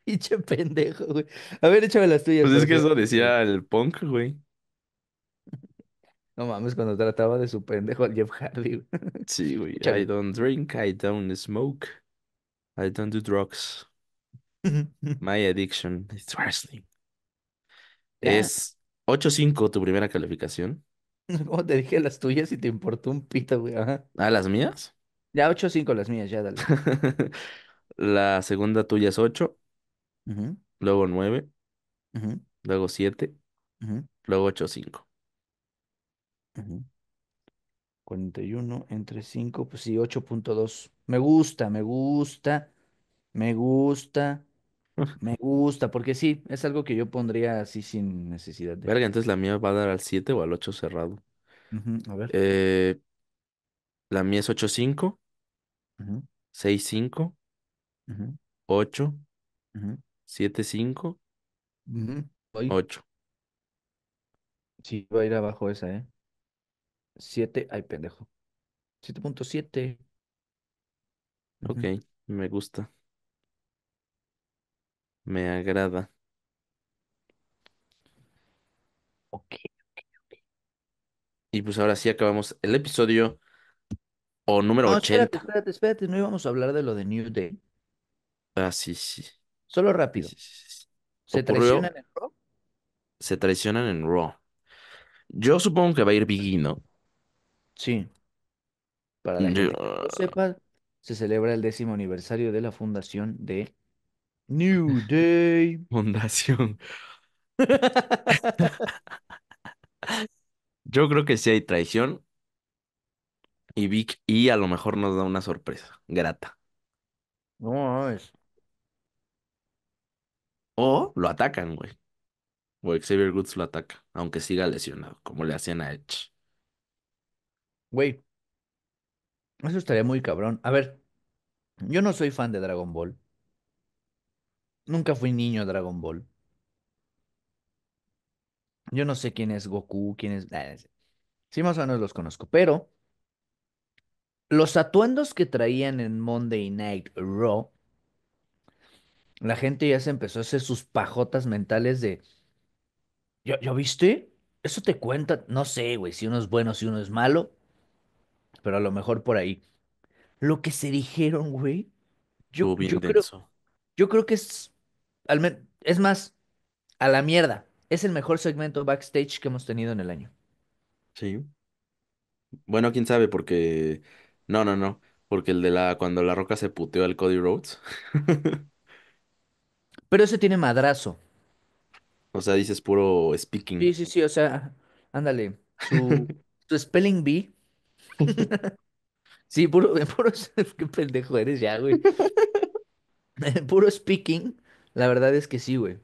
Pinche pendejo, güey. A ver, échame las tuyas Pues es que... eso decía el punk, güey. No mames, cuando trataba de su pendejo al Jeff Hardy. Sí, güey. I don't drink, I don't smoke, I don't do drugs. My addiction is wrestling. Es 8-5 tu primera calificación. No, te dije las tuyas y te importó un pito, güey. ¿Ah, ¿A las mías? Ya 8-5 las mías, ya dale. La segunda tuya es 8, luego 9, luego 7, luego 8-5. 41 entre 5, pues sí, 8.2. Me gusta, me gusta, me gusta, me gusta, porque sí, es algo que yo pondría así sin necesidad de... Verga, entonces la mía va a dar al 7 o al 8 cerrado. A ver. Eh, la mía es 8.5, 6.5, 8, 7. 7.5, Voy. 8. Sí, va a ir abajo esa, ¿eh? 7, ay pendejo. 7.7. Ok, me gusta. Me agrada. Ok. Y pues ahora sí acabamos el episodio o número 80. Espérate, espérate, espérate, no íbamos a hablar de lo de New Day. Ah, sí, sí. Solo rápido. ¿Se traicionan en Raw? Se traicionan en Raw. Yo supongo que va a ir Biggie, Sí, para la que sepa, se celebra el décimo aniversario de la fundación de New Day. fundación. Yo creo que sí hay traición y Vic y a lo mejor nos da una sorpresa grata. No, es... O lo atacan, güey. O Xavier Woods lo ataca, aunque siga lesionado, como le hacían a Edge. Güey, eso estaría muy cabrón. A ver, yo no soy fan de Dragon Ball. Nunca fui niño de Dragon Ball. Yo no sé quién es Goku, quién es... sí, más o menos los conozco, pero los atuendos que traían en Monday Night Raw, la gente ya se empezó a hacer sus pajotas mentales de, ¿ya, ¿ya viste? ¿Eso te cuenta? No sé, güey, si uno es bueno, si uno es malo pero a lo mejor por ahí. Lo que se dijeron, güey, yo, yo creo, yo creo que es, al es más, a la mierda. Es el mejor segmento backstage que hemos tenido en el año. Sí. Bueno, quién sabe, porque. No, no, no. Porque el de la. Cuando la Roca se puteó al Cody Rhodes. Pero ese tiene madrazo. O sea, dices puro speaking. sí, sí, sí. o sea, ándale, su spelling bee Sí, puro, puro, qué pendejo eres ya, güey. Puro speaking, la verdad es que sí, güey.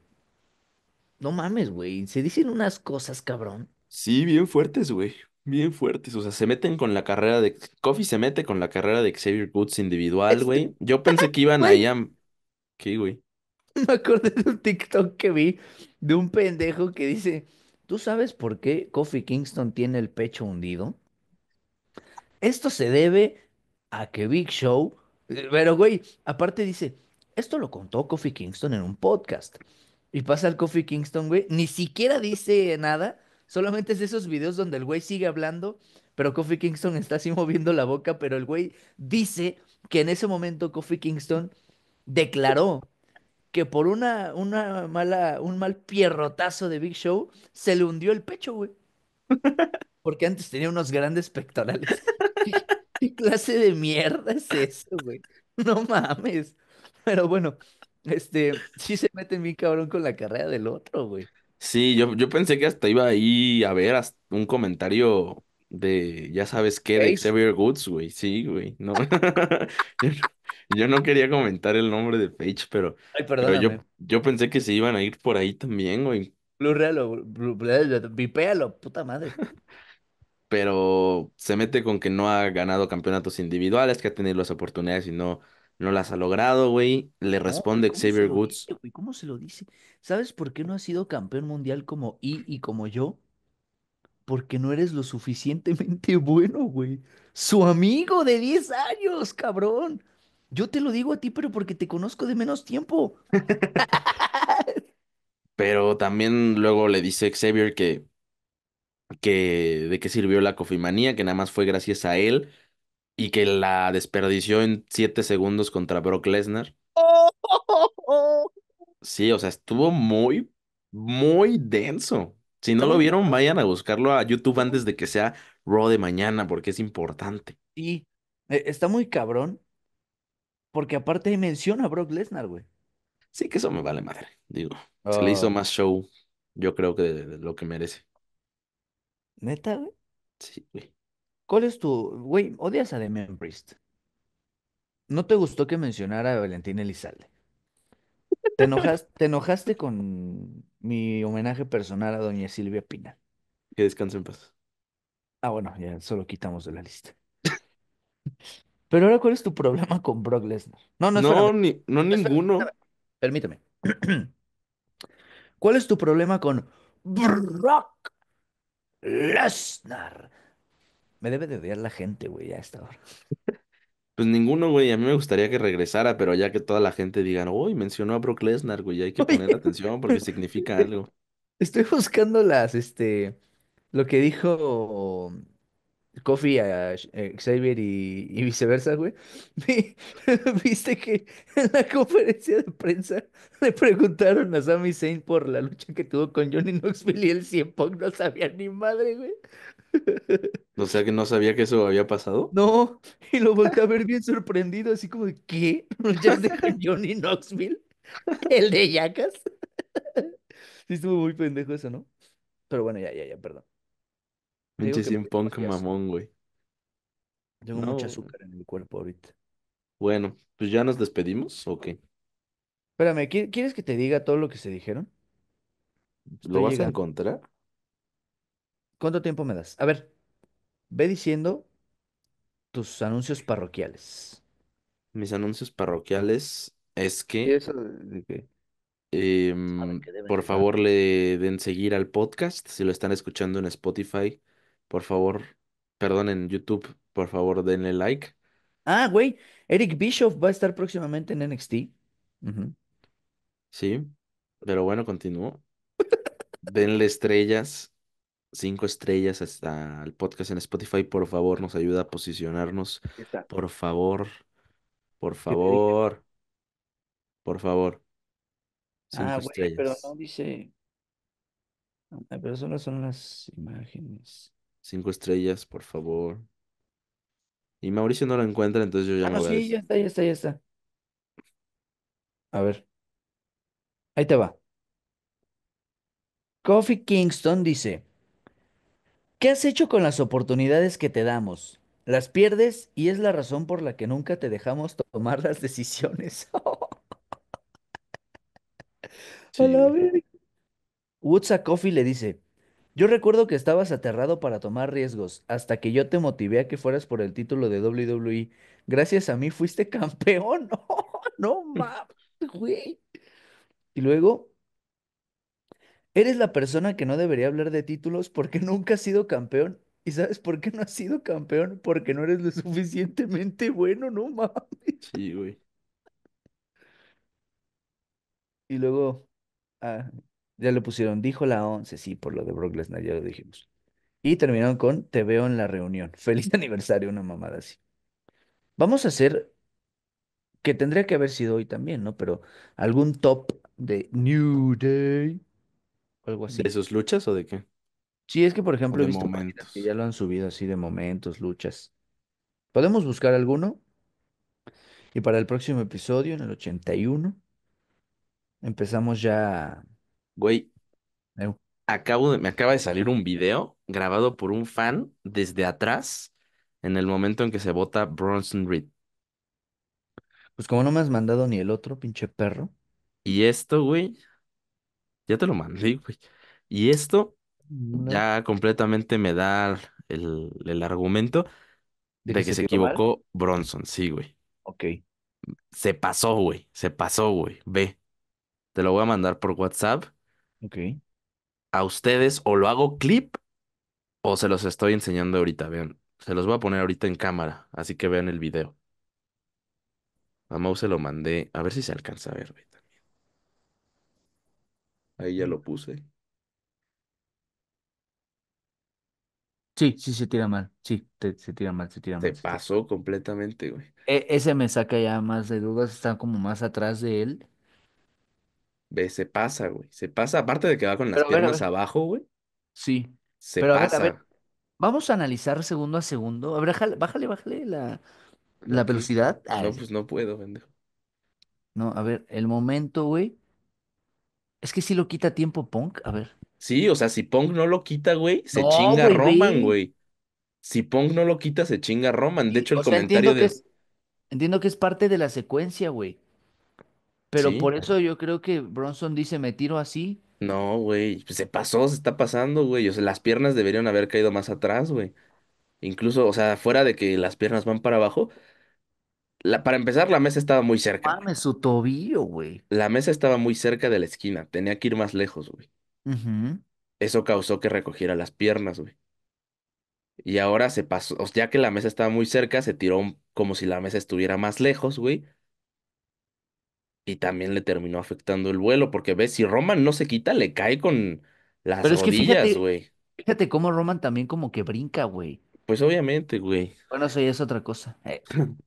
No mames, güey. Se dicen unas cosas, cabrón. Sí, bien fuertes, güey. Bien fuertes. O sea, se meten con la carrera de. Coffee se mete con la carrera de Xavier Woods individual, güey. Yo pensé que iban ahí a. ¿Qué, güey? Me acordé de un TikTok que vi de un pendejo que dice: ¿Tú sabes por qué Coffee Kingston tiene el pecho hundido? Esto se debe a que Big Show, pero güey, aparte dice, esto lo contó Kofi Kingston en un podcast. Y pasa el Kofi Kingston, güey, ni siquiera dice nada, solamente es de esos videos donde el güey sigue hablando, pero Kofi Kingston está así moviendo la boca, pero el güey dice que en ese momento Kofi Kingston declaró que por una, una mala, un mal pierrotazo de Big Show se le hundió el pecho, güey. porque antes tenía unos grandes pectorales. ¿Qué, clase de mierda es eso, güey? No mames. Pero bueno, este, sí se mete mi cabrón con la carrera del otro, güey. Sí, yo, yo pensé que hasta iba ahí a ver un comentario de, ya sabes qué, de Xavier Goods, güey. Sí, güey. No. yo, no quería comentar el nombre de Page, pero, Ay, pero yo, yo pensé que se iban a ir por ahí también, güey. Blurrealo, blurrealo, vipéalo, puta madre. pero se mete con que no ha ganado campeonatos individuales, que ha tenido las oportunidades y no, no las ha logrado, güey. Le ah, responde Xavier Woods. ¿Cómo se lo dice? ¿Sabes por qué no has sido campeón mundial como I y como yo? Porque no eres lo suficientemente bueno, güey. Su amigo de 10 años, cabrón. Yo te lo digo a ti, pero porque te conozco de menos tiempo. pero también luego le dice Xavier que que de qué sirvió la cofimanía, que nada más fue gracias a él y que la desperdició en 7 segundos contra Brock Lesnar. Oh. Sí, o sea, estuvo muy, muy denso. Si no lo vieron, vayan a buscarlo a YouTube antes de que sea Raw de mañana, porque es importante. Sí, e, está muy cabrón, porque aparte menciona a Brock Lesnar, güey. Sí, que eso me vale madre, digo. Se le hizo oh. más show, yo creo que lo que merece. ¿Neta, güey? Sí, güey. ¿Cuál es tu, güey, odias a Demian Priest? ¿No te gustó que mencionara a Valentín Elizalde? ¿Te te enojaste con mi homenaje personal a doña Silvia Pina? Que descanse en paz. Ah, bueno, ya eso lo quitamos de la lista. Pero ahora, ¿cuál es tu problema con Brock Lesnar? No, no, No, ni, no ninguno. Permíteme. ¿Cuál es tu problema con Brock? Lesnar. Me debe de odiar la gente, güey, a esta hora. Pues ninguno, güey. A mí me gustaría que regresara, pero ya que toda la gente diga, uy, mencionó a Brock Lesnar, güey, hay que poner atención porque significa algo. Estoy buscando las, este, lo que dijo Kofi a eh, Xavier y, viceversa, güey. ¿Viste que en la conferencia de prensa le preguntaron a Sami Zayn por la lucha que tuvo con Johnny Knoxville y el 100 no sabía ni madre, güey? O sea que no sabía que eso había pasado. No, y lo volteé a ver bien sorprendido, así como de ¿qué? ¿Luchas de Johnny Knoxville? ¿El de Yacas? Sí, estuvo muy pendejo eso, ¿no? Pero bueno, ya, ya, ya, perdón. Muchísimo punk mamón, güey. Tengo mucha azúcar en mi cuerpo ahorita. bueno, pues ya nos despedimos, Ok. Espérame, ¿quieres que te diga todo lo que se dijeron? ¿Lo vas a encontrar? ¿Cuánto tiempo me das? A ver, ve diciendo tus anuncios parroquiales. Mis anuncios parroquiales es que, em, por favor, le den seguir al podcast si lo están escuchando en Spotify. Por favor, perdón, en YouTube, por favor, denle like. Ah, güey, Eric Bischoff va a estar próximamente en NXT. Sí, pero bueno, continúo. Denle estrellas, cinco estrellas hasta el podcast en Spotify, por favor, nos ayuda a posicionarnos. Por favor, por favor, por favor, Ah, güey, pero no dice. Ah, pero solo son las imágenes. Cinco estrellas, por favor. Y Mauricio no lo encuentra, entonces yo ya ah, voy a sí, ya está, ya está, ya está. A ver. Ahí te va. Coffee Kingston dice, ¿qué has hecho con las oportunidades que te damos? Las pierdes y es la razón por la que nunca te dejamos tomar las decisiones. Hola, a Coffee le dice, yo recuerdo que estabas aterrado para tomar riesgos, hasta que yo te motivé a que fueras por el título de WWE. Gracias a mí fuiste campeón. No, no mames, güey. Y luego, eres la persona que no debería hablar de títulos porque nunca has sido campeón. ¿Y sabes por qué no has sido campeón? Porque no eres lo suficientemente bueno, no mames. Sí, güey. Y luego, ah, ya le pusieron, dijo la 11, sí, por lo de Brock Lesnar, ya lo dijimos. Y terminaron con, te veo en la reunión. Feliz aniversario, una mamada así. Vamos a hacer, que tendría que haber sido hoy también, ¿no? Pero algún top de New Day o algo así. ¿De sus luchas o de qué? Sí, es que por ejemplo he visto ya lo han subido así de momentos, luchas. Podemos buscar alguno. Y para el próximo episodio, en el 81, empezamos ya Güey, acabo de, me acaba de salir un video grabado por un fan desde atrás en el momento en que se vota Bronson Reed. Pues como no me has mandado ni el otro, pinche perro. Y esto, güey, ya te lo mandé, güey. Y esto ya completamente me da el, argumento ¿De que se equivocó Bronson, sí, güey. Ok. Se pasó, güey. Se pasó, güey. Ve, te lo voy a mandar por WhatsApp Ok. A ustedes o lo hago clip o se los estoy enseñando ahorita. Vean, se los voy a poner ahorita en cámara, así que vean el video. A Mau se lo mandé, a ver si se alcanza a ver ahí Ahí ya lo puse. Sí, sí se tira mal, sí, se tira mal, se tira mal, se pasó completamente, güey. E, ese me saca ya más de dudas, está como más atrás de él. Ve, se pasa, güey. Se pasa, aparte de que va con las piernas abajo, güey. Sí. Se Pero pasa. Vamos a analizar segundo a segundo. A ver, bájale, bájale la, pues, velocidad. no, pues no puedo, pendejo. no, a ver, el momento, güey. Es que si lo quita tiempo Punk. A ver. Sí, o sea, si Punk no lo quita, güey, se chinga Roman, güey. Si Punk no lo quita, se chinga Roman. De hecho, el comentario de. entiendo que es parte de la secuencia, güey. Pero por eso yo creo que Bronson dice, me tiro así. No, güey. se pasó, se está pasando, güey. O sea, las piernas deberían haber caído más atrás, güey. Incluso, o sea, fuera de que las piernas van para abajo, la, para empezar, la mesa estaba muy cerca, güey. su tobillo, güey. La mesa estaba muy cerca de la esquina, tenía que ir más lejos, güey. Eso causó que recogiera las piernas, güey. Y ahora se pasó, o sea, ya que la mesa estaba muy cerca, se tiró como si la mesa estuviera más lejos, güey y también le terminó afectando el vuelo, porque ves, si Roman no se quita, le cae con las rodillas, güey. fíjate cómo Roman también como que brinca, güey. Pues obviamente, güey. Bueno, eso ya es otra cosa. Eh.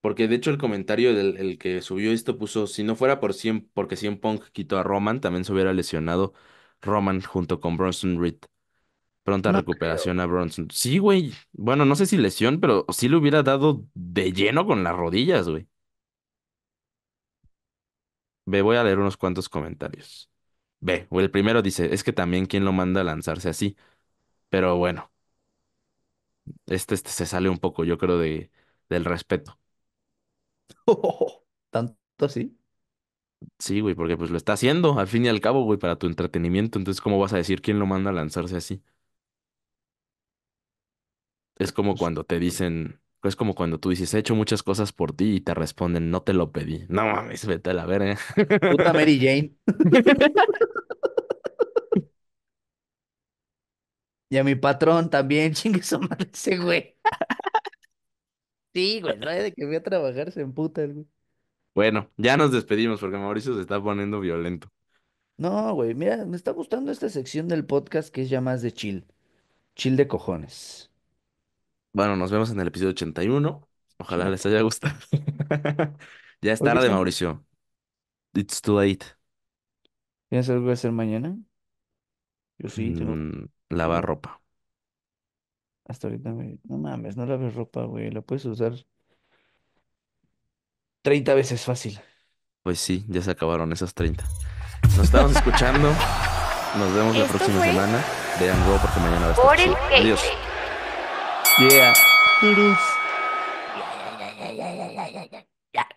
Porque de hecho el comentario del que subió esto puso, si no fuera por 100, porque un Punk quitó a Roman, también se hubiera lesionado Roman junto con Bronson Reed. Pronta recuperación a Bronson. Sí, güey. Bueno, no sé si lesión, pero sí le hubiera dado de lleno con las rodillas, güey. Ve, voy a leer unos cuantos comentarios. Ve, el primero dice, es que también quién lo manda a lanzarse así. Pero bueno, este, este se sale un poco, yo creo, de, del respeto. ¿Tanto así? Sí, güey, porque pues lo está haciendo, al fin y al cabo, güey, para tu entretenimiento. Entonces, ¿cómo vas a decir quién lo manda a lanzarse así? Es como pues cuando te dicen, es como cuando tú dices, he hecho muchas cosas por ti y te responden, no te lo pedí. No mames, vete a la verga. Puta Mary Jane. y a mi patrón también, chingue su madre ese güey. sí, güey, trae de que voy a trabajarse en puta. güey. Bueno, ya nos despedimos porque Mauricio se está poniendo violento. No, güey, mira, me está gustando esta sección del podcast que es ya más de chill. Chill de cojones. Bueno, nos vemos en el episodio 81. Ojalá les haya gustado. Ya es tarde, Mauricio. It's too late. ¿tienes algo que hacer mañana? Yo sí, tengo mm, lavar ropa. Hasta ahorita me... No mames, no laves ropa, güey. La puedes usar 30 veces fácil. Pues sí, ya se acabaron esas 30. Nos estamos escuchando. Nos vemos la próxima semana. Vean luego porque mañana va a estar por Adiós. Yeah. Toodles.